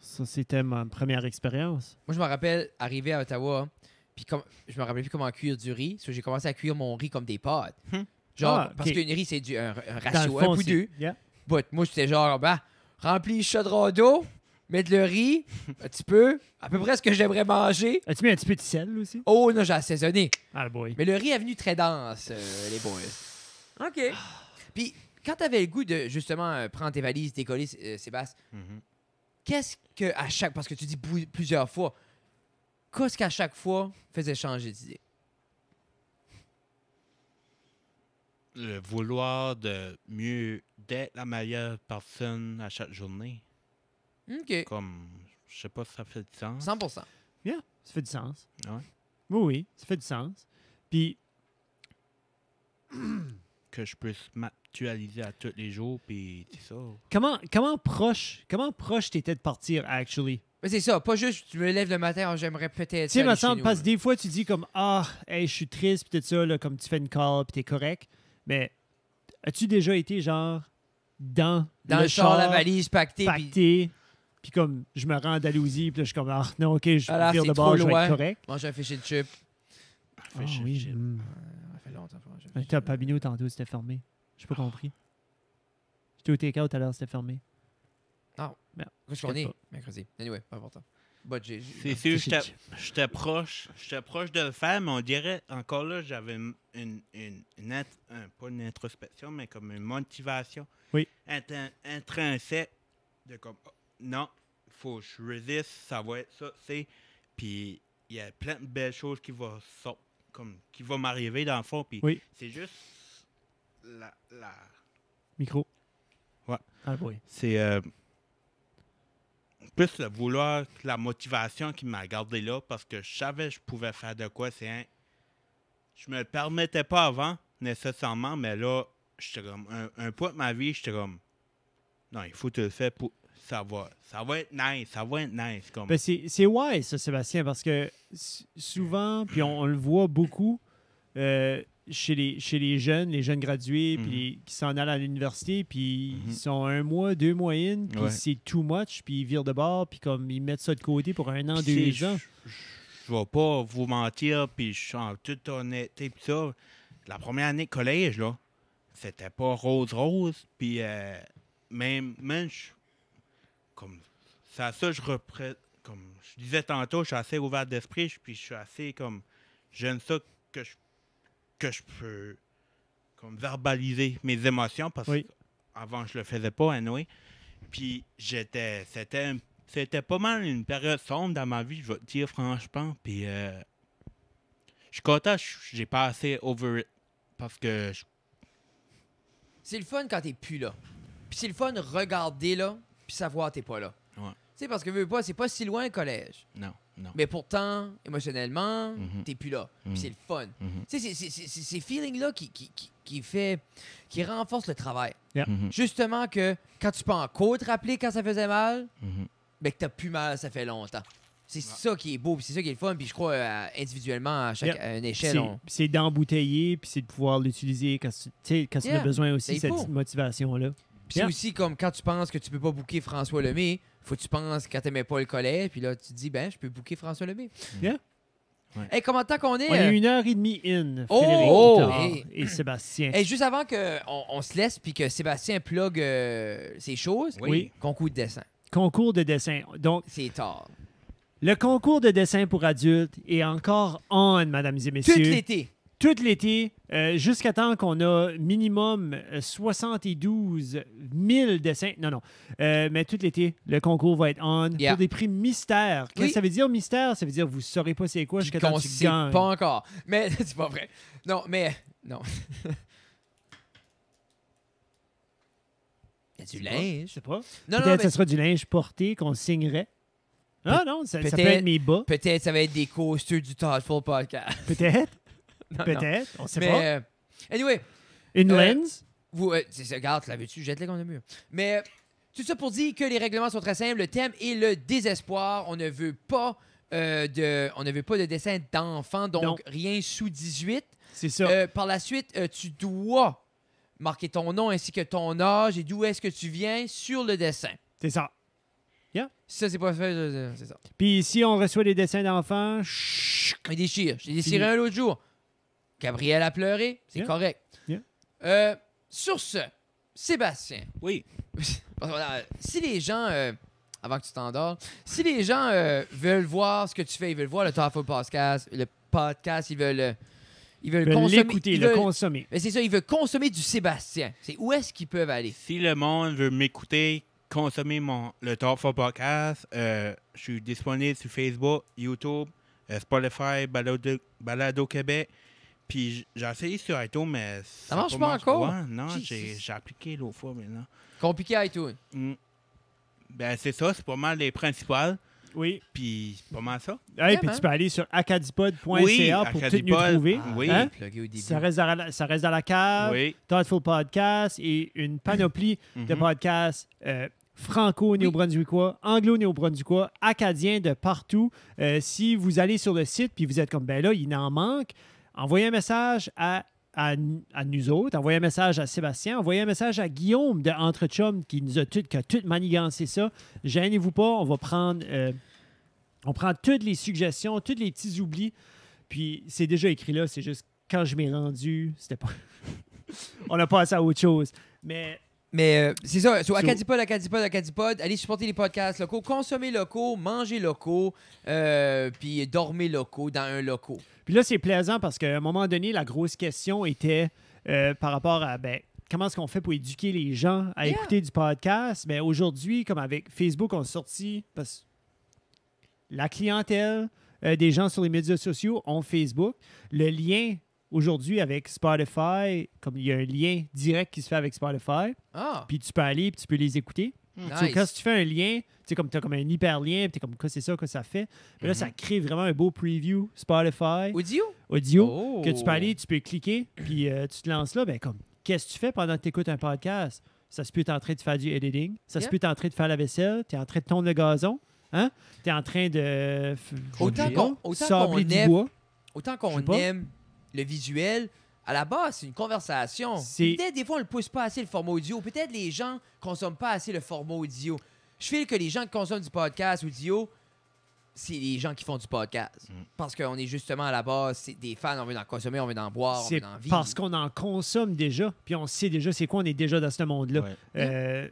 ça, c'était ma première expérience. Moi, je me rappelle, arrivé à Ottawa, puis comme, je me rappelle plus comment cuire du riz, j'ai commencé à cuire mon riz comme des pâtes. Hmm. Genre, ah, parce qu'une riz, c'est du, un, ratio, ou moi, c'était genre, bah, remplis le chaudron d'eau, mettre le riz, un petit peu, à peu près ce que j'aimerais manger. As-tu mis un petit peu de sel aussi? Oh non, j'ai assaisonné. Ah, Mais le riz est venu très dense, euh, les boys. OK. Ah. Puis, quand t'avais le goût de, justement, euh, prendre tes valises, décoller, euh, Sébastien, mm-hmm. qu'est-ce que, à chaque... Parce que tu dis plusieurs fois, Qu'est-ce qu'à chaque fois faisait changer d'idée? Le vouloir de mieux d'être la meilleure personne à chaque journée. OK. Comme, je sais pas si ça fait du sens. 100 Yeah, ça fait du sens. Ouais. Oui, oui, ça fait du sens. Puis. que je puisse m'actualiser à tous les jours, puis c'est ça. Comment, comment proche comment proche t'étais de partir, actually? Mais c'est ça, pas juste tu me lèves le matin, oh, j'aimerais peut-être. Tu sais, me semble, parce que des fois, tu dis comme Ah, hey, je suis triste, puis tout ça, là, comme tu fais une call, puis t'es correct. Mais as-tu déjà été genre dans, dans le, char, la valise, pactée pis puis comme je me rends à Dalousie puis là, je suis comme Ah, non, ok, je ah, vais de bord, je vais être correct. Moi un fichier le chip. Ah, oui, j'ai. Mm. Ah, t'as Ça fait longtemps que je tantôt, c'était fermé. J'ai pas compris. J'étais au take-out à l'heure, c'était fermé. Non. Anyway, pas important. C'est sûr, je t'approche, de le faire, mais on dirait encore là, j'avais une, une, une- un- pas une introspection, mais comme une motivation Oui. intrinsèque de comme non, oh, non, faut que je résiste, ça va être ça, c'est puis il y a plein de belles choses qui vont sortir comme qui vont m'arriver dans le fond, puis c'est juste la, la Micro. Ouais. Ah, c'est euh, plus le vouloir, la motivation qui m'a gardé là parce que je savais que je pouvais faire de quoi. C'est un. Je me le permettais pas avant, nécessairement, mais là, j'étais comme. Un, un point de ma vie, je suis comme. Non, il faut te le faire pour. Ça va, ça va être nice, ça va être nice. Comme... Ben, c'est wise, ça, Sébastien, parce que souvent, puis on, le voit beaucoup, euh, chez les, jeunes, les jeunes gradués, puis mhm. qui s'en allent à l'université, puis ils mhm. sont un mois, deux mois in, puis c'est too much, puis ils virent de bord, puis comme ils mettent ça de côté pour un an, deux ans. Je ne vais pas vous mentir, puis je suis en toute honnêteté, puis ça, la première année de collège, là, c'était pas rose-rose, puis euh, même, même comme, ça ça je représente, comme je disais tantôt, je suis assez ouvert d'esprit, puis je suis assez, comme, j'aime ça que je que je peux comme verbaliser mes émotions parce que qu'avant, je le faisais pas, anyway. Puis j'étais. C'était C'était pas mal une période sombre dans ma vie, je vais te dire franchement. Puis euh, je suis content, j'ai passé over it. Parce que. C'est le fun quand t'es plus là. Puis c'est le fun regarder là, puis savoir t'es pas là. Tu sais, parce que veux pas, c'est pas si loin le collège. Non. Mais pourtant, émotionnellement, mhm. t'es plus là. Puis mhm. c'est le fun. Mhm. c'est ces feelings-là qui, qui, qui, fait, qui renforcent le travail. Justement que quand tu peux encore te rappeler quand ça faisait mal, mais ben, que t'as plus mal, ça fait longtemps. C'est ça qui est beau, c'est ça qui est le fun. Puis je crois individuellement à, chaque, une échelle. C'est d'embouteiller, puis c'est de pouvoir l'utiliser quand tu quand tu as besoin aussi, cette motivation-là. Puis c'est aussi comme quand tu penses que tu peux pas bouquer François Lemay, faut que tu penses quand t'aimais pas le collège, puis là, tu te dis, ben, je peux bouquer François Lemay. Hmm. Yeah. Ouais. Hey, comment tant qu'on est? On est euh? une heure et demie in, oh, oh! et Sébastien. Et juste avant qu'on on se laisse puis que Sébastien plug euh, ses choses, oui. concours de dessin. Concours de dessin. Donc, C'est tard. Le concours de dessin pour adultes est encore on, mesdames et messieurs. Tout l'été tout l'été, euh, jusqu'à temps qu'on a minimum 72 euh, 000 dessins. Non, non. Euh, mais tout l'été, le concours va être on pour des prix mystères. Qu'est-ce que ça veut dire mystère? Ça veut dire vous ne saurez pas c'est quoi jusqu'à temps que tu sait pas encore. Mais c'est pas vrai. Non, mais... Non. Il y a du linge. Je sais pas. Peut-être que ce sera du linge porté qu'on signerait. Ah non, ça, ça peut être mes bas. Peut-être ça va être des coasters du Full Podcast. Peut-être. Peut-être, on sait pas. Euh, anyway. Une euh, lens? Euh, regarde, tu l'avais tu jette-les mur Mais tout ça pour dire que les règlements sont très simples. Le thème est le désespoir. On ne veut pas de, on ne pas de dessin d'enfant, donc rien sous 18. C'est ça. par la suite, tu dois marquer ton nom ainsi que ton âge et d'où est-ce que tu viens sur le dessin. C'est ça. Yeah. Ça, c'est pas fait, c'est ça. Puis si on reçoit des dessins d'enfants, je les déchire. Je les un l'autre jour. Gabriel a pleuré, c'est correct. Euh, sur ce, Sébastien. Oui. Euh, si les gens, euh, avant que tu t'endors, si les gens veulent voir ce que tu fais, ils veulent voir le Toffle Podcast, le podcast, ils veulent. Ils veulent l'écouter, le consommer. c'est ça, ils veulent consommer du Sébastien. C'est où est-ce qu'ils peuvent aller? Si le monde veut m'écouter, consommer mon, le Top Podcast, je suis disponible sur Facebook, YouTube, Spotify, Balado, Balado Québec, puis j'ai essayé sur iTunes, mais. Ça, marche pas, encore? non, j'ai appliqué l'autre fois, mais non. Compliqué iTunes. Mm. Ben, c'est ça, c'est pas mal les principales. Oui. Puis, pas mal ça. Ah, ouais, puis ben. tu peux aller sur acadipod.ca pour tout nous trouver. oui, hein? ça, reste à la, ça reste dans la cave. Oui. Thoughtful Podcast et une panoplie mm-hmm. de podcasts euh, franco-néo-brunswickois, anglo-néo-brunswickois, acadiens de partout. Euh, si vous allez sur le site puis vous êtes comme, ben là, il en manque, envoyez un message à, à, nous autres, envoyez un message à Sébastien, envoyez un message à Guillaume de Entre qui nous a tout, qui a manigancé ça. Gênez-vous pas, on va prendre, euh, on prend toutes les suggestions, tous les petits oublis. Puis c'est déjà écrit là, c'est juste quand je m'ai rendu, c'était pas. on a passé à autre chose. Mais mais euh, c'est ça, sur Acadipod, Acadipod, Acadipod, allez supporter les podcasts locaux, consommer locaux, manger locaux, euh, puis dormir locaux dans un locaux. Puis là, c'est plaisant parce qu'à un moment donné, la grosse question était euh, par rapport à ben, comment est-ce qu'on fait pour éduquer les gens à écouter du podcast. Mais ben, aujourd'hui, comme avec Facebook, on sorti parce la clientèle des gens sur les médias sociaux ont Facebook. Le lien aujourd'hui, avec Spotify, comme il y a un lien direct qui se fait avec Spotify, ah. puis tu peux aller, puis tu peux les écouter. Hmm. quand tu fais un lien, tu comme, as comme un hyperlien, tu es comme, c'est ça, que ça fait. Mais là, ça mhm. crée vraiment un beau preview Spotify. Audio? Audio. Oh. Que tu peux aller, tu peux cliquer, puis euh, tu te lances là. Ben, comme, qu'est-ce que tu fais pendant que tu écoutes un podcast? Ça se peut, être en train de faire du editing. Ça se peut, être en train de faire la vaisselle. Tu es en train de tondre le gazon. Hein? Tu es en train de. Autant qu'on qu aime. Autant qu'on aime le visuel. À la base, c'est une conversation. Peut-être des fois, on ne pousse pas assez le format audio. Peut-être les gens consomment pas assez le format audio. Je fais que les gens qui consomment du podcast audio, c'est les gens qui font du podcast. Mm. Parce qu'on est justement à la base, c'est des fans, on veut en consommer, on veut en boire, on veut en vivre. Parce qu'on en consomme déjà, puis on sait déjà c'est quoi, on est déjà dans ce monde-là. Euh,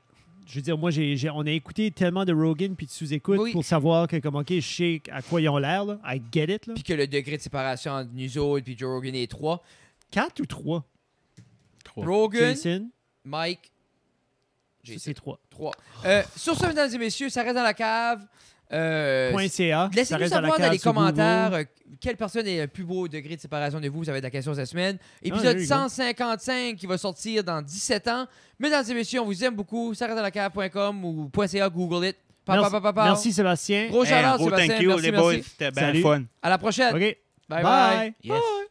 je veux dire, moi, j'ai, on a écouté tellement de Rogan puis de sous-écoute pour savoir que, comme, OK, je sais à quoi ils ont l'air, I get it, Puis que le degré de séparation entre nous et puis Joe Rogan est 3. 4 ou 3? 3. Rogan, Jason. Mike, Jason. C'est 3. 3. Euh, sur ce, mesdames et messieurs, ça reste dans la cave. Euh, .ca, Laissez-nous savoir dans, les commentaires euh, quelle personne est le plus beau degré de séparation de vous. Vous avez la question cette semaine. Ah, Épisode 155 qui va sortir dans 17 ans. Mesdames et messieurs, on vous aime beaucoup. cave.com ou .ca, Google it. merci, merci, Sébastien. Gros shout eh, Sébastien. Thank you, merci, les boys. C'était bien À la prochaine. Bye bye. Yes. bye.